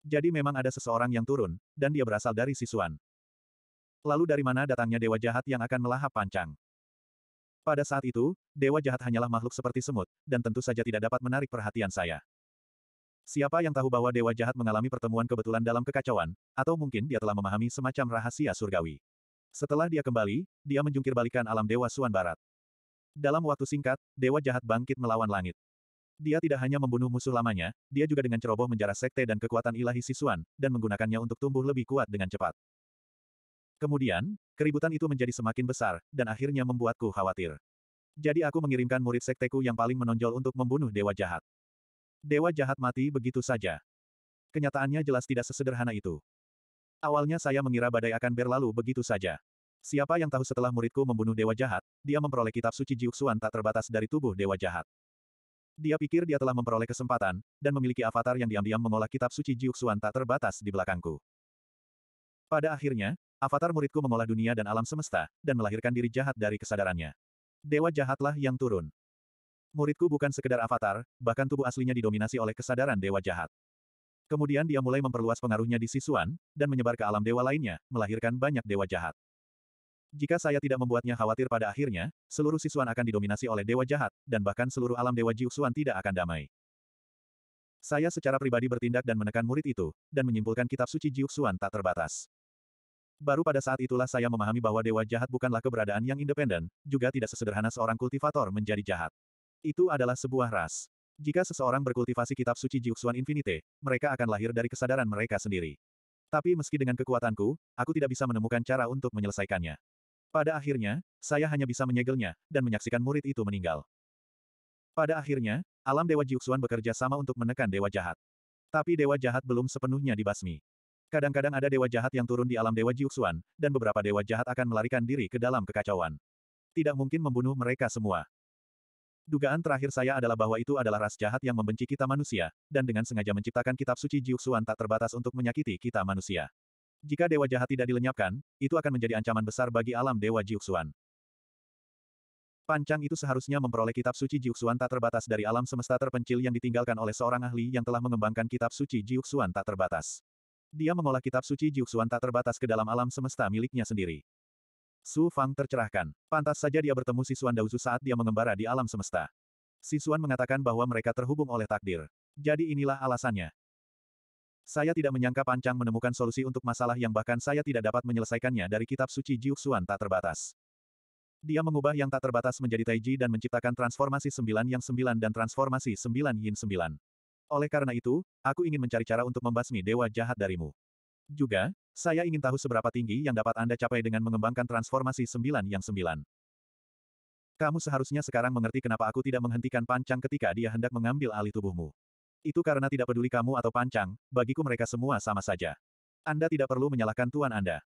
Jadi memang ada seseorang yang turun, dan dia berasal dari Sisuan. Lalu dari mana datangnya dewa jahat yang akan melahap pancang? Pada saat itu, dewa jahat hanyalah makhluk seperti semut, dan tentu saja tidak dapat menarik perhatian saya. Siapa yang tahu bahwa dewa jahat mengalami pertemuan kebetulan dalam kekacauan, atau mungkin dia telah memahami semacam rahasia surgawi. Setelah dia kembali, dia menjungkirbalikan alam dewa Suan Barat. Dalam waktu singkat, dewa jahat bangkit melawan langit. Dia tidak hanya membunuh musuh lamanya, dia juga dengan ceroboh menjarah sekte dan kekuatan ilahi Sisuan, dan menggunakannya untuk tumbuh lebih kuat dengan cepat. Kemudian, keributan itu menjadi semakin besar, dan akhirnya membuatku khawatir. Jadi aku mengirimkan murid sekteku yang paling menonjol untuk membunuh dewa jahat. Dewa jahat mati begitu saja. Kenyataannya jelas tidak sesederhana itu. Awalnya saya mengira badai akan berlalu begitu saja. Siapa yang tahu setelah muridku membunuh dewa jahat, dia memperoleh kitab suci Jiuxuan tak terbatas dari tubuh dewa jahat. Dia pikir dia telah memperoleh kesempatan, dan memiliki avatar yang diam-diam mengolah kitab suci Jiuxuan tak terbatas di belakangku. Pada akhirnya, Avatar muridku mengolah dunia dan alam semesta, dan melahirkan diri jahat dari kesadarannya. Dewa jahatlah yang turun. Muridku bukan sekedar avatar, bahkan tubuh aslinya didominasi oleh kesadaran dewa jahat. Kemudian dia mulai memperluas pengaruhnya di Sisuan, dan menyebar ke alam dewa lainnya, melahirkan banyak dewa jahat. Jika saya tidak membuatnya khawatir pada akhirnya, seluruh Sisuan akan didominasi oleh dewa jahat, dan bahkan seluruh alam dewa Jiusuan tidak akan damai. Saya secara pribadi bertindak dan menekan murid itu, dan menyimpulkan kitab suci Jiusuan tak terbatas. Baru pada saat itulah saya memahami bahwa dewa jahat bukanlah keberadaan yang independen, juga tidak sesederhana seorang kultivator menjadi jahat. Itu adalah sebuah ras. Jika seseorang berkultivasi kitab suci Jiuxuan Infinite, mereka akan lahir dari kesadaran mereka sendiri. Tapi meski dengan kekuatanku, aku tidak bisa menemukan cara untuk menyelesaikannya. Pada akhirnya, saya hanya bisa menyegelnya, dan menyaksikan murid itu meninggal. Pada akhirnya, alam Dewa Jiuxuan bekerja sama untuk menekan Dewa Jahat. Tapi Dewa Jahat belum sepenuhnya dibasmi. Kadang-kadang ada dewa jahat yang turun di alam dewa Jiuxuan, dan beberapa dewa jahat akan melarikan diri ke dalam kekacauan. Tidak mungkin membunuh mereka semua. Dugaan terakhir saya adalah bahwa itu adalah ras jahat yang membenci kita manusia, dan dengan sengaja menciptakan kitab suci Jiuxuan tak terbatas untuk menyakiti kita manusia. Jika dewa jahat tidak dilenyapkan, itu akan menjadi ancaman besar bagi alam dewa Jiuxuan. Pancang itu seharusnya memperoleh kitab suci Jiuxuan tak terbatas dari alam semesta terpencil yang ditinggalkan oleh seorang ahli yang telah mengembangkan kitab suci Jiuxuan tak terbatas. Dia mengolah kitab suci Jiuxuan tak terbatas ke dalam alam semesta miliknya sendiri. Su Fang tercerahkan. Pantas saja dia bertemu Sisuan Dausu saat dia mengembara di alam semesta. Sisuan mengatakan bahwa mereka terhubung oleh takdir. Jadi inilah alasannya. Saya tidak menyangka Pancang menemukan solusi untuk masalah yang bahkan saya tidak dapat menyelesaikannya dari kitab suci Jiuxuan tak terbatas. Dia mengubah yang tak terbatas menjadi Taiji dan menciptakan transformasi sembilan yang sembilan dan transformasi sembilan yin sembilan. Oleh karena itu, aku ingin mencari cara untuk membasmi dewa jahat darimu. Juga, saya ingin tahu seberapa tinggi yang dapat Anda capai dengan mengembangkan transformasi sembilan yang sembilan. Kamu seharusnya sekarang mengerti kenapa aku tidak menghentikan pancang ketika dia hendak mengambil alih tubuhmu. Itu karena tidak peduli kamu atau pancang, bagiku mereka semua sama saja. Anda tidak perlu menyalahkan tuan Anda.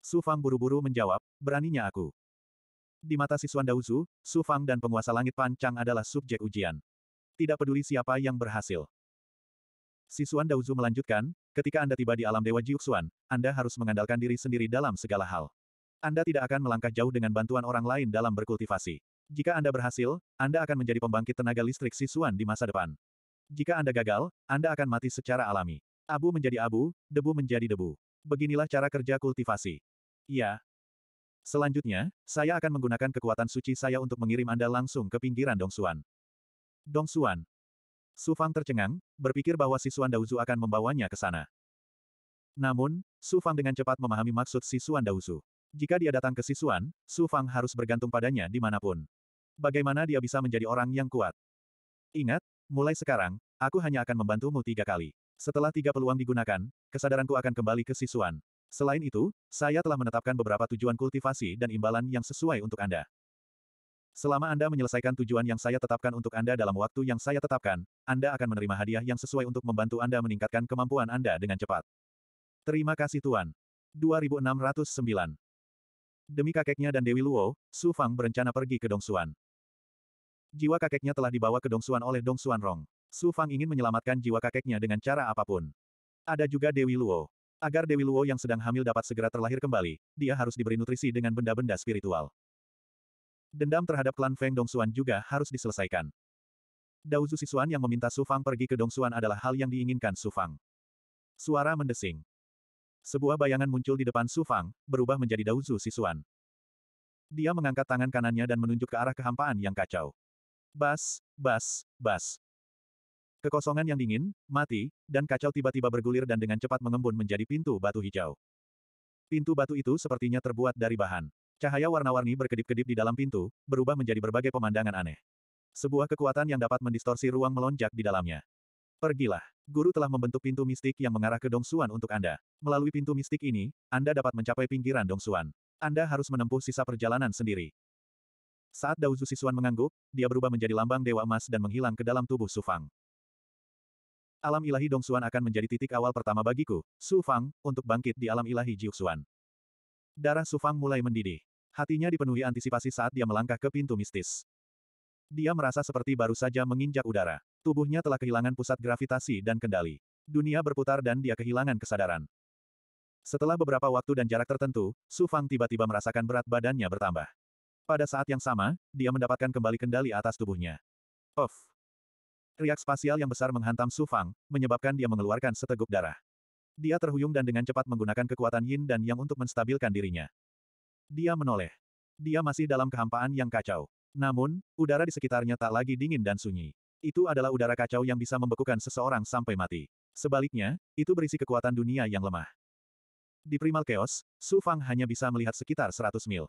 Su Fang buru-buru menjawab, beraninya aku. Di mata siswan Dauzu, Su Fang dan penguasa langit pancang adalah subjek ujian. Tidak peduli siapa yang berhasil. Sisuan Dauzu melanjutkan, ketika Anda tiba di alam Dewa Jiuxuan, Anda harus mengandalkan diri sendiri dalam segala hal. Anda tidak akan melangkah jauh dengan bantuan orang lain dalam berkultivasi. Jika Anda berhasil, Anda akan menjadi pembangkit tenaga listrik Sisuan di masa depan. Jika Anda gagal, Anda akan mati secara alami. Abu menjadi abu, debu menjadi debu. Beginilah cara kerja kultivasi. Iya, Selanjutnya, saya akan menggunakan kekuatan suci saya untuk mengirim Anda langsung ke pinggiran Dongsuan. Dongsuan, Su Fang tercengang, berpikir bahwa Sisuan Dauzu akan membawanya ke sana. Namun, Su Fang dengan cepat memahami maksud Sisuan Dauzu. Jika dia datang ke Sisuan, Su Fang harus bergantung padanya dimanapun. Bagaimana dia bisa menjadi orang yang kuat? Ingat, mulai sekarang, aku hanya akan membantumu tiga kali. Setelah tiga peluang digunakan, kesadaranku akan kembali ke Sisuan. Selain itu, saya telah menetapkan beberapa tujuan kultivasi dan imbalan yang sesuai untuk Anda. Selama Anda menyelesaikan tujuan yang saya tetapkan untuk Anda dalam waktu yang saya tetapkan, Anda akan menerima hadiah yang sesuai untuk membantu Anda meningkatkan kemampuan Anda dengan cepat. Terima kasih Tuan. 2609 Demi kakeknya dan Dewi Luo, Su Fang berencana pergi ke Dongsuan. Jiwa kakeknya telah dibawa ke Dongsuan oleh Dongsuan Rong. Su Fang ingin menyelamatkan jiwa kakeknya dengan cara apapun. Ada juga Dewi Luo. Agar Dewi Luo yang sedang hamil dapat segera terlahir kembali, dia harus diberi nutrisi dengan benda-benda spiritual. Dendam terhadap klan Feng Dongsuan juga harus diselesaikan. Dauzu Sisuan yang meminta Su Fang pergi ke Dongsuan adalah hal yang diinginkan Su Fang. Suara mendesing. Sebuah bayangan muncul di depan Su Fang, berubah menjadi Dauzu Sisuan. Dia mengangkat tangan kanannya dan menunjuk ke arah kehampaan yang kacau. Bas, bas, bas. Kekosongan yang dingin, mati, dan kacau tiba-tiba bergulir dan dengan cepat mengembun menjadi pintu batu hijau. Pintu batu itu sepertinya terbuat dari bahan Cahaya warna-warni berkedip-kedip di dalam pintu, berubah menjadi berbagai pemandangan aneh. Sebuah kekuatan yang dapat mendistorsi ruang melonjak di dalamnya. Pergilah. Guru telah membentuk pintu mistik yang mengarah ke Dong Dongsuan untuk Anda. Melalui pintu mistik ini, Anda dapat mencapai pinggiran Dong Dongsuan. Anda harus menempuh sisa perjalanan sendiri. Saat Dauzu Sisuan mengangguk, dia berubah menjadi lambang Dewa Emas dan menghilang ke dalam tubuh Sufang. Alam ilahi Dong Dongsuan akan menjadi titik awal pertama bagiku, Sufang, untuk bangkit di alam ilahi Xuan. Darah Sufang mulai mendidih. Hatinya dipenuhi antisipasi saat dia melangkah ke pintu mistis. Dia merasa seperti baru saja menginjak udara. Tubuhnya telah kehilangan pusat gravitasi dan kendali. Dunia berputar dan dia kehilangan kesadaran. Setelah beberapa waktu dan jarak tertentu, Su Fang tiba-tiba merasakan berat badannya bertambah. Pada saat yang sama, dia mendapatkan kembali kendali atas tubuhnya. Of! Riak spasial yang besar menghantam Su Fang, menyebabkan dia mengeluarkan seteguk darah. Dia terhuyung dan dengan cepat menggunakan kekuatan yin dan yang untuk menstabilkan dirinya. Dia menoleh. Dia masih dalam kehampaan yang kacau. Namun, udara di sekitarnya tak lagi dingin dan sunyi. Itu adalah udara kacau yang bisa membekukan seseorang sampai mati. Sebaliknya, itu berisi kekuatan dunia yang lemah. Di Primal Chaos, Su Fang hanya bisa melihat sekitar 100 mil.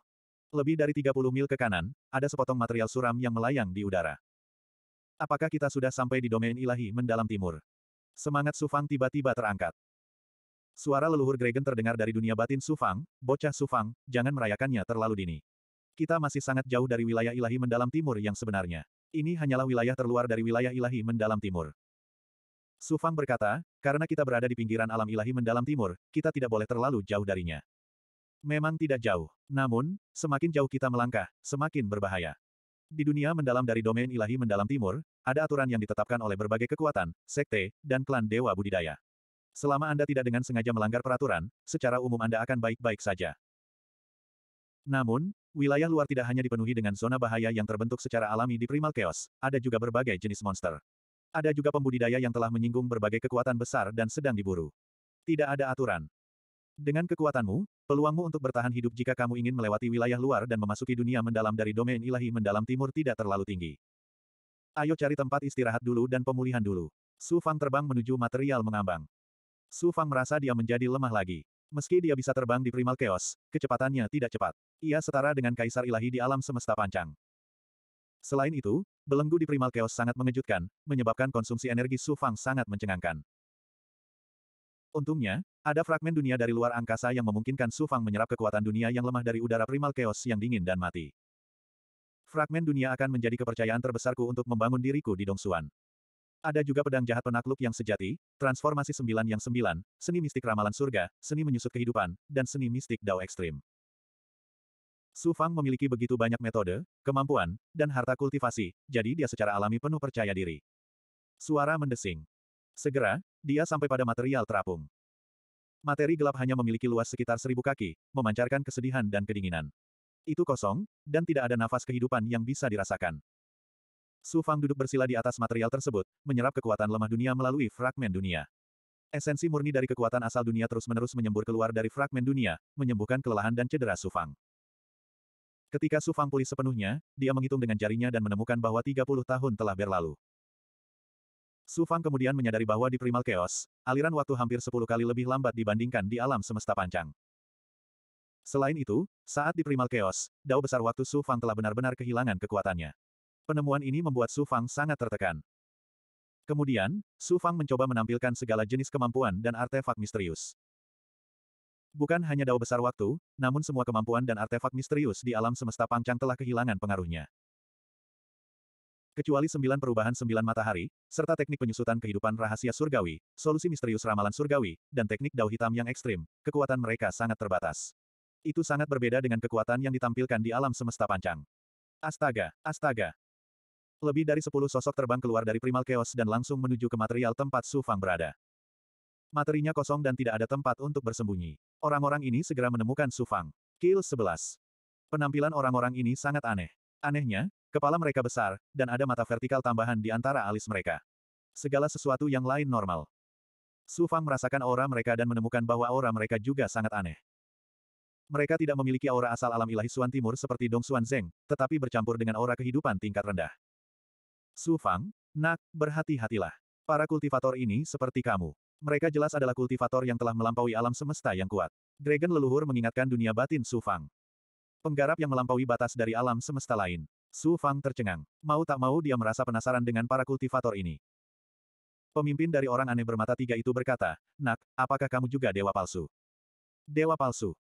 Lebih dari 30 mil ke kanan, ada sepotong material suram yang melayang di udara. Apakah kita sudah sampai di domain ilahi mendalam timur? Semangat Su Fang tiba-tiba terangkat. Suara leluhur Gregen terdengar dari dunia batin Sufang, bocah Sufang, jangan merayakannya terlalu dini. Kita masih sangat jauh dari wilayah ilahi mendalam timur yang sebenarnya. Ini hanyalah wilayah terluar dari wilayah ilahi mendalam timur. Sufang berkata, karena kita berada di pinggiran alam ilahi mendalam timur, kita tidak boleh terlalu jauh darinya. Memang tidak jauh. Namun, semakin jauh kita melangkah, semakin berbahaya. Di dunia mendalam dari domain ilahi mendalam timur, ada aturan yang ditetapkan oleh berbagai kekuatan, sekte, dan klan dewa budidaya. Selama Anda tidak dengan sengaja melanggar peraturan, secara umum Anda akan baik-baik saja. Namun, wilayah luar tidak hanya dipenuhi dengan zona bahaya yang terbentuk secara alami di Primal Chaos, ada juga berbagai jenis monster. Ada juga pembudidaya yang telah menyinggung berbagai kekuatan besar dan sedang diburu. Tidak ada aturan. Dengan kekuatanmu, peluangmu untuk bertahan hidup jika kamu ingin melewati wilayah luar dan memasuki dunia mendalam dari domain ilahi mendalam timur tidak terlalu tinggi. Ayo cari tempat istirahat dulu dan pemulihan dulu. Su Fang terbang menuju material mengambang. Su Fang merasa dia menjadi lemah lagi. Meski dia bisa terbang di primal chaos, kecepatannya tidak cepat. Ia setara dengan kaisar ilahi di alam semesta pancang. Selain itu, belenggu di primal chaos sangat mengejutkan, menyebabkan konsumsi energi Su Fang sangat mencengangkan. Untungnya, ada fragmen dunia dari luar angkasa yang memungkinkan Su Fang menyerap kekuatan dunia yang lemah dari udara primal chaos yang dingin dan mati. Fragmen dunia akan menjadi kepercayaan terbesarku untuk membangun diriku di Dongsuan. Ada juga pedang jahat penakluk yang sejati, transformasi sembilan yang sembilan, seni mistik ramalan surga, seni menyusut kehidupan, dan seni mistik dao ekstrim. Su Fang memiliki begitu banyak metode, kemampuan, dan harta kultivasi, jadi dia secara alami penuh percaya diri. Suara mendesing. Segera, dia sampai pada material terapung. Materi gelap hanya memiliki luas sekitar seribu kaki, memancarkan kesedihan dan kedinginan. Itu kosong, dan tidak ada nafas kehidupan yang bisa dirasakan. Su Fang duduk bersila di atas material tersebut, menyerap kekuatan lemah dunia melalui fragmen dunia. Esensi murni dari kekuatan asal dunia terus-menerus menyembur keluar dari fragmen dunia, menyembuhkan kelelahan dan cedera Su Fang. Ketika Su Fang pulih sepenuhnya, dia menghitung dengan jarinya dan menemukan bahwa 30 tahun telah berlalu. Su Fang kemudian menyadari bahwa di Primal Chaos, aliran waktu hampir 10 kali lebih lambat dibandingkan di alam semesta panjang. Selain itu, saat di Primal Chaos, dao besar waktu Su Fang telah benar-benar kehilangan kekuatannya. Penemuan ini membuat Su Fang sangat tertekan. Kemudian, Su Fang mencoba menampilkan segala jenis kemampuan dan artefak misterius. Bukan hanya dao besar waktu, namun semua kemampuan dan artefak misterius di alam semesta pangcang telah kehilangan pengaruhnya. Kecuali sembilan perubahan sembilan matahari, serta teknik penyusutan kehidupan rahasia surgawi, solusi misterius ramalan surgawi, dan teknik dao hitam yang ekstrim, kekuatan mereka sangat terbatas. Itu sangat berbeda dengan kekuatan yang ditampilkan di alam semesta pancang. Astaga, astaga, lebih dari sepuluh sosok terbang keluar dari primal chaos dan langsung menuju ke material tempat Su Fang berada. Materinya kosong dan tidak ada tempat untuk bersembunyi. Orang-orang ini segera menemukan Su Fang. Kill 11. Penampilan orang-orang ini sangat aneh. Anehnya, kepala mereka besar, dan ada mata vertikal tambahan di antara alis mereka. Segala sesuatu yang lain normal. Su Fang merasakan aura mereka dan menemukan bahwa aura mereka juga sangat aneh. Mereka tidak memiliki aura asal alam ilahi Suan Timur seperti Dong Suan Zeng, tetapi bercampur dengan aura kehidupan tingkat rendah. Su Fang, nak, berhati-hatilah. Para kultivator ini seperti kamu. Mereka jelas adalah kultivator yang telah melampaui alam semesta yang kuat. Dragon leluhur mengingatkan dunia batin Su Fang. Penggarap yang melampaui batas dari alam semesta lain. Su Fang tercengang. Mau tak mau dia merasa penasaran dengan para kultivator ini. Pemimpin dari orang aneh bermata tiga itu berkata, Nak, apakah kamu juga dewa palsu? Dewa palsu.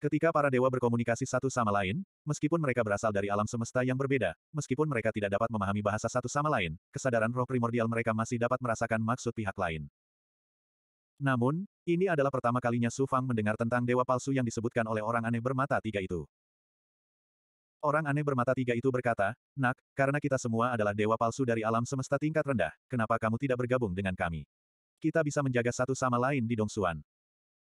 Ketika para dewa berkomunikasi satu sama lain, meskipun mereka berasal dari alam semesta yang berbeda, meskipun mereka tidak dapat memahami bahasa satu sama lain, kesadaran roh primordial mereka masih dapat merasakan maksud pihak lain. Namun, ini adalah pertama kalinya Su Fang mendengar tentang dewa palsu yang disebutkan oleh orang aneh bermata tiga itu. Orang aneh bermata tiga itu berkata, Nak, karena kita semua adalah dewa palsu dari alam semesta tingkat rendah, kenapa kamu tidak bergabung dengan kami? Kita bisa menjaga satu sama lain di Dongsuan.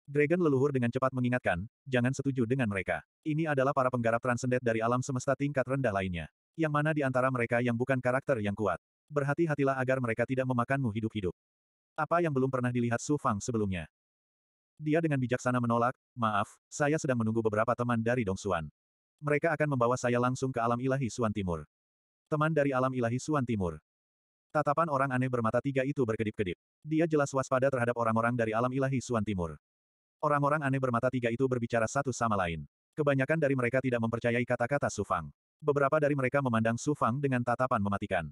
Dragon leluhur dengan cepat mengingatkan, jangan setuju dengan mereka. Ini adalah para penggarap transendet dari alam semesta tingkat rendah lainnya. Yang mana di antara mereka yang bukan karakter yang kuat. Berhati-hatilah agar mereka tidak memakanmu hidup-hidup. Apa yang belum pernah dilihat Su Fang sebelumnya. Dia dengan bijaksana menolak, maaf, saya sedang menunggu beberapa teman dari Dong Xuan. Mereka akan membawa saya langsung ke alam ilahi Suan Timur. Teman dari alam ilahi Suan Timur. Tatapan orang aneh bermata tiga itu berkedip-kedip. Dia jelas waspada terhadap orang-orang dari alam ilahi Suan Timur. Orang-orang aneh bermata tiga itu berbicara satu sama lain. Kebanyakan dari mereka tidak mempercayai kata-kata Sufang. Beberapa dari mereka memandang Sufang dengan tatapan mematikan.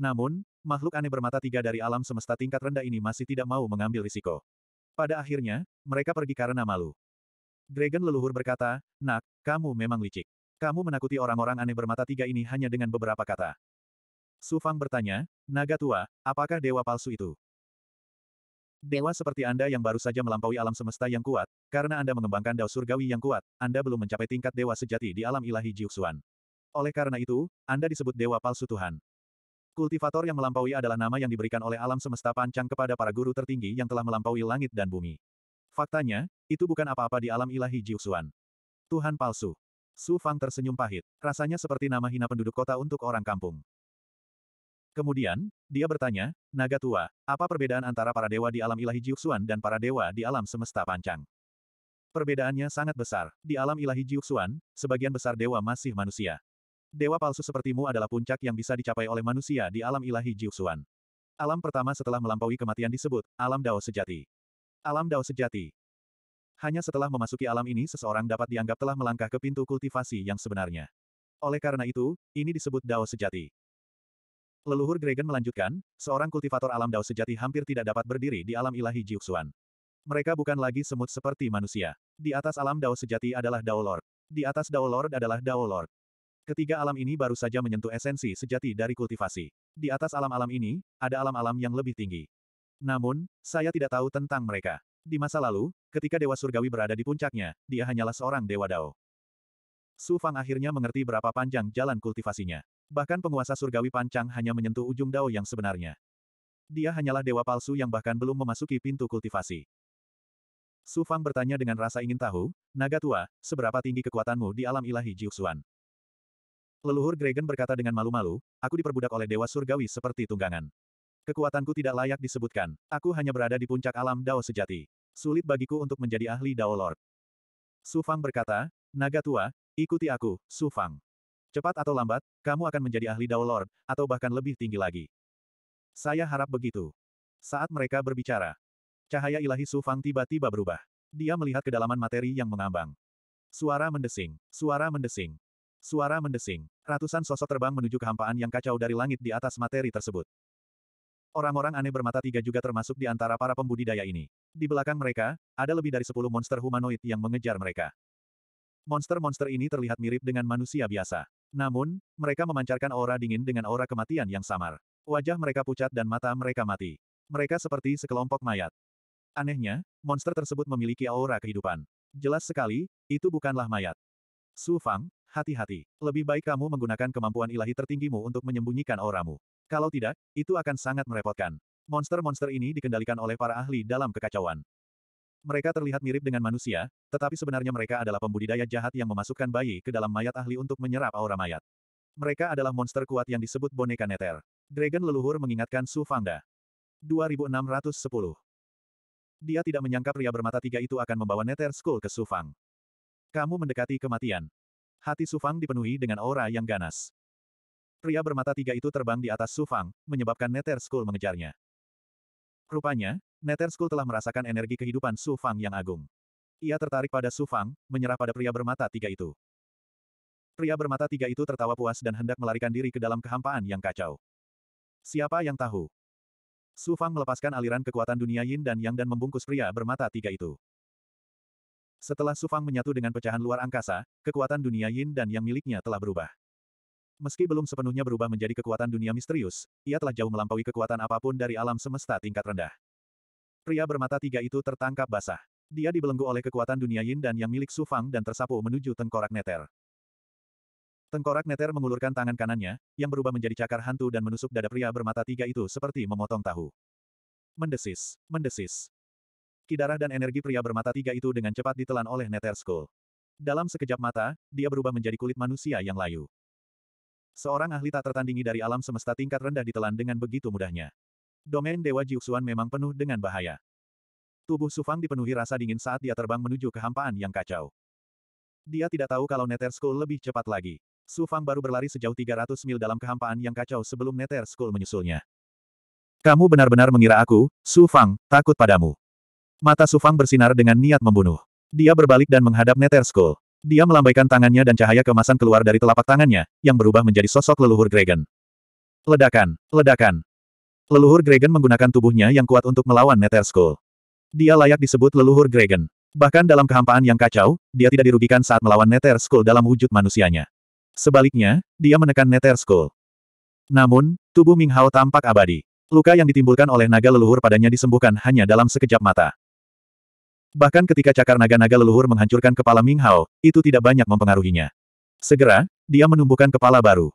Namun, makhluk aneh bermata tiga dari alam semesta tingkat rendah ini masih tidak mau mengambil risiko. Pada akhirnya, mereka pergi karena malu. Dragon leluhur berkata, Nak, kamu memang licik. Kamu menakuti orang-orang aneh bermata tiga ini hanya dengan beberapa kata. Sufang bertanya, Naga tua, apakah dewa palsu itu? Dewa seperti Anda yang baru saja melampaui alam semesta yang kuat, karena Anda mengembangkan dao surgawi yang kuat, Anda belum mencapai tingkat dewa sejati di alam ilahi Jiuxuan. Oleh karena itu, Anda disebut dewa palsu Tuhan. Kultivator yang melampaui adalah nama yang diberikan oleh alam semesta pancang kepada para guru tertinggi yang telah melampaui langit dan bumi. Faktanya, itu bukan apa-apa di alam ilahi Jiuxuan. Tuhan palsu. Su Fang tersenyum pahit. Rasanya seperti nama hina penduduk kota untuk orang kampung. Kemudian, dia bertanya, Naga tua, apa perbedaan antara para dewa di alam ilahi Jiuxuan dan para dewa di alam semesta pancang? Perbedaannya sangat besar. Di alam ilahi Jiuxuan, sebagian besar dewa masih manusia. Dewa palsu sepertimu adalah puncak yang bisa dicapai oleh manusia di alam ilahi Jiuxuan. Alam pertama setelah melampaui kematian disebut, alam Dao sejati. Alam Dao sejati, hanya setelah memasuki alam ini seseorang dapat dianggap telah melangkah ke pintu kultivasi yang sebenarnya. Oleh karena itu, ini disebut Dao sejati. Leluhur Gregen melanjutkan, seorang kultivator alam dao sejati hampir tidak dapat berdiri di alam ilahi Jiuxuan. Mereka bukan lagi semut seperti manusia. Di atas alam dao sejati adalah dao lord. Di atas dao lord adalah dao lord. Ketiga alam ini baru saja menyentuh esensi sejati dari kultivasi. Di atas alam-alam ini, ada alam-alam yang lebih tinggi. Namun, saya tidak tahu tentang mereka. Di masa lalu, ketika Dewa Surgawi berada di puncaknya, dia hanyalah seorang Dewa Dao. Su Fang akhirnya mengerti berapa panjang jalan kultivasinya. Bahkan penguasa surgawi pancang hanya menyentuh ujung dao yang sebenarnya. Dia hanyalah dewa palsu yang bahkan belum memasuki pintu kultivasi. Su Fang bertanya dengan rasa ingin tahu, Naga tua, seberapa tinggi kekuatanmu di alam ilahi Jiuxuan? Leluhur Gregen berkata dengan malu-malu, aku diperbudak oleh dewa surgawi seperti tunggangan. Kekuatanku tidak layak disebutkan, aku hanya berada di puncak alam Dao sejati. Sulit bagiku untuk menjadi ahli Dao Lord. Su Fang berkata, Naga tua, ikuti aku, Su Fang. Cepat atau lambat, kamu akan menjadi ahli Dao Lord, atau bahkan lebih tinggi lagi. Saya harap begitu. Saat mereka berbicara, cahaya ilahi Su Fang tiba-tiba berubah. Dia melihat kedalaman materi yang mengambang. Suara mendesing, suara mendesing, suara mendesing. Ratusan sosok terbang menuju kehampaan yang kacau dari langit di atas materi tersebut. Orang-orang aneh bermata tiga juga termasuk di antara para pembudidaya ini. Di belakang mereka, ada lebih dari sepuluh monster humanoid yang mengejar mereka. Monster-monster ini terlihat mirip dengan manusia biasa. Namun, mereka memancarkan aura dingin dengan aura kematian yang samar. Wajah mereka pucat dan mata mereka mati. Mereka seperti sekelompok mayat. Anehnya, monster tersebut memiliki aura kehidupan. Jelas sekali, itu bukanlah mayat. Su Fang, hati-hati. Lebih baik kamu menggunakan kemampuan ilahi tertinggimu untuk menyembunyikan auramu. Kalau tidak, itu akan sangat merepotkan. Monster-monster ini dikendalikan oleh para ahli dalam kekacauan. Mereka terlihat mirip dengan manusia, tetapi sebenarnya mereka adalah pembudidaya jahat yang memasukkan bayi ke dalam mayat ahli untuk menyerap aura mayat. Mereka adalah monster kuat yang disebut boneka neter. Dragon leluhur mengingatkan Su Fangda. 2610. Dia tidak menyangka pria bermata tiga itu akan membawa neter Skull ke Su Fang. Kamu mendekati kematian. Hati Su Fang dipenuhi dengan aura yang ganas. Pria bermata tiga itu terbang di atas Su Fang, menyebabkan neter Skull mengejarnya. Rupanya, Nether telah merasakan energi kehidupan Su Fang yang agung. Ia tertarik pada Su Fang, menyerah pada pria bermata tiga itu. Pria bermata tiga itu tertawa puas dan hendak melarikan diri ke dalam kehampaan yang kacau. Siapa yang tahu? Su Fang melepaskan aliran kekuatan dunia Yin dan Yang dan membungkus pria bermata tiga itu. Setelah Su Fang menyatu dengan pecahan luar angkasa, kekuatan dunia Yin dan Yang miliknya telah berubah. Meski belum sepenuhnya berubah menjadi kekuatan dunia misterius, ia telah jauh melampaui kekuatan apapun dari alam semesta tingkat rendah. Pria bermata tiga itu tertangkap basah. Dia dibelenggu oleh kekuatan dunia yin dan yang milik Su Fang dan tersapu menuju tengkorak neter. Tengkorak neter mengulurkan tangan kanannya, yang berubah menjadi cakar hantu dan menusuk dada pria bermata tiga itu seperti memotong tahu. Mendesis, mendesis. Kidarah dan energi pria bermata tiga itu dengan cepat ditelan oleh Neter Skull. Dalam sekejap mata, dia berubah menjadi kulit manusia yang layu. Seorang ahli tak tertandingi dari alam semesta tingkat rendah ditelan dengan begitu mudahnya domain Dewa Jiuxuan memang penuh dengan bahaya. Tubuh Sufang dipenuhi rasa dingin saat dia terbang menuju kehampaan yang kacau. Dia tidak tahu kalau Nether School lebih cepat lagi. Sufang baru berlari sejauh 300 mil dalam kehampaan yang kacau sebelum Nether School menyusulnya. Kamu benar-benar mengira aku, Sufang, takut padamu. Mata Sufang bersinar dengan niat membunuh. Dia berbalik dan menghadap Nether School. Dia melambaikan tangannya dan cahaya kemasan keluar dari telapak tangannya, yang berubah menjadi sosok leluhur Dragon. Ledakan, ledakan. Leluhur Gregen menggunakan tubuhnya yang kuat untuk melawan Nether Skull. Dia layak disebut leluhur Gregen. Bahkan dalam kehampaan yang kacau, dia tidak dirugikan saat melawan Nether Skull dalam wujud manusianya. Sebaliknya, dia menekan Nether Skull. Namun, tubuh Ming Hao tampak abadi. Luka yang ditimbulkan oleh naga leluhur padanya disembuhkan hanya dalam sekejap mata. Bahkan ketika cakar naga-naga leluhur menghancurkan kepala Ming Hao, itu tidak banyak mempengaruhinya. Segera, dia menumbuhkan kepala baru.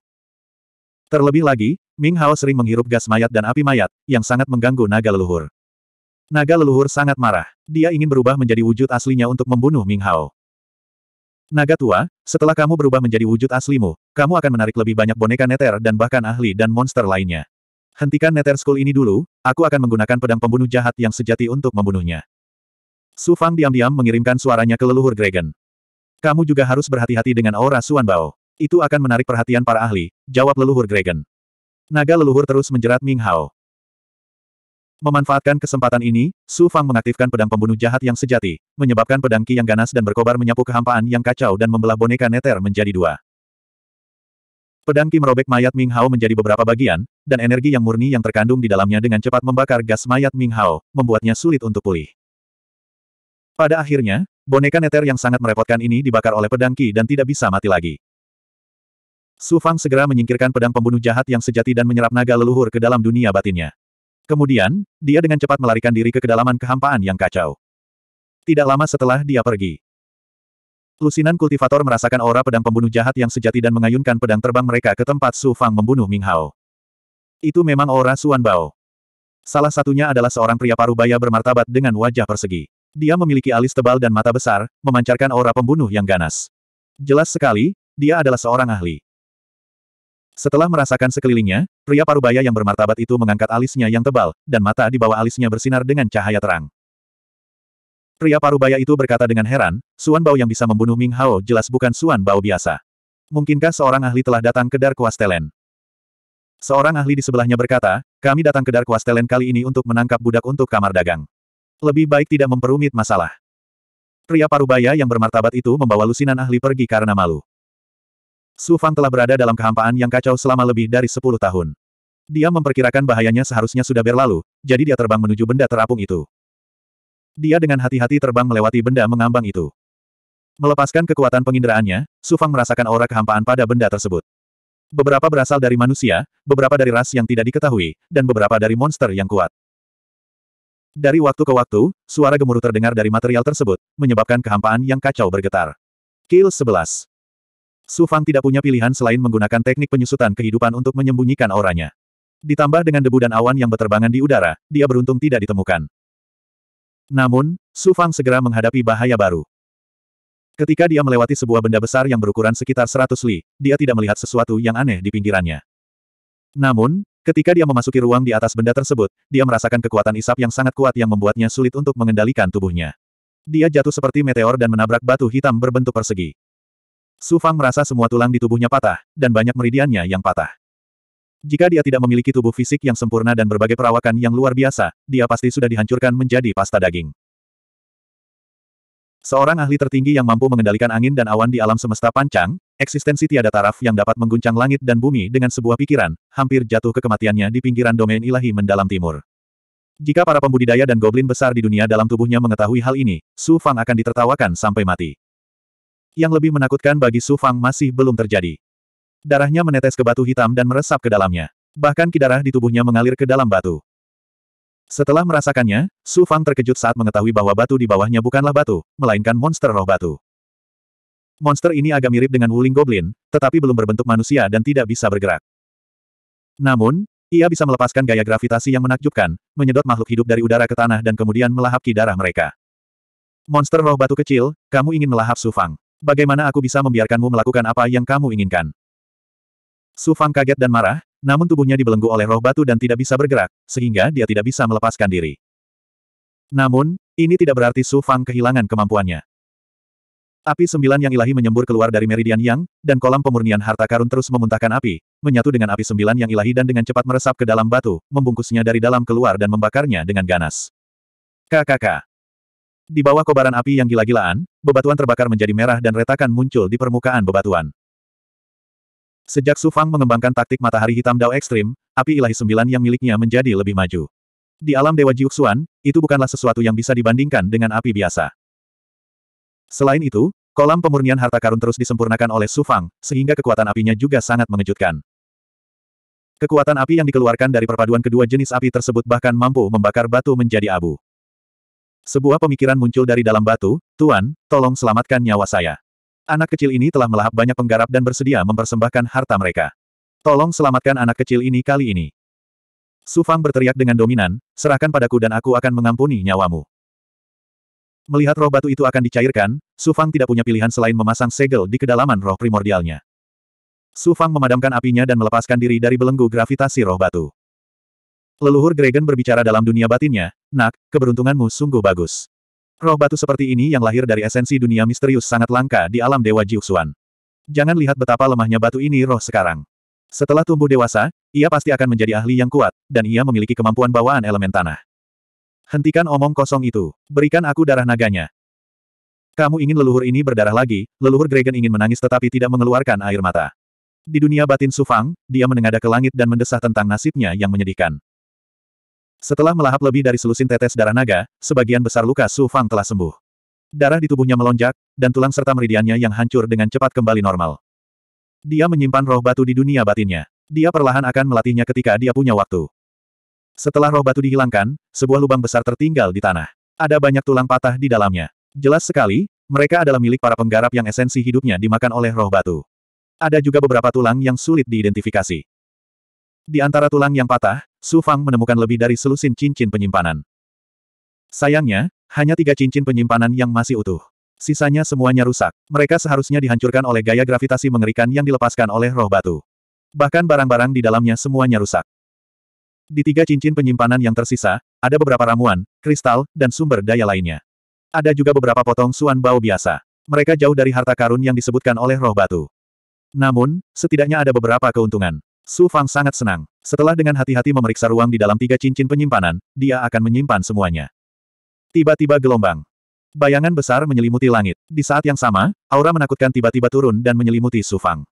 Terlebih lagi, Ming Hao sering menghirup gas mayat dan api mayat, yang sangat mengganggu naga leluhur. Naga leluhur sangat marah. Dia ingin berubah menjadi wujud aslinya untuk membunuh Ming Hao. Naga tua, setelah kamu berubah menjadi wujud aslimu, kamu akan menarik lebih banyak boneka neter dan bahkan ahli dan monster lainnya. Hentikan neter school ini dulu, aku akan menggunakan pedang pembunuh jahat yang sejati untuk membunuhnya. Su Fang diam-diam mengirimkan suaranya ke leluhur Dragon. Kamu juga harus berhati-hati dengan aura Suan Bao. Itu akan menarik perhatian para ahli, jawab leluhur Gregen. Naga leluhur terus menjerat Ming Hao. Memanfaatkan kesempatan ini, Su Fang mengaktifkan pedang pembunuh jahat yang sejati, menyebabkan pedang Ki yang ganas dan berkobar menyapu kehampaan yang kacau dan membelah boneka Neter menjadi dua. Pedang Ki merobek mayat Ming Hao menjadi beberapa bagian, dan energi yang murni yang terkandung di dalamnya dengan cepat membakar gas mayat Ming Hao, membuatnya sulit untuk pulih. Pada akhirnya, boneka Neter yang sangat merepotkan ini dibakar oleh pedang Ki dan tidak bisa mati lagi. Su Fang segera menyingkirkan pedang pembunuh jahat yang sejati dan menyerap naga leluhur ke dalam dunia batinnya. Kemudian, dia dengan cepat melarikan diri ke kedalaman kehampaan yang kacau. Tidak lama setelah dia pergi. Lusinan kultivator merasakan aura pedang pembunuh jahat yang sejati dan mengayunkan pedang terbang mereka ke tempat Su Fang membunuh Ming Hao. Itu memang aura Suan Bao. Salah satunya adalah seorang pria parubaya bermartabat dengan wajah persegi. Dia memiliki alis tebal dan mata besar, memancarkan aura pembunuh yang ganas. Jelas sekali, dia adalah seorang ahli. Setelah merasakan sekelilingnya, pria parubaya yang bermartabat itu mengangkat alisnya yang tebal, dan mata di bawah alisnya bersinar dengan cahaya terang. Pria parubaya itu berkata dengan heran, Suan Bao yang bisa membunuh Ming Hao jelas bukan Suan Bao biasa. Mungkinkah seorang ahli telah datang ke Dark Wastelen? Seorang ahli di sebelahnya berkata, kami datang ke Dark Wastelen kali ini untuk menangkap budak untuk kamar dagang. Lebih baik tidak memperumit masalah. Pria parubaya yang bermartabat itu membawa lusinan ahli pergi karena malu. Su Fang telah berada dalam kehampaan yang kacau selama lebih dari sepuluh tahun. Dia memperkirakan bahayanya seharusnya sudah berlalu, jadi dia terbang menuju benda terapung itu. Dia dengan hati-hati terbang melewati benda mengambang itu. Melepaskan kekuatan penginderaannya, Su Fang merasakan aura kehampaan pada benda tersebut. Beberapa berasal dari manusia, beberapa dari ras yang tidak diketahui, dan beberapa dari monster yang kuat. Dari waktu ke waktu, suara gemuruh terdengar dari material tersebut, menyebabkan kehampaan yang kacau bergetar. Kill 11. Su Fang tidak punya pilihan selain menggunakan teknik penyusutan kehidupan untuk menyembunyikan auranya. Ditambah dengan debu dan awan yang berterbangan di udara, dia beruntung tidak ditemukan. Namun, Su Fang segera menghadapi bahaya baru. Ketika dia melewati sebuah benda besar yang berukuran sekitar 100 li, dia tidak melihat sesuatu yang aneh di pinggirannya. Namun, ketika dia memasuki ruang di atas benda tersebut, dia merasakan kekuatan isap yang sangat kuat yang membuatnya sulit untuk mengendalikan tubuhnya. Dia jatuh seperti meteor dan menabrak batu hitam berbentuk persegi. Su Fang merasa semua tulang di tubuhnya patah, dan banyak meridiannya yang patah. Jika dia tidak memiliki tubuh fisik yang sempurna dan berbagai perawakan yang luar biasa, dia pasti sudah dihancurkan menjadi pasta daging. Seorang ahli tertinggi yang mampu mengendalikan angin dan awan di alam semesta pancang, eksistensi tiada taraf yang dapat mengguncang langit dan bumi dengan sebuah pikiran, hampir jatuh ke kematiannya di pinggiran domain ilahi mendalam timur. Jika para pembudidaya dan goblin besar di dunia dalam tubuhnya mengetahui hal ini, Su Fang akan ditertawakan sampai mati. Yang lebih menakutkan bagi Su Fang masih belum terjadi. Darahnya menetes ke batu hitam dan meresap ke dalamnya. Bahkan kidarah di tubuhnya mengalir ke dalam batu. Setelah merasakannya, Su Fang terkejut saat mengetahui bahwa batu di bawahnya bukanlah batu, melainkan monster roh batu. Monster ini agak mirip dengan Wuling Goblin, tetapi belum berbentuk manusia dan tidak bisa bergerak. Namun, ia bisa melepaskan gaya gravitasi yang menakjubkan, menyedot makhluk hidup dari udara ke tanah dan kemudian melahap kidarah mereka. Monster roh batu kecil, kamu ingin melahap Su Fang bagaimana aku bisa membiarkanmu melakukan apa yang kamu inginkan? Su Fang kaget dan marah, namun tubuhnya dibelenggu oleh roh batu dan tidak bisa bergerak, sehingga dia tidak bisa melepaskan diri. Namun, ini tidak berarti Su Fang kehilangan kemampuannya. Api sembilan yang ilahi menyembur keluar dari meridian yang, dan kolam pemurnian harta karun terus memuntahkan api, menyatu dengan api sembilan yang ilahi dan dengan cepat meresap ke dalam batu, membungkusnya dari dalam keluar dan membakarnya dengan ganas. Kakak, di bawah kobaran api yang gila-gilaan, bebatuan terbakar menjadi merah dan retakan muncul di permukaan bebatuan. Sejak Su Fang mengembangkan taktik matahari hitam Dao Ekstrim, api ilahi sembilan yang miliknya menjadi lebih maju. Di alam Dewa Jiuxuan, itu bukanlah sesuatu yang bisa dibandingkan dengan api biasa. Selain itu, kolam pemurnian harta karun terus disempurnakan oleh Su Fang, sehingga kekuatan apinya juga sangat mengejutkan. Kekuatan api yang dikeluarkan dari perpaduan kedua jenis api tersebut bahkan mampu membakar batu menjadi abu. Sebuah pemikiran muncul dari dalam batu, Tuan, tolong selamatkan nyawa saya. Anak kecil ini telah melahap banyak penggarap dan bersedia mempersembahkan harta mereka. Tolong selamatkan anak kecil ini kali ini. Sufang berteriak dengan dominan, serahkan padaku dan aku akan mengampuni nyawamu. Melihat roh batu itu akan dicairkan, Sufang tidak punya pilihan selain memasang segel di kedalaman roh primordialnya. Sufang memadamkan apinya dan melepaskan diri dari belenggu gravitasi roh batu. Leluhur Gregen berbicara dalam dunia batinnya, Nak, keberuntunganmu sungguh bagus. Roh batu seperti ini yang lahir dari esensi dunia misterius sangat langka di alam Dewa Jiuxuan. Jangan lihat betapa lemahnya batu ini roh sekarang. Setelah tumbuh dewasa, ia pasti akan menjadi ahli yang kuat, dan ia memiliki kemampuan bawaan elemen tanah. Hentikan omong kosong itu. Berikan aku darah naganya. Kamu ingin leluhur ini berdarah lagi, leluhur Gregen ingin menangis tetapi tidak mengeluarkan air mata. Di dunia batin Sufang, dia menengada ke langit dan mendesah tentang nasibnya yang menyedihkan. Setelah melahap lebih dari selusin tetes darah naga, sebagian besar luka Su Fang telah sembuh. Darah di tubuhnya melonjak, dan tulang serta meridiannya yang hancur dengan cepat kembali normal. Dia menyimpan roh batu di dunia batinnya. Dia perlahan akan melatihnya ketika dia punya waktu. Setelah roh batu dihilangkan, sebuah lubang besar tertinggal di tanah. Ada banyak tulang patah di dalamnya. Jelas sekali, mereka adalah milik para penggarap yang esensi hidupnya dimakan oleh roh batu. Ada juga beberapa tulang yang sulit diidentifikasi. Di antara tulang yang patah, Su Fang menemukan lebih dari selusin cincin penyimpanan. Sayangnya, hanya tiga cincin penyimpanan yang masih utuh. Sisanya semuanya rusak. Mereka seharusnya dihancurkan oleh gaya gravitasi mengerikan yang dilepaskan oleh roh batu. Bahkan barang-barang di dalamnya semuanya rusak. Di tiga cincin penyimpanan yang tersisa, ada beberapa ramuan, kristal, dan sumber daya lainnya. Ada juga beberapa potong suan bau biasa. Mereka jauh dari harta karun yang disebutkan oleh roh batu. Namun, setidaknya ada beberapa keuntungan. Su Fang sangat senang. Setelah dengan hati-hati memeriksa ruang di dalam tiga cincin penyimpanan, dia akan menyimpan semuanya. Tiba-tiba gelombang. Bayangan besar menyelimuti langit. Di saat yang sama, aura menakutkan tiba-tiba turun dan menyelimuti Su Fang.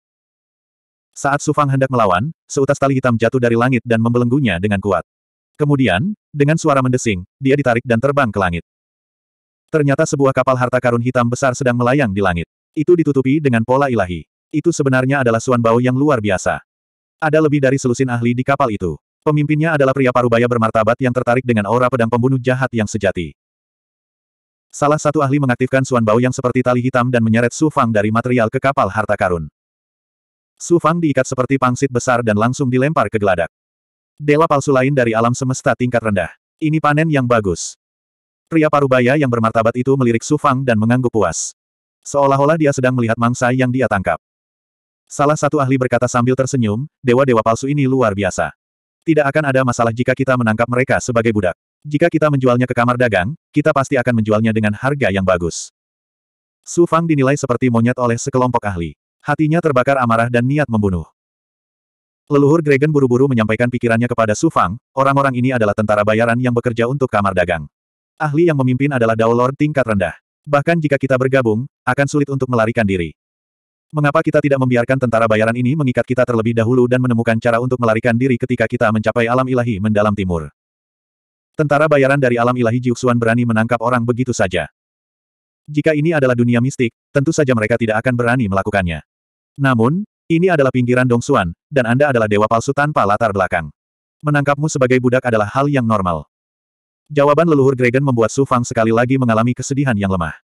Saat Su Fang hendak melawan, seutas tali hitam jatuh dari langit dan membelenggunya dengan kuat. Kemudian, dengan suara mendesing, dia ditarik dan terbang ke langit. Ternyata sebuah kapal harta karun hitam besar sedang melayang di langit. Itu ditutupi dengan pola ilahi. Itu sebenarnya adalah Suan bau yang luar biasa. Ada lebih dari selusin ahli di kapal itu. Pemimpinnya adalah pria parubaya bermartabat yang tertarik dengan aura pedang pembunuh jahat yang sejati. Salah satu ahli mengaktifkan Suan bau yang seperti tali hitam dan menyeret Su Fang dari material ke kapal harta karun. Su Fang diikat seperti pangsit besar dan langsung dilempar ke geladak. Dewa palsu lain dari alam semesta tingkat rendah. Ini panen yang bagus. Pria parubaya yang bermartabat itu melirik Su Fang dan mengangguk puas. Seolah-olah dia sedang melihat mangsa yang dia tangkap. Salah satu ahli berkata sambil tersenyum, dewa-dewa palsu ini luar biasa. Tidak akan ada masalah jika kita menangkap mereka sebagai budak. Jika kita menjualnya ke kamar dagang, kita pasti akan menjualnya dengan harga yang bagus. Su Fang dinilai seperti monyet oleh sekelompok ahli. Hatinya terbakar amarah dan niat membunuh. Leluhur Gregen buru-buru menyampaikan pikirannya kepada Su Fang, orang-orang ini adalah tentara bayaran yang bekerja untuk kamar dagang. Ahli yang memimpin adalah Dao Lord tingkat rendah. Bahkan jika kita bergabung, akan sulit untuk melarikan diri. Mengapa kita tidak membiarkan tentara bayaran ini mengikat kita terlebih dahulu dan menemukan cara untuk melarikan diri ketika kita mencapai alam ilahi mendalam timur? Tentara bayaran dari alam ilahi Jiuxuan berani menangkap orang begitu saja. Jika ini adalah dunia mistik, tentu saja mereka tidak akan berani melakukannya. Namun, ini adalah pinggiran Dongsuan, dan Anda adalah dewa palsu tanpa latar belakang. Menangkapmu sebagai budak adalah hal yang normal. Jawaban leluhur Gregen membuat Su Fang sekali lagi mengalami kesedihan yang lemah.